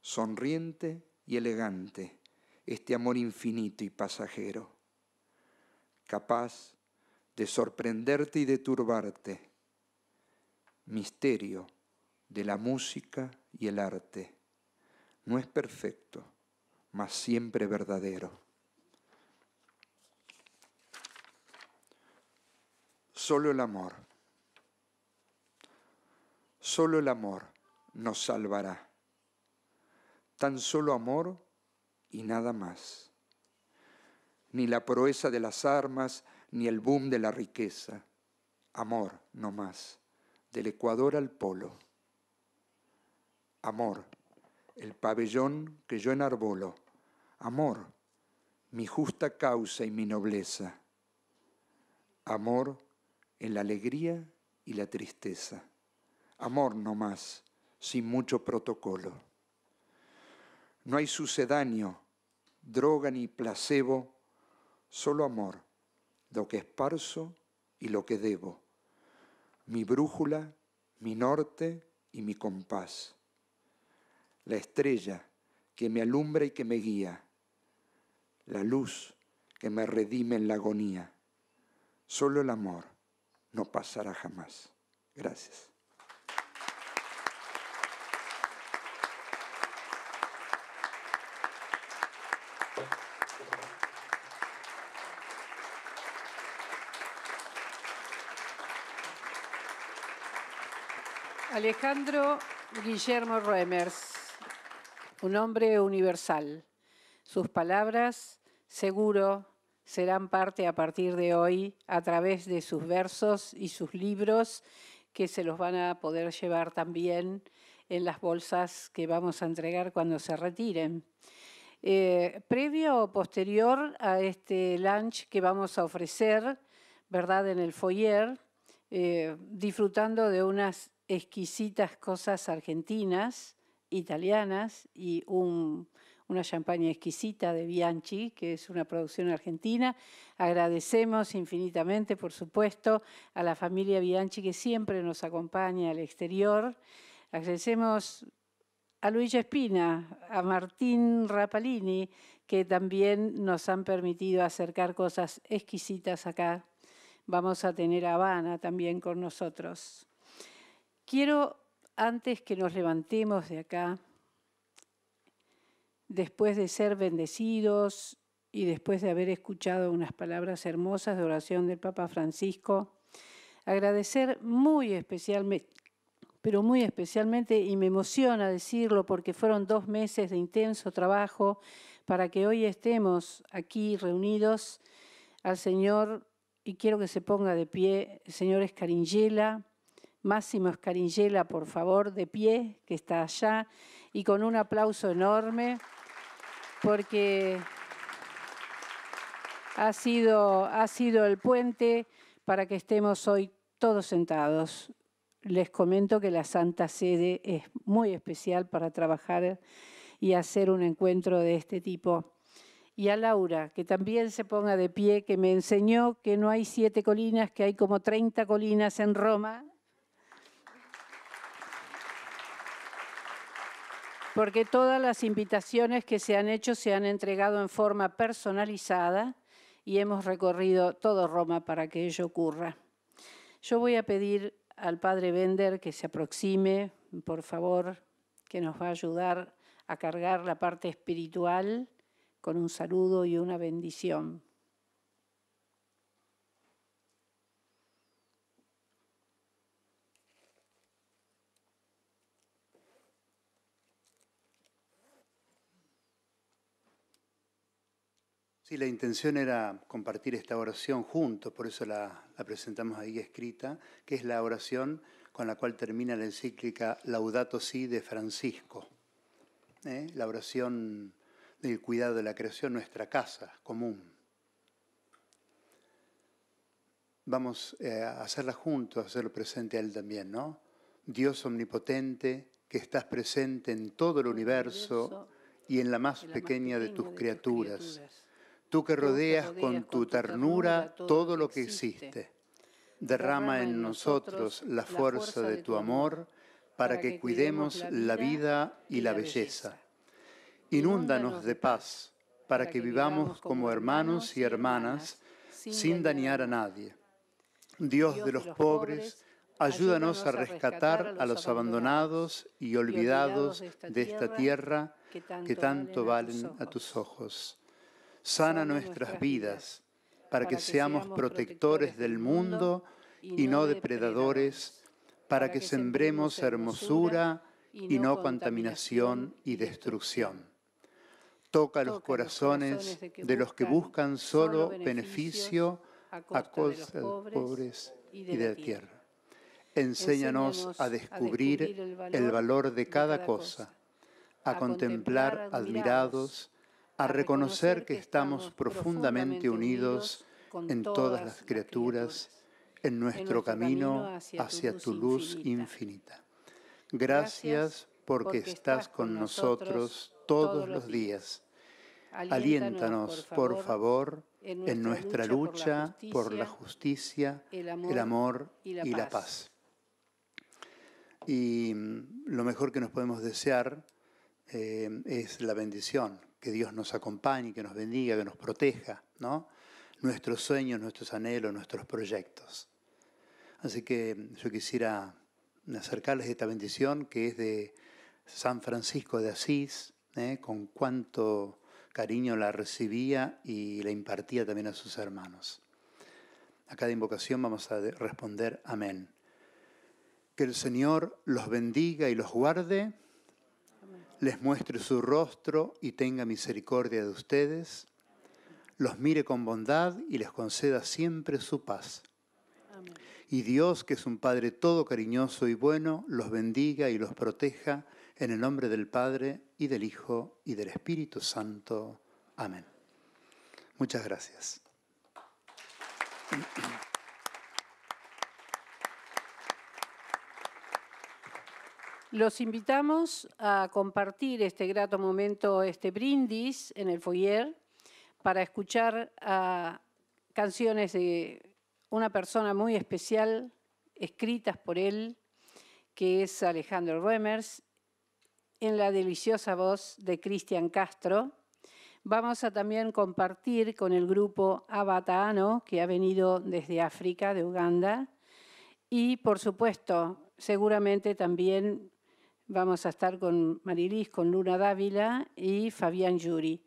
sonriente y elegante, este amor infinito y pasajero, capaz de sorprenderte y de turbarte, misterio de la música y el arte. No es perfecto, mas siempre verdadero. Solo el amor Solo el amor nos salvará. Tan solo amor y nada más. Ni la proeza de las armas, ni el boom de la riqueza. Amor, no más. Del Ecuador al Polo. Amor, el pabellón que yo enarbolo. Amor, mi justa causa y mi nobleza. Amor en la alegría y la tristeza amor no más, sin mucho protocolo. No hay sucedáneo, droga ni placebo, solo amor, lo que esparzo y lo que debo, mi brújula, mi norte y mi compás, la estrella que me alumbra y que me guía, la luz que me redime en la agonía, solo el amor no pasará jamás. Gracias. Alejandro Guillermo Roemers, un hombre universal. Sus palabras, seguro, serán parte a partir de hoy a través de sus versos y sus libros que se los van a poder llevar también en las bolsas que vamos a entregar cuando se retiren. Eh, previo o posterior a este lunch que vamos a ofrecer, ¿verdad? En el foyer, eh, disfrutando de unas exquisitas cosas argentinas, italianas y una champaña exquisita de Bianchi, que es una producción argentina. Agradecemos infinitamente, por supuesto, a la familia Bianchi que siempre nos acompaña al exterior. Agradecemos a Luis Espina, a Martín Rapalini, que también nos han permitido acercar cosas exquisitas acá. Vamos a tener a Habana también con nosotros. Quiero, antes que nos levantemos de acá, después de ser bendecidos y después de haber escuchado unas palabras hermosas de oración del Papa Francisco, agradecer muy especialmente, pero muy especialmente, y me emociona decirlo porque fueron dos meses de intenso trabajo para que hoy estemos aquí reunidos al Señor, y quiero que se ponga de pie, el Señor Escaringela, Máximo Escaringela, por favor, de pie, que está allá, y con un aplauso enorme, porque ha sido, ha sido el puente para que estemos hoy todos sentados. Les comento que la Santa Sede es muy especial para trabajar y hacer un encuentro de este tipo. Y a Laura, que también se ponga de pie, que me enseñó que no hay siete colinas, que hay como 30 colinas en Roma porque todas las invitaciones que se han hecho se han entregado en forma personalizada y hemos recorrido todo Roma para que ello ocurra. Yo voy a pedir al padre Bender que se aproxime, por favor, que nos va a ayudar a cargar la parte espiritual con un saludo y una bendición. Y la intención era compartir esta oración juntos, por eso la, presentamos ahí escrita, que es la oración con la cual termina la encíclica Laudato Si de Francisco. ¿eh? La oración del cuidado de la creación, nuestra casa común. Vamos eh, a hacerla juntos, a hacerlo presente a Él también, ¿no? Dios omnipotente, que estás presente en todo el universo y en la más pequeña de tus criaturas Tú que rodeas con tu ternura todo lo que existe, derrama en nosotros la fuerza de tu amor para que cuidemos la vida y la belleza. Inúndanos de paz para que vivamos como hermanos y hermanas sin dañar a nadie. Dios de los pobres, ayúdanos a rescatar a los abandonados y olvidados de esta tierra que tanto valen a tus ojos. Sana nuestras vidas para que seamos protectores del mundo y no depredadores, para que sembremos hermosura y no contaminación y destrucción. Toca los corazones de los que buscan solo beneficio a costa de los pobres y de la tierra. Enséñanos a descubrir el valor de cada cosa, a contemplar admirados a reconocer que estamos profundamente unidos en todas las criaturas en nuestro camino hacia tu luz infinita. Gracias porque estás con nosotros todos los días. Aliéntanos, por favor, en nuestra lucha por la justicia, el amor y la paz. Y mm, lo mejor que nos podemos desear eh, es la bendición que Dios nos acompañe, que nos bendiga, que nos proteja, ¿no? Nuestros sueños, nuestros anhelos, nuestros proyectos. Así que yo quisiera acercarles esta bendición que es de San Francisco de Asís, ¿eh? con cuánto cariño la recibía y la impartía también a sus hermanos. A cada invocación vamos a responder amén. Que el Señor los bendiga y los guarde les muestre su rostro y tenga misericordia de ustedes, los mire con bondad y les conceda siempre su paz. Y Dios, que es un Padre todo cariñoso y bueno, los bendiga y los proteja en el nombre del Padre y del Hijo y del Espíritu Santo. Amén. Muchas gracias. Los invitamos a compartir este grato momento, este brindis en el foyer, para escuchar ah, canciones de una persona muy especial, escritas por él, que es Alejandro Remers, en la deliciosa voz de Cristian Castro. Vamos a también compartir con el grupo Abataano, que ha venido desde África, de Uganda, y por supuesto, seguramente también Vamos a estar con Marilis, con Luna Dávila y Fabián Yuri.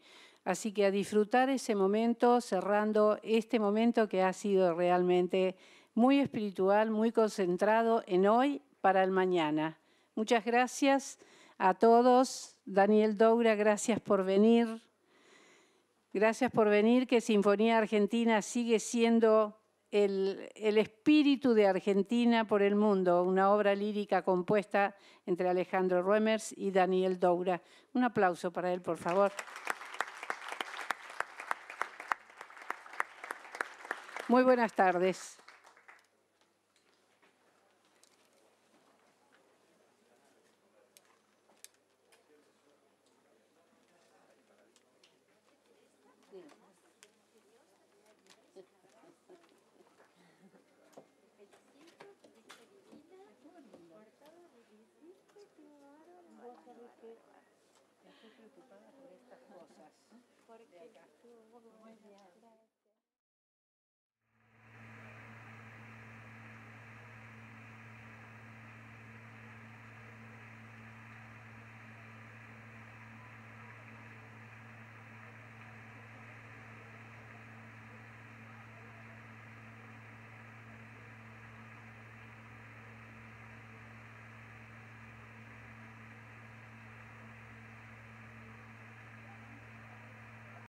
Así que a disfrutar ese momento, cerrando este momento que ha sido realmente muy espiritual, muy concentrado en hoy para el mañana. Muchas gracias a todos. Daniel Doura, gracias por venir. Gracias por venir, que Sinfonía Argentina sigue siendo el, espíritu de Argentina por el mundo, una obra lírica compuesta entre Alejandro Ruemers y Daniel Doura. Un aplauso para él, por favor. Muy buenas tardes.